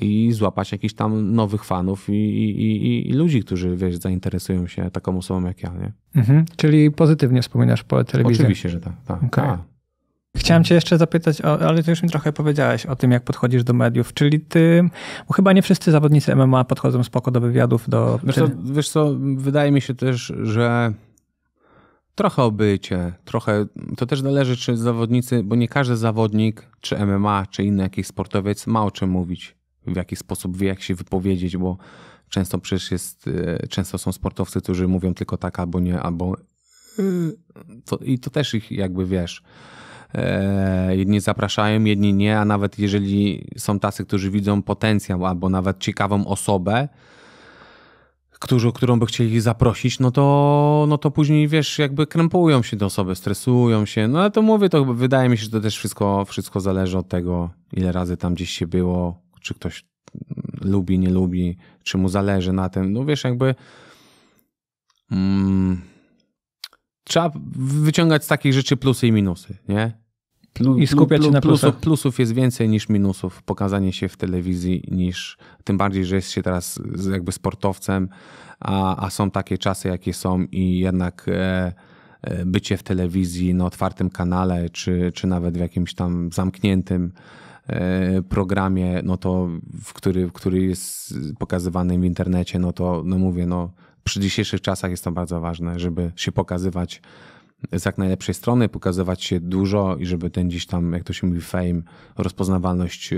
i złapać jakichś tam nowych fanów i, i, i, i ludzi, którzy wiesz, zainteresują się taką osobą jak ja. Nie? Mhm. Czyli pozytywnie wspominasz pole telewizji. Oczywiście, że tak. tak. Okay. Tak. Chciałem cię jeszcze zapytać, o, ale to już mi trochę powiedziałeś o tym, jak podchodzisz do mediów, czyli ty, bo chyba nie wszyscy zawodnicy MMA podchodzą spoko do wywiadów, do... Wiesz co, wiesz co wydaje mi się też, że Trochę obycie, trochę to też należy, czy zawodnicy, bo nie każdy zawodnik, czy MMA, czy inny jakiś sportowiec ma o czym mówić, w jaki sposób wie, jak się wypowiedzieć, bo często przecież jest, e, często są sportowcy, którzy mówią tylko tak albo nie, albo e, to, i to też ich jakby wiesz. E, jedni zapraszają, jedni nie, a nawet jeżeli są tacy, którzy widzą potencjał albo nawet ciekawą osobę, którzy, którą by chcieli zaprosić, no to, no to później, wiesz, jakby krępują się te osoby, stresują się. No ale to mówię, to wydaje mi się, że to też wszystko, wszystko zależy od tego, ile razy tam gdzieś się było, czy ktoś lubi, nie lubi, czy mu zależy na tym. No wiesz, jakby... Mm, trzeba wyciągać z takich rzeczy plusy i minusy, nie? Plu, I skupiać plu, plu, się na plusach. Plusów, plusów jest więcej niż minusów. Pokazanie się w telewizji niż, tym bardziej, że jest się teraz jakby sportowcem, a, a są takie czasy, jakie są i jednak e, e, bycie w telewizji na otwartym kanale, czy, czy nawet w jakimś tam zamkniętym e, programie, no to w który, w który jest pokazywany w internecie, no to no mówię, no przy dzisiejszych czasach jest to bardzo ważne, żeby się pokazywać z jak najlepszej strony, pokazywać się dużo i żeby ten gdzieś tam, jak to się mówi, fame, rozpoznawalność e,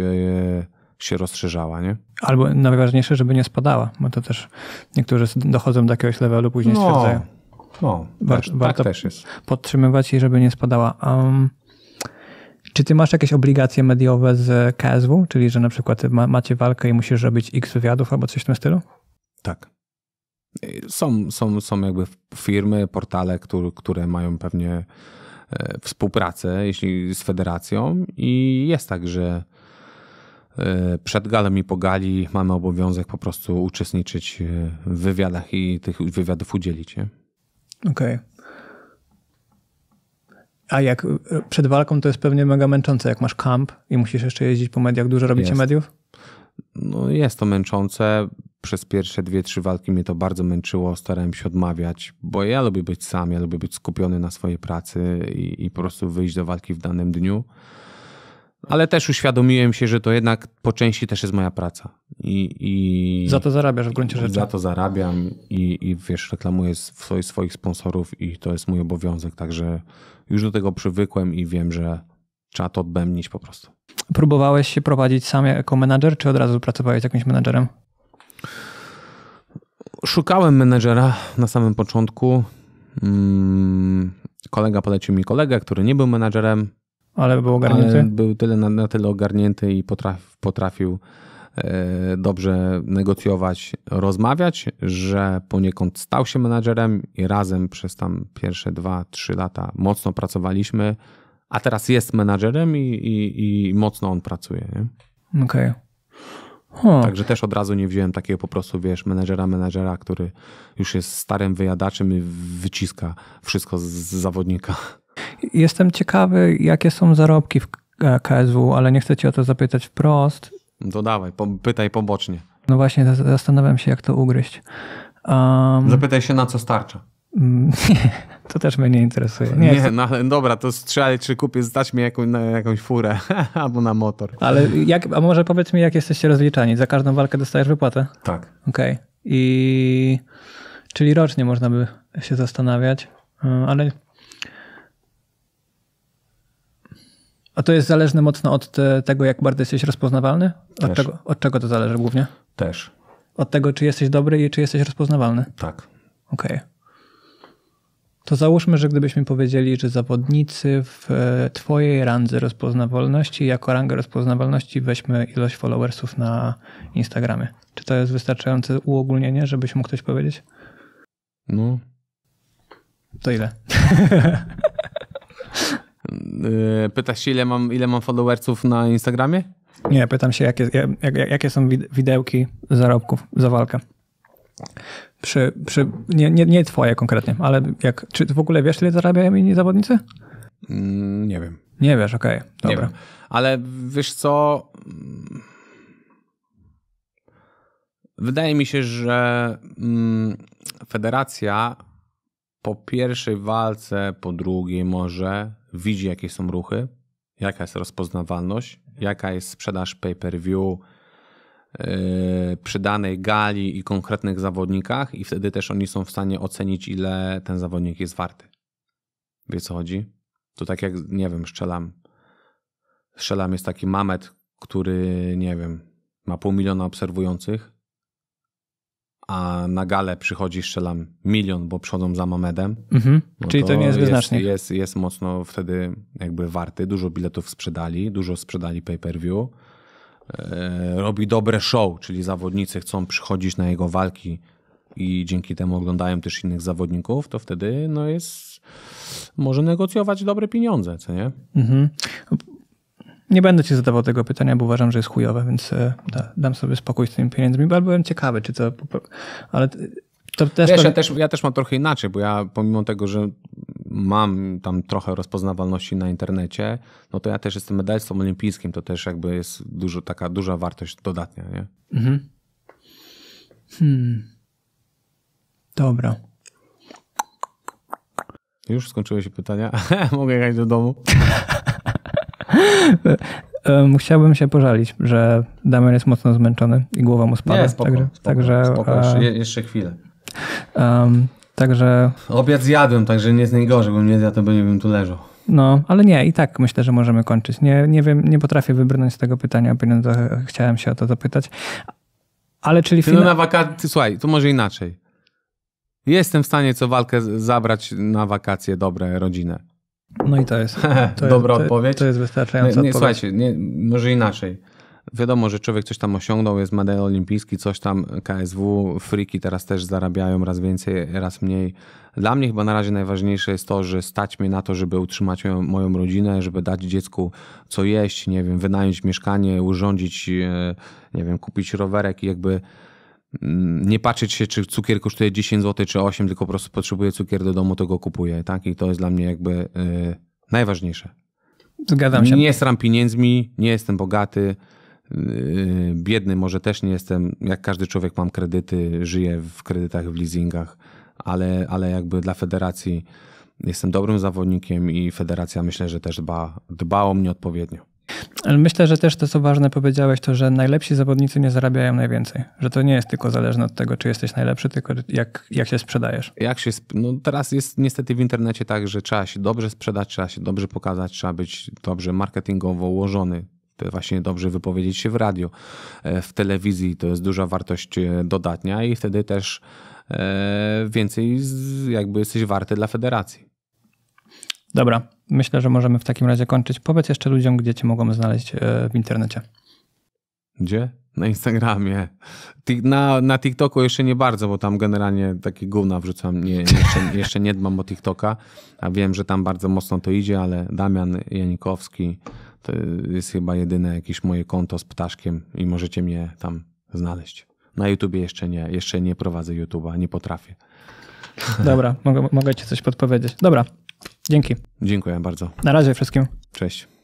się rozszerzała, nie? Albo najważniejsze, żeby nie spadała, bo to też niektórzy dochodzą do jakiegoś levelu, później no, stwierdzają. No, War, tak warto tak też jest. podtrzymywać i żeby nie spadała. Um, czy ty masz jakieś obligacje mediowe z KSW? Czyli, że na przykład ma, macie walkę i musisz robić x wywiadów albo coś w tym stylu? Tak. Są, są, są jakby firmy, portale, które, które mają pewnie e, współpracę jeśli z federacją i jest tak, że e, przed galem i po gali mamy obowiązek po prostu uczestniczyć e, w wywiadach i tych wywiadów udzielić. Okej. Okay. A jak przed walką to jest pewnie mega męczące, jak masz kamp i musisz jeszcze jeździć po mediach. Dużo robicie jest. mediów? No jest to męczące przez pierwsze dwie, trzy walki mnie to bardzo męczyło, starałem się odmawiać, bo ja lubię być sam, ja lubię być skupiony na swojej pracy i, i po prostu wyjść do walki w danym dniu. Ale też uświadomiłem się, że to jednak po części też jest moja praca. I, i za to zarabiasz w gruncie rzeczy. Za to zarabiam i, i wiesz, reklamuję swoich, swoich sponsorów i to jest mój obowiązek. Także już do tego przywykłem i wiem, że trzeba to odbędnić po prostu. Próbowałeś się prowadzić sam jako menadżer, czy od razu pracowałeś z jakimś menadżerem? Szukałem menedżera na samym początku. Mm, kolega polecił mi kolegę, który nie był menedżerem. Ale był ogarnięty. Ale był tyle, na, na tyle ogarnięty i potraf, potrafił e, dobrze negocjować, rozmawiać, że poniekąd stał się menadżerem i razem przez tam pierwsze dwa, trzy lata mocno pracowaliśmy, a teraz jest menadżerem i, i, i mocno on pracuje. Okej. Okay. Hmm. Także też od razu nie wziąłem takiego po prostu, wiesz, menedżera, menedżera, który już jest starym wyjadaczem i wyciska wszystko z zawodnika. Jestem ciekawy, jakie są zarobki w KSW, e, ale nie chcę cię o to zapytać wprost. Dodawaj, po, pytaj pobocznie. No właśnie, zastanawiam się, jak to ugryźć. Um... Zapytaj się, na co starcza. Nie, to też mnie nie interesuje. Nie, nie no ale dobra, to strzelaj, czy kupię, zdać mi jaką, jakąś furę albo na motor. Ale jak, a może powiedz mi, jak jesteście rozliczani? Za każdą walkę dostajesz wypłatę? Tak. Okej. Okay. I czyli rocznie można by się zastanawiać, y, ale A to jest zależne mocno od te, tego, jak bardzo jesteś rozpoznawalny? Od czego, od czego, to zależy głównie? Też. Od tego, czy jesteś dobry i czy jesteś rozpoznawalny? Tak. Okej. Okay. To załóżmy, że gdybyśmy powiedzieli, że zawodnicy w e, Twojej randze rozpoznawalności, jako rangę rozpoznawalności weźmy ilość followersów na Instagramie. Czy to jest wystarczające uogólnienie, żebyś mógł ktoś powiedzieć? No. To ile? Y, pytasz się, ile mam, ile mam followersów na Instagramie? Nie, pytam się, jakie, jak, jakie są widełki zarobków za walkę. Przy, przy nie, nie, nie twoje konkretnie, ale jak, czy w ogóle wiesz, ile zarabiają inni zawodnicy? Mm, nie wiem. Nie wiesz, okej, okay, dobra. Nie wiem. Ale wiesz co... Wydaje mi się, że mm, federacja po pierwszej walce, po drugiej może widzi, jakie są ruchy, jaka jest rozpoznawalność, jaka jest sprzedaż pay-per-view, E, przy danej gali i konkretnych zawodnikach, i wtedy też oni są w stanie ocenić, ile ten zawodnik jest warty. Wie co chodzi? To tak jak, nie wiem, szczelam szczelam jest taki mamet, który, nie wiem, ma pół miliona obserwujących, a na galę przychodzi, szczelam milion, bo przychodzą za Mamedem. Mhm. No Czyli to, to nie jest wyznacznie. Jest, jest, jest mocno wtedy jakby warty. Dużo biletów sprzedali, dużo sprzedali pay per view. E, robi dobre show, czyli zawodnicy chcą przychodzić na jego walki i dzięki temu oglądają też innych zawodników, to wtedy no jest, może negocjować dobre pieniądze, co nie? Mhm. Nie będę ci zadawał tego pytania, bo uważam, że jest chujowe, więc e, da, dam sobie spokój z tymi pieniędzmi, bo byłem ciekawy, czy to... Ale to też... Wiesz, to... Ja, też ja też mam trochę inaczej, bo ja pomimo tego, że mam tam trochę rozpoznawalności na internecie, no to ja też jestem medalistą olimpijskim, to też jakby jest dużo, taka duża wartość dodatnia, nie? Mhm. Hmm. Dobra. Już skończyły się pytania. Mogę jechać do domu. Chciałbym się pożalić, że Damian jest mocno zmęczony i głowa mu spada. Nie, spoko, także, spoko, także spoko. E, jeszcze, jeszcze chwilę. Um, Także... Obiad zjadłem, także nie jest najgorzej, bo nie zjadłem, bo nie wiem, tu leżał. No, ale nie, i tak myślę, że możemy kończyć. Nie, nie wiem, nie potrafię wybrnąć z tego pytania, ponieważ chciałem się o to zapytać. Ale czyli... No fina... na wakacje, słuchaj, to może inaczej. Jestem w stanie co walkę zabrać na wakacje dobre rodzinę. No i to jest... To Dobra odpowiedź. To jest wystarczająca nie, nie, odpowiedź. Słuchajcie, nie, może inaczej. Wiadomo, że człowiek coś tam osiągnął, jest medal olimpijski, coś tam KSW, friki teraz też zarabiają raz więcej, raz mniej. Dla mnie chyba na razie najważniejsze jest to, że stać mnie na to, żeby utrzymać moją, moją rodzinę, żeby dać dziecku co jeść, nie wiem, wynająć mieszkanie, urządzić, e, nie wiem, kupić rowerek i jakby mm, nie patrzeć się, czy cukier kosztuje 10 zł czy 8, tylko po prostu potrzebuję cukier do domu, to go kupuję, tak? I to jest dla mnie jakby e, najważniejsze. Zgadzam się. Nie sram pieniędzmi, nie jestem bogaty, Y, biedny może też nie jestem, jak każdy człowiek mam kredyty, żyję w kredytach, w leasingach, ale, ale jakby dla federacji jestem dobrym zawodnikiem i federacja myślę, że też dba, dba o mnie odpowiednio. Myślę, że też to, co ważne powiedziałeś, to, że najlepsi zawodnicy nie zarabiają najwięcej. Że to nie jest tylko zależne od tego, czy jesteś najlepszy, tylko jak, jak się sprzedajesz. Jak się, no teraz jest niestety w internecie tak, że trzeba się dobrze sprzedać, trzeba się dobrze pokazać, trzeba być dobrze marketingowo ułożony, właśnie dobrze wypowiedzieć się w radio, e, w telewizji to jest duża wartość e, dodatnia i wtedy też e, więcej jakby jesteś warty dla federacji. Dobra, myślę, że możemy w takim razie kończyć. Powiedz jeszcze ludziom, gdzie cię mogą znaleźć w internecie. Gdzie? Na Instagramie. Na, na TikToku jeszcze nie bardzo, bo tam generalnie taki gówna wrzucam. Nie, jeszcze, jeszcze nie dbam o TikToka, a wiem, że tam bardzo mocno to idzie, ale Damian Janikowski, to jest chyba jedyne jakieś moje konto z ptaszkiem i możecie mnie tam znaleźć. Na YouTubie jeszcze nie, jeszcze nie prowadzę YouTube'a, nie potrafię. Dobra, mogę, mogę ci coś podpowiedzieć. Dobra, dzięki. Dziękuję bardzo. Na razie wszystkim. Cześć.